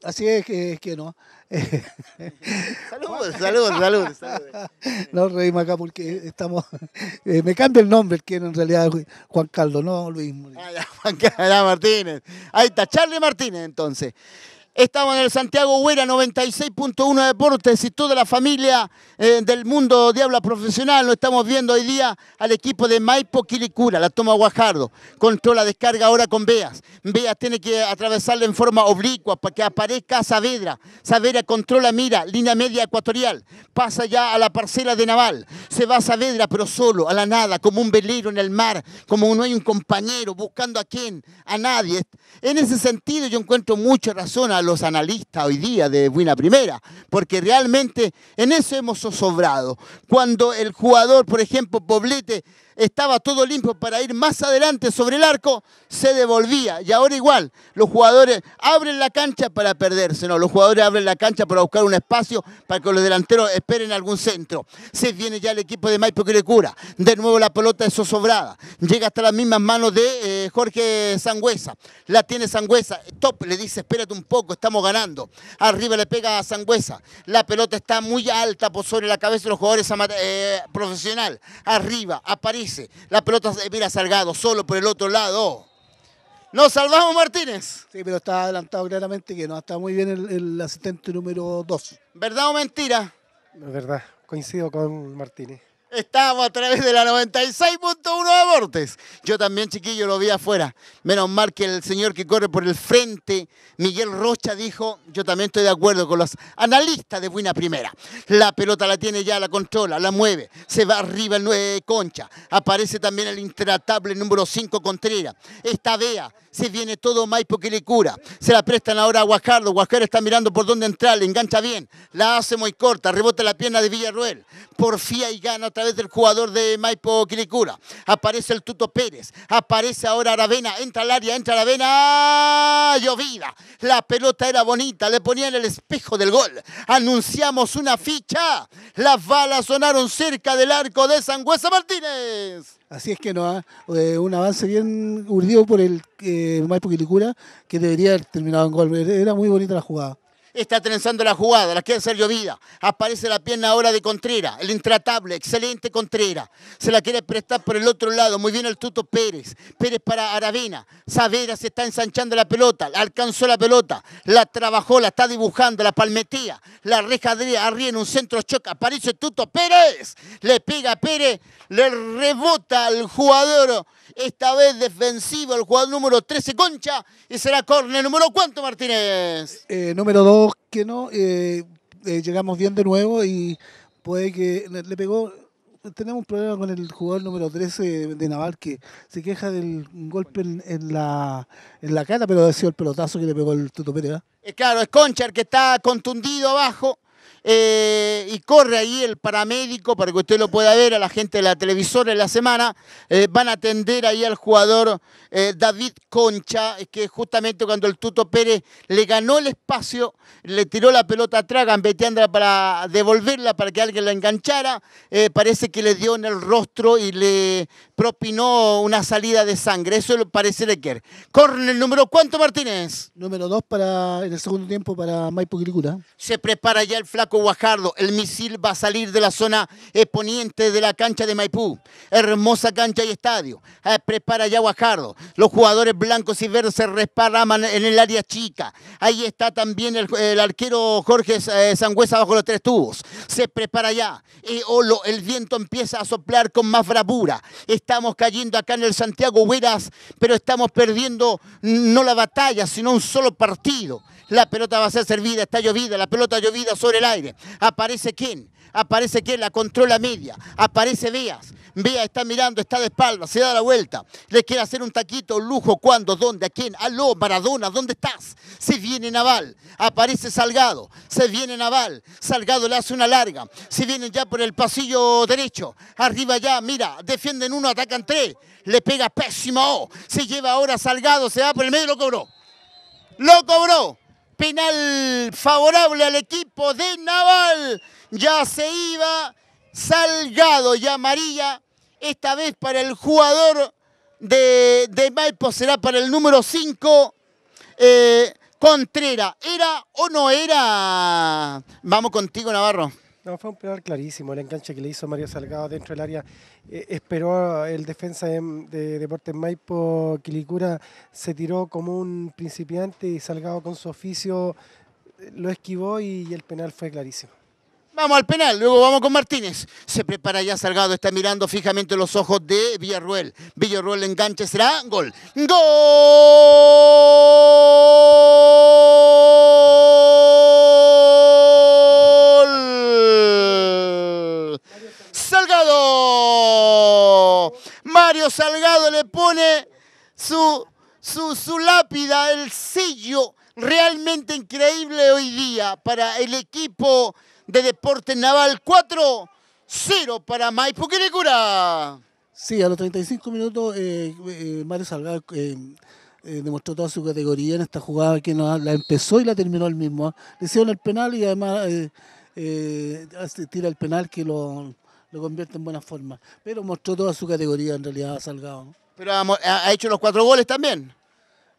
Así es es que no. <laughs> saludos, saludos, saludos. Salud. Nos reímos acá porque estamos. Eh, me cambia el nombre, el que en realidad Juan Caldo, no Luis. Ah, <laughs> Juan Martínez. Ahí está, Charlie Martínez, entonces. Estamos en el Santiago Huera 96.1 Deportes y toda la familia eh, del mundo de profesional lo estamos viendo hoy día al equipo de Maipo Quilicura, la toma Guajardo, controla descarga ahora con Beas. Beas tiene que atravesarla en forma oblicua para que aparezca Saavedra. Saavedra controla, mira, línea media ecuatorial, pasa ya a la parcela de Naval. Se va a Saavedra pero solo, a la nada, como un velero en el mar, como no hay un compañero, buscando a quién, a nadie. En ese sentido yo encuentro mucha razón a los analistas hoy día de Buena Primera, porque realmente en eso hemos zozobrado. Cuando el jugador, por ejemplo, Poblete estaba todo limpio para ir más adelante sobre el arco, se devolvía. Y ahora igual, los jugadores abren la cancha para perderse, no, los jugadores abren la cancha para buscar un espacio para que los delanteros esperen algún centro. Se viene ya el equipo de Maipo cura de nuevo la pelota es sobrada, llega hasta las mismas manos de eh, Jorge Sangüesa, la tiene Sangüesa, top, le dice espérate un poco, estamos ganando. Arriba le pega a Sangüesa, la pelota está muy alta por sobre la cabeza de los jugadores profesionales. Eh, profesional. Arriba París la pelota, eh, mira, Salgado, solo por el otro lado. Nos salvamos, Martínez. Sí, pero está adelantado claramente que no, está muy bien el, el asistente número 2. ¿Verdad o mentira? Es verdad, coincido con Martínez. Estábamos a través de la 96.1 de abortes. Yo también, chiquillo, lo vi afuera. Menos mal que el señor que corre por el frente, Miguel Rocha, dijo, yo también estoy de acuerdo con los analistas de Buena Primera. La pelota la tiene ya, la controla, la mueve, se va arriba el 9 de Concha. Aparece también el intratable número 5 Contreras. Esta vea se viene todo Maipo que Se la prestan ahora a Guajardo. Guajardo está mirando por dónde entrar, le engancha bien, la hace muy corta, rebota la pierna de Villarruel. Porfía y gana a través del jugador de Maipo que Aparece el Tuto Pérez, aparece ahora Aravena, entra al área, entra Aravena. ¡Ah! Llovida. La pelota era bonita, le ponían el espejo del gol. Anunciamos una ficha. Las balas sonaron cerca del arco de Sangüesa Martínez. Así es que no, ah, eh, un avance bien urdido por el eh, Maipo que debería haber terminado en gol. Era muy bonita la jugada está trenzando la jugada, la quiere hacer llovida. Aparece la pierna ahora de Contrera, el intratable, excelente Contrera. Se la quiere prestar por el otro lado, muy bien el Tuto Pérez. Pérez para Aravena. Savera se está ensanchando la pelota, alcanzó la pelota, la trabajó, la está dibujando, la palmetía, la reja arriba en un centro choca. Aparece Tuto Pérez, le pega a Pérez, le rebota al jugador esta vez defensivo el jugador número 13, Concha. Y será córner número cuánto, Martínez. Eh, número 2, que no. Eh, eh, llegamos bien de nuevo y puede que le, pegó tenemos un problema con el jugador número 13 de Naval que se queja del golpe en, la, en cara, pero ha sido el pelotazo que le pegó el Tuto Pérez. Claro, es el que está contundido abajo. Eh, y corre ahí el paramédico para que usted lo pueda ver a la gente de la televisora en la semana. Eh, van a atender ahí al jugador eh, David Concha, que justamente cuando el Tuto Pérez le ganó el espacio, le tiró la pelota atrás, gambeteándola para devolverla para que alguien la enganchara, parece que le dio en el rostro y le propinó una salida de sangre. Eso parece de que Corre el número cuánto, Martínez. Número dos para, en el segundo tiempo para Maipo Quiricura. Se prepara ya el flaco Guajardo. El misil va a salir de la zona exponiente de la cancha de Maipú. Hermosa cancha y estadio. Eh, prepara ya Guajardo. Los jugadores blancos y verdes se resparraman en el área chica. Ahí está también el, arquero Jorge eh, Sangüesa bajo los tres tubos. Se prepara ya. Eh, el viento empieza a soplar con más bravura. Estamos cayendo acá en el Santiago Hueras, pero estamos perdiendo no la batalla, sino un solo partido. La pelota va a ser servida, está llovida, la pelota llovida sobre el aire. Aparece quién? Aparece quién? La controla media. Aparece Veas. Vea, está mirando, está de espalda, se da la vuelta. Le quiere hacer un taquito, lujo. ¿Cuándo? ¿Dónde? ¿A quién? Aló, Maradona, ¿dónde estás? Se viene Naval. Aparece Salgado. Se viene Naval. Salgado le hace una larga. Se viene ya por el pasillo derecho. Arriba ya, mira, defienden uno, atacan tres. Le pega pésimo. Se lleva ahora Salgado, se va por el medio, lo cobró. Lo cobró penal favorable al equipo de Naval. Ya se iba Salgado ya amarilla. Esta vez para el jugador de, Maipo será para el número 5. Eh, Contrera, ¿era o no era? Vamos contigo, Navarro. No, fue un penal clarísimo, el enganche que le hizo Mario Salgado dentro del área eh, esperó el defensa de, Deportes Maipo, Quilicura, se tiró como un principiante y Salgado con su oficio eh, lo esquivó y, el penal fue clarísimo. Vamos al penal, luego vamos con Martínez. Se prepara ya Salgado, está mirando fijamente los ojos de Villarruel. Villarruel enganche, será gol. ¡Gol! Mario Salgado le pone su, su, lápida, el sello realmente increíble hoy día para el equipo de Deporte Naval. 4-0 para Maipo cura? Sí, a los 35 minutos eh, eh, Mario Salgado eh, demostró toda su categoría en esta jugada que la empezó y la terminó él mismo. ¿ah? Le hicieron el penal y además tira el penal que lo lo convierte en buena forma. Pero mostró toda su categoría en realidad Salgado. Pero ha, hecho los cuatro goles también.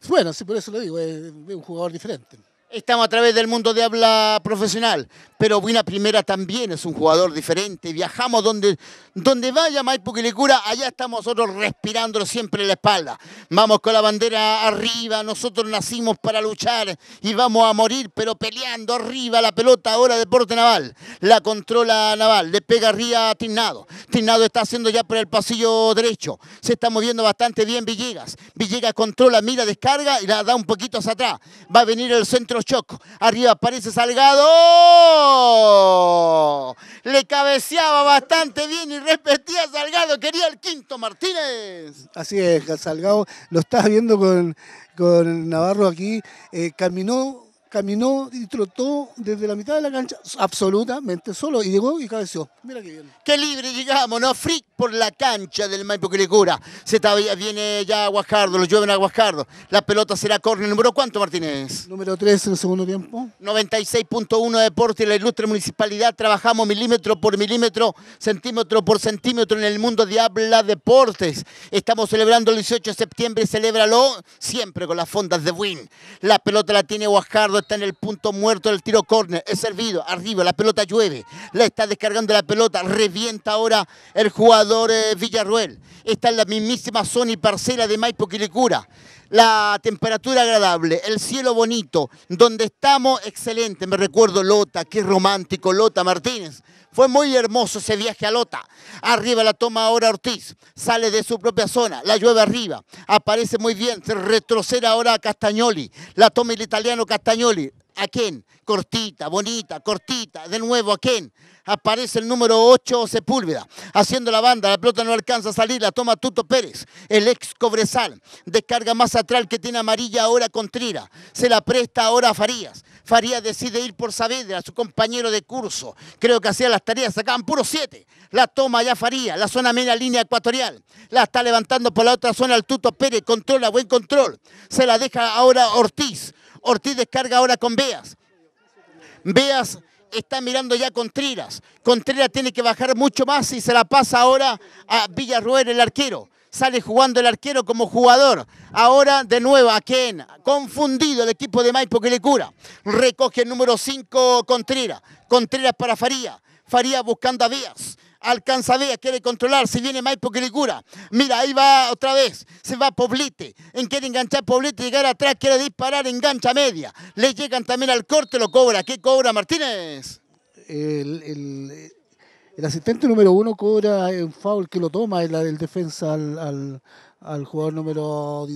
Bueno, sí, por eso lo digo, es un jugador diferente. Estamos a través del mundo de habla profesional, pero Buena Primera también es un jugador diferente. Viajamos donde, donde vaya Maipo allá estamos nosotros respirándolo siempre en la espalda. Vamos con la bandera arriba, nosotros nacimos para luchar y vamos a morir, pero peleando arriba la pelota ahora Deporte Naval. La controla Naval, le pega arriba a Tignado. Tignado está haciendo ya por el pasillo derecho. Se está moviendo bastante bien Villegas. Villegas controla, mira, descarga y la da un poquito hacia atrás. Va a venir el centro Choco. Arriba aparece Salgado. Le cabeceaba bastante bien y repetía Salgado. Quería el quinto Martínez. Así es, Salgado. Lo estás viendo con, Navarro aquí. Eh, caminó caminó y trotó desde la mitad de la cancha absolutamente solo y llegó y cabeceó. Mira qué bien. Qué libre llegamos, ¿no? Frick por la cancha del Maipo que le cura. Se está, viene ya Guajardo, lo llueven a Guajardo. La pelota será córner número cuánto, Martínez? Número 3 en el segundo tiempo. 96.1 Deporte, la ilustre municipalidad. Trabajamos milímetro por milímetro, centímetro por centímetro en el mundo de habla deportes. Estamos celebrando el 18 de septiembre, celébralo siempre con las fondas de Win. La pelota la tiene Guajardo está en el punto muerto del tiro córner. Es servido, arriba, la pelota llueve. La está descargando la pelota. Revienta ahora el jugador eh, Villarruel. Está en la mismísima zona y parcela de Maipo Quilicura. La temperatura agradable, el cielo bonito, donde estamos, excelente. Me recuerdo Lota, qué romántico, Lota Martínez. Fue muy hermoso ese viaje a Lota. Arriba la toma ahora Ortiz. Sale de su propia zona. La llueve arriba. Aparece muy bien. Se retrocede ahora a Castagnoli. La toma el italiano Castagnoli. ¿A quién? Cortita, bonita, cortita. De nuevo, ¿a quién? Aparece el número 8, Sepúlveda. Haciendo la banda, la pelota no alcanza a salir. La toma Tuto Pérez, el ex Cobresal. Descarga más atrás que tiene amarilla ahora Contrira. Se la presta ahora a Farías. Faría decide ir por Saavedra, su compañero de curso. Creo que hacía las tareas, sacaban puro siete. La toma ya Faría, la zona media línea ecuatorial. La está levantando por la otra zona el Tuto Pérez, controla, buen control. Se la deja ahora Ortiz. Ortiz descarga ahora con Beas. Beas está mirando ya Contreras. Contreras tiene que bajar mucho más y se la pasa ahora a Villarruel, el arquero sale jugando el arquero como jugador. Ahora de nuevo a Ken, confundido el equipo de Maipo que le cura. Recoge el número 5 Contreras. Contreras para Faría. Faría buscando a Vías. alcanza a quiere controlar, si viene Maipo que le cura. Mira, ahí va otra vez, se va Poblite, en quiere enganchar Poblite, llegar atrás, quiere disparar, engancha media. Le llegan también al corte, lo cobra. ¿Qué cobra Martínez? el, el asistente número uno cobra eh, un foul que lo toma la del defensa al, jugador número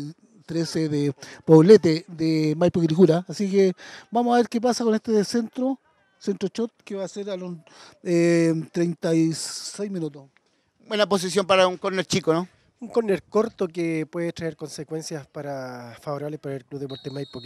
13 de Poblete de Maipo Así que vamos a ver qué pasa con este de centro, centro shot, que va a ser a los 36 eh, minutos. Buena posición para un corner chico, ¿no? Un corner corto que puede traer consecuencias para favorables para el Club Deportes Maipo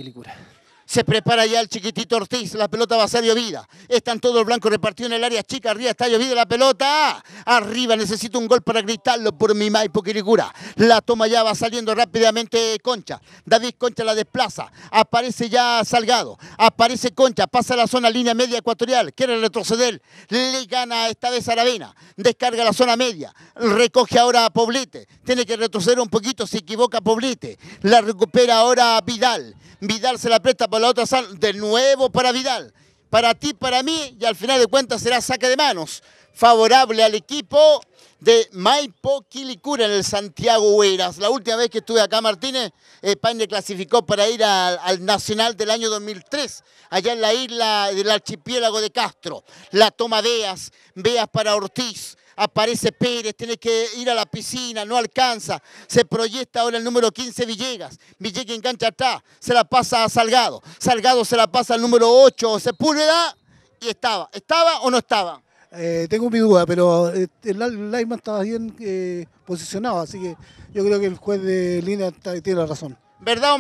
se prepara ya el chiquitito Ortiz, la pelota va a ser llovida. Están todos blancos repartidos blanco en el área chica, arriba está llovida la pelota. Arriba Necesita un gol para gritarlo por mi Maipo licura La toma ya va saliendo rápidamente Concha. David Concha la desplaza. Aparece ya Salgado. Aparece Concha, pasa a la zona línea media ecuatorial. Quiere retroceder. Le gana esta vez Aravena. Descarga la zona media. Recoge ahora a Poblete. Tiene que retroceder un poquito, se equivoca Poblete. La recupera ahora Vidal. Vidal se la presta para la otra sal, de nuevo para Vidal. Para ti, para mí, y al final de cuentas será saque de manos. Favorable al equipo de Maipo Quilicura en el Santiago Hueras. La última vez que estuve acá, Martínez, España clasificó para ir al, al, Nacional del año 2003, allá en la isla del archipiélago de Castro. La toma Veas, Veas para Ortiz, aparece Pérez, tiene que ir a la piscina, no alcanza. Se proyecta ahora el número 15 Villegas. Villegas engancha atrás, se la pasa a Salgado. Salgado se la pasa al número 8 se Sepúlveda y estaba. ¿Estaba o no estaba? Eh, tengo mi duda, pero eh, el estaba bien eh, posicionado, así que yo creo que el juez de línea tiene la razón. ¿Verdad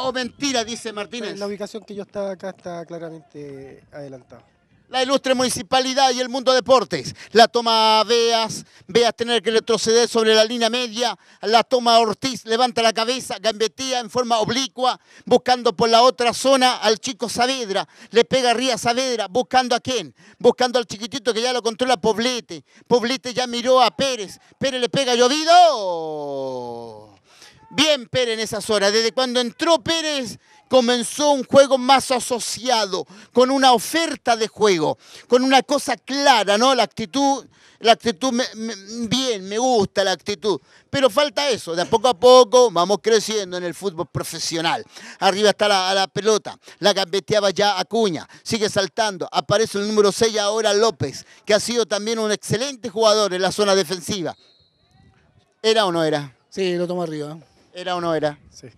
o mentira? Dice Martínez. La ubicación que yo estaba acá está claramente adelantada la ilustre municipalidad y el mundo deportes. La toma Veas, Veas tener que retroceder sobre la línea media, la toma Ortiz, levanta la cabeza, gambetía en forma oblicua, buscando por la otra zona al chico Saavedra, le pega Ría Saavedra, buscando a quién, buscando al chiquitito que ya lo controla Poblete, Poblete ya miró a Pérez, Pérez le pega llovido bien Pérez en esas horas. Desde cuando entró Pérez comenzó un juego más asociado, con una oferta de juego, con una cosa clara, ¿no? La actitud, la actitud bien, me gusta la actitud. Pero falta eso, de poco a poco vamos creciendo en el fútbol profesional. Arriba está la, pelota, la gambeteaba ya Acuña, sigue saltando, aparece el número 6 ahora López, que ha sido también un excelente jugador en la zona defensiva. ¿Era o no era? Sí, lo tomo arriba. ¿Era o no era? Sí.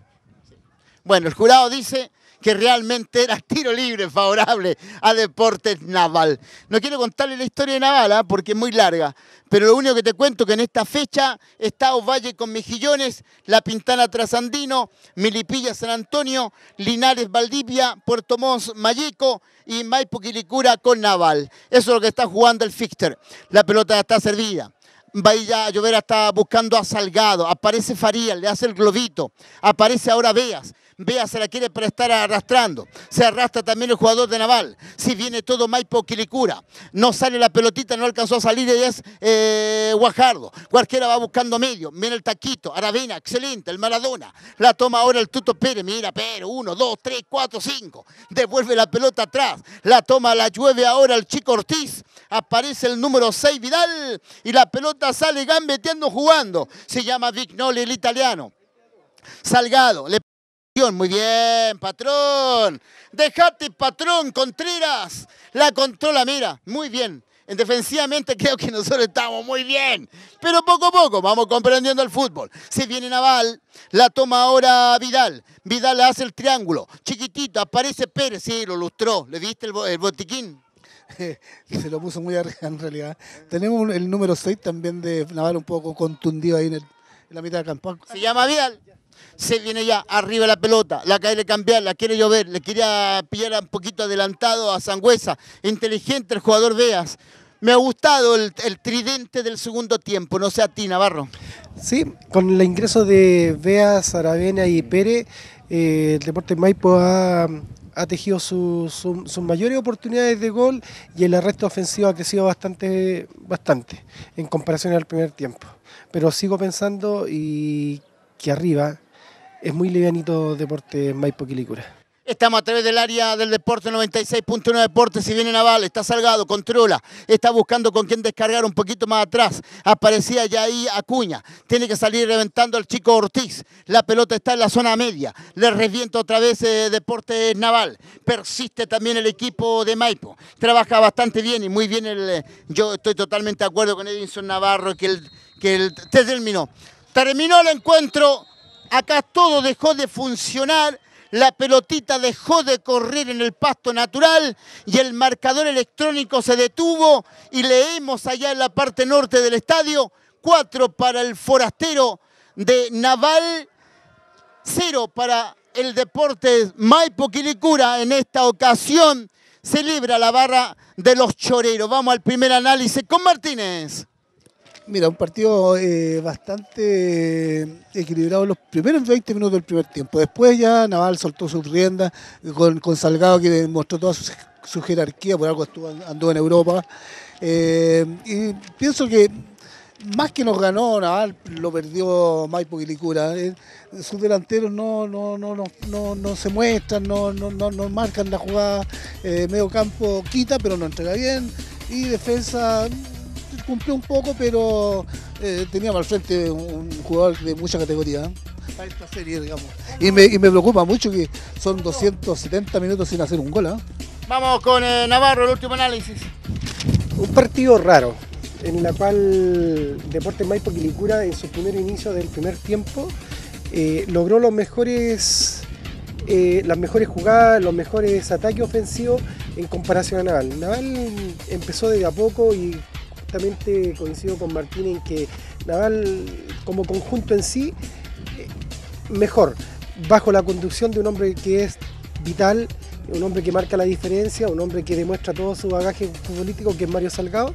Bueno, el jurado dice que realmente era tiro libre favorable a Deportes Naval. No quiero contarle la historia de Naval ¿ah? porque es muy larga, pero lo único que te cuento es que en esta fecha está Ovalle con Mejillones, La Pintana Trasandino, Milipilla San Antonio, Linares Valdivia, Puerto Montt Mayeco y Maipo Quilicura con Naval. Eso es lo que está jugando el Fixter. La pelota está servida. Bahía Llovera está buscando a Salgado, aparece Farías, le hace el globito, aparece ahora Veas. Veas se la quiere prestar arrastrando. Se arrastra también el jugador de Naval. Si viene todo Maipo cura. No sale la pelotita, no alcanzó a salir y es eh, Guajardo. Cualquiera va buscando medio. Mira el taquito, Aravena, excelente, el Maradona. La toma ahora el Tuto Pérez. Mira, pero uno, dos, tres, cuatro, cinco. Devuelve la pelota atrás. La toma, la llueve ahora el Chico Ortiz aparece el número 6 Vidal y la pelota sale gambeteando jugando. Se llama Vignoli el italiano. Salgado, le muy bien, patrón. Dejate, patrón, Contreras. La controla, mira, muy bien. Defensivamente <laughs> creo que nosotros estamos muy bien, pero poco a poco vamos comprendiendo el fútbol. Se viene Naval, la toma ahora Vidal. Vidal le hace el triángulo, chiquitito, aparece Pérez, sí, lo lustró. ¿Le viste el botiquín? <laughs> se lo puso muy arriba en realidad. Tenemos el número 6 también de Navarro un poco contundido ahí en, la mitad del campo. Se llama Vial. Se viene ya arriba la pelota, la quiere cambiar, la quiere llover, le quería pillar un poquito adelantado a Sangüesa. Inteligente el jugador Veas. Me ha gustado el, tridente del segundo tiempo, no sé a ti, Navarro. Sí, con el ingreso de Veas, Aravena y Pérez, eh, el Deporte Maipo ha ha tejido sus mayores oportunidades de gol y el arresto ofensivo ha crecido bastante, bastante en comparación al primer tiempo. Pero sigo pensando y que arriba es muy livianito deporte Maipo Quilicura. Estamos a través del área del deporte 96.1 Deporte. Si viene Naval, está Salgado, controla. Está buscando con quién descargar un poquito más atrás. Aparecía ya ahí Acuña. Tiene que salir reventando al chico Ortiz. La pelota está en la zona media. Le revienta otra vez eh, Deporte Naval. Persiste también el equipo de Maipo. Trabaja bastante bien y muy bien el. Eh, yo estoy totalmente de acuerdo con Edinson Navarro que el. Que el terminó. Terminó el encuentro. Acá todo dejó de funcionar la pelotita dejó de correr en el pasto natural y el marcador electrónico se detuvo y leemos allá en la parte norte del estadio, 4 para el forastero de Naval, 0 para el deporte Maipo Quilicura en esta ocasión se libra la barra de los choreros. Vamos al primer análisis con Martínez. Mira, un partido eh, bastante equilibrado los primeros 20 minutos del primer tiempo. Después ya Naval soltó sus riendas con, Salgado que demostró toda su, jerarquía, por algo andó en Europa. Eh, y pienso que más que nos ganó Naval, lo perdió Maipo Quilicura. Licura. Eh, sus delanteros no, no, no, no, no, se muestran, no, no, no, no marcan la jugada. medio campo quita, pero no entrega bien. Y defensa cumplió un poco, pero eh, teníamos al frente un, jugador de mucha categoría ¿eh? Y me, preocupa mucho que son 270 minutos sin hacer un gol. ¿eh? Vamos con eh, Navarro, el último análisis. Un partido raro, en la cual Deportes Maipo Quilicura en su primer inicio del primer tiempo logró los mejores, las mejores jugadas, los mejores ataques ofensivos en comparación a Naval. Naval empezó desde a poco y Exactamente, coincido con Martín en que Naval como conjunto en sí, eh, mejor, bajo la conducción de un hombre que es vital, un hombre que marca la diferencia, un hombre que demuestra todo su bagaje futbolístico, que es Mario Salgado,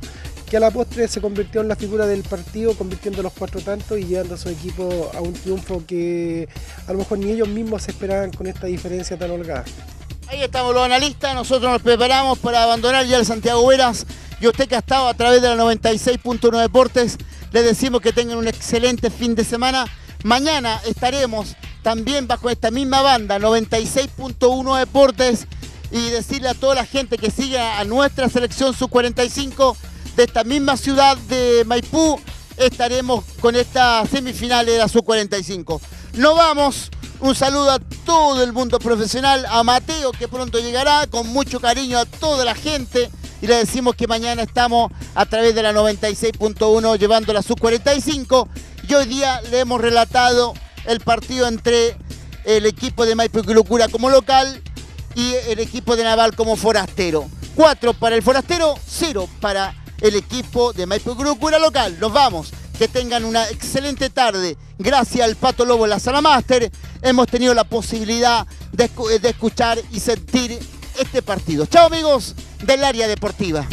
que a la postre se convirtió en la figura del partido, convirtiendo los cuatro tantos y llevando a su equipo a un triunfo que a lo mejor ni ellos mismos esperaban con esta diferencia tan holgada. Ahí estamos los analistas, nosotros nos preparamos para abandonar ya el Santiago Veras y usted que ha estado a través de la 96.1 Deportes, les decimos que tengan un excelente fin de semana. Mañana estaremos también bajo esta misma banda, 96.1 Deportes, y decirle a toda la gente que sigue a nuestra selección sub-45 de esta misma ciudad de Maipú, estaremos con esta semifinal de la sub-45. No vamos, un saludo a todo el mundo profesional, a Mateo que pronto llegará, con mucho cariño a toda la gente. Y le decimos que mañana estamos a través de la 96.1 llevando la sub 45. Y hoy día le hemos relatado el partido entre el equipo de Maipo y Locura como local y el equipo de Naval como forastero. Cuatro para el forastero, cero para el equipo de Maipo y local. Nos vamos. Que tengan una excelente tarde. Gracias al Pato Lobo en la Sala Master hemos tenido la posibilidad de, escuchar y sentir este partido. Chao amigos del área deportiva.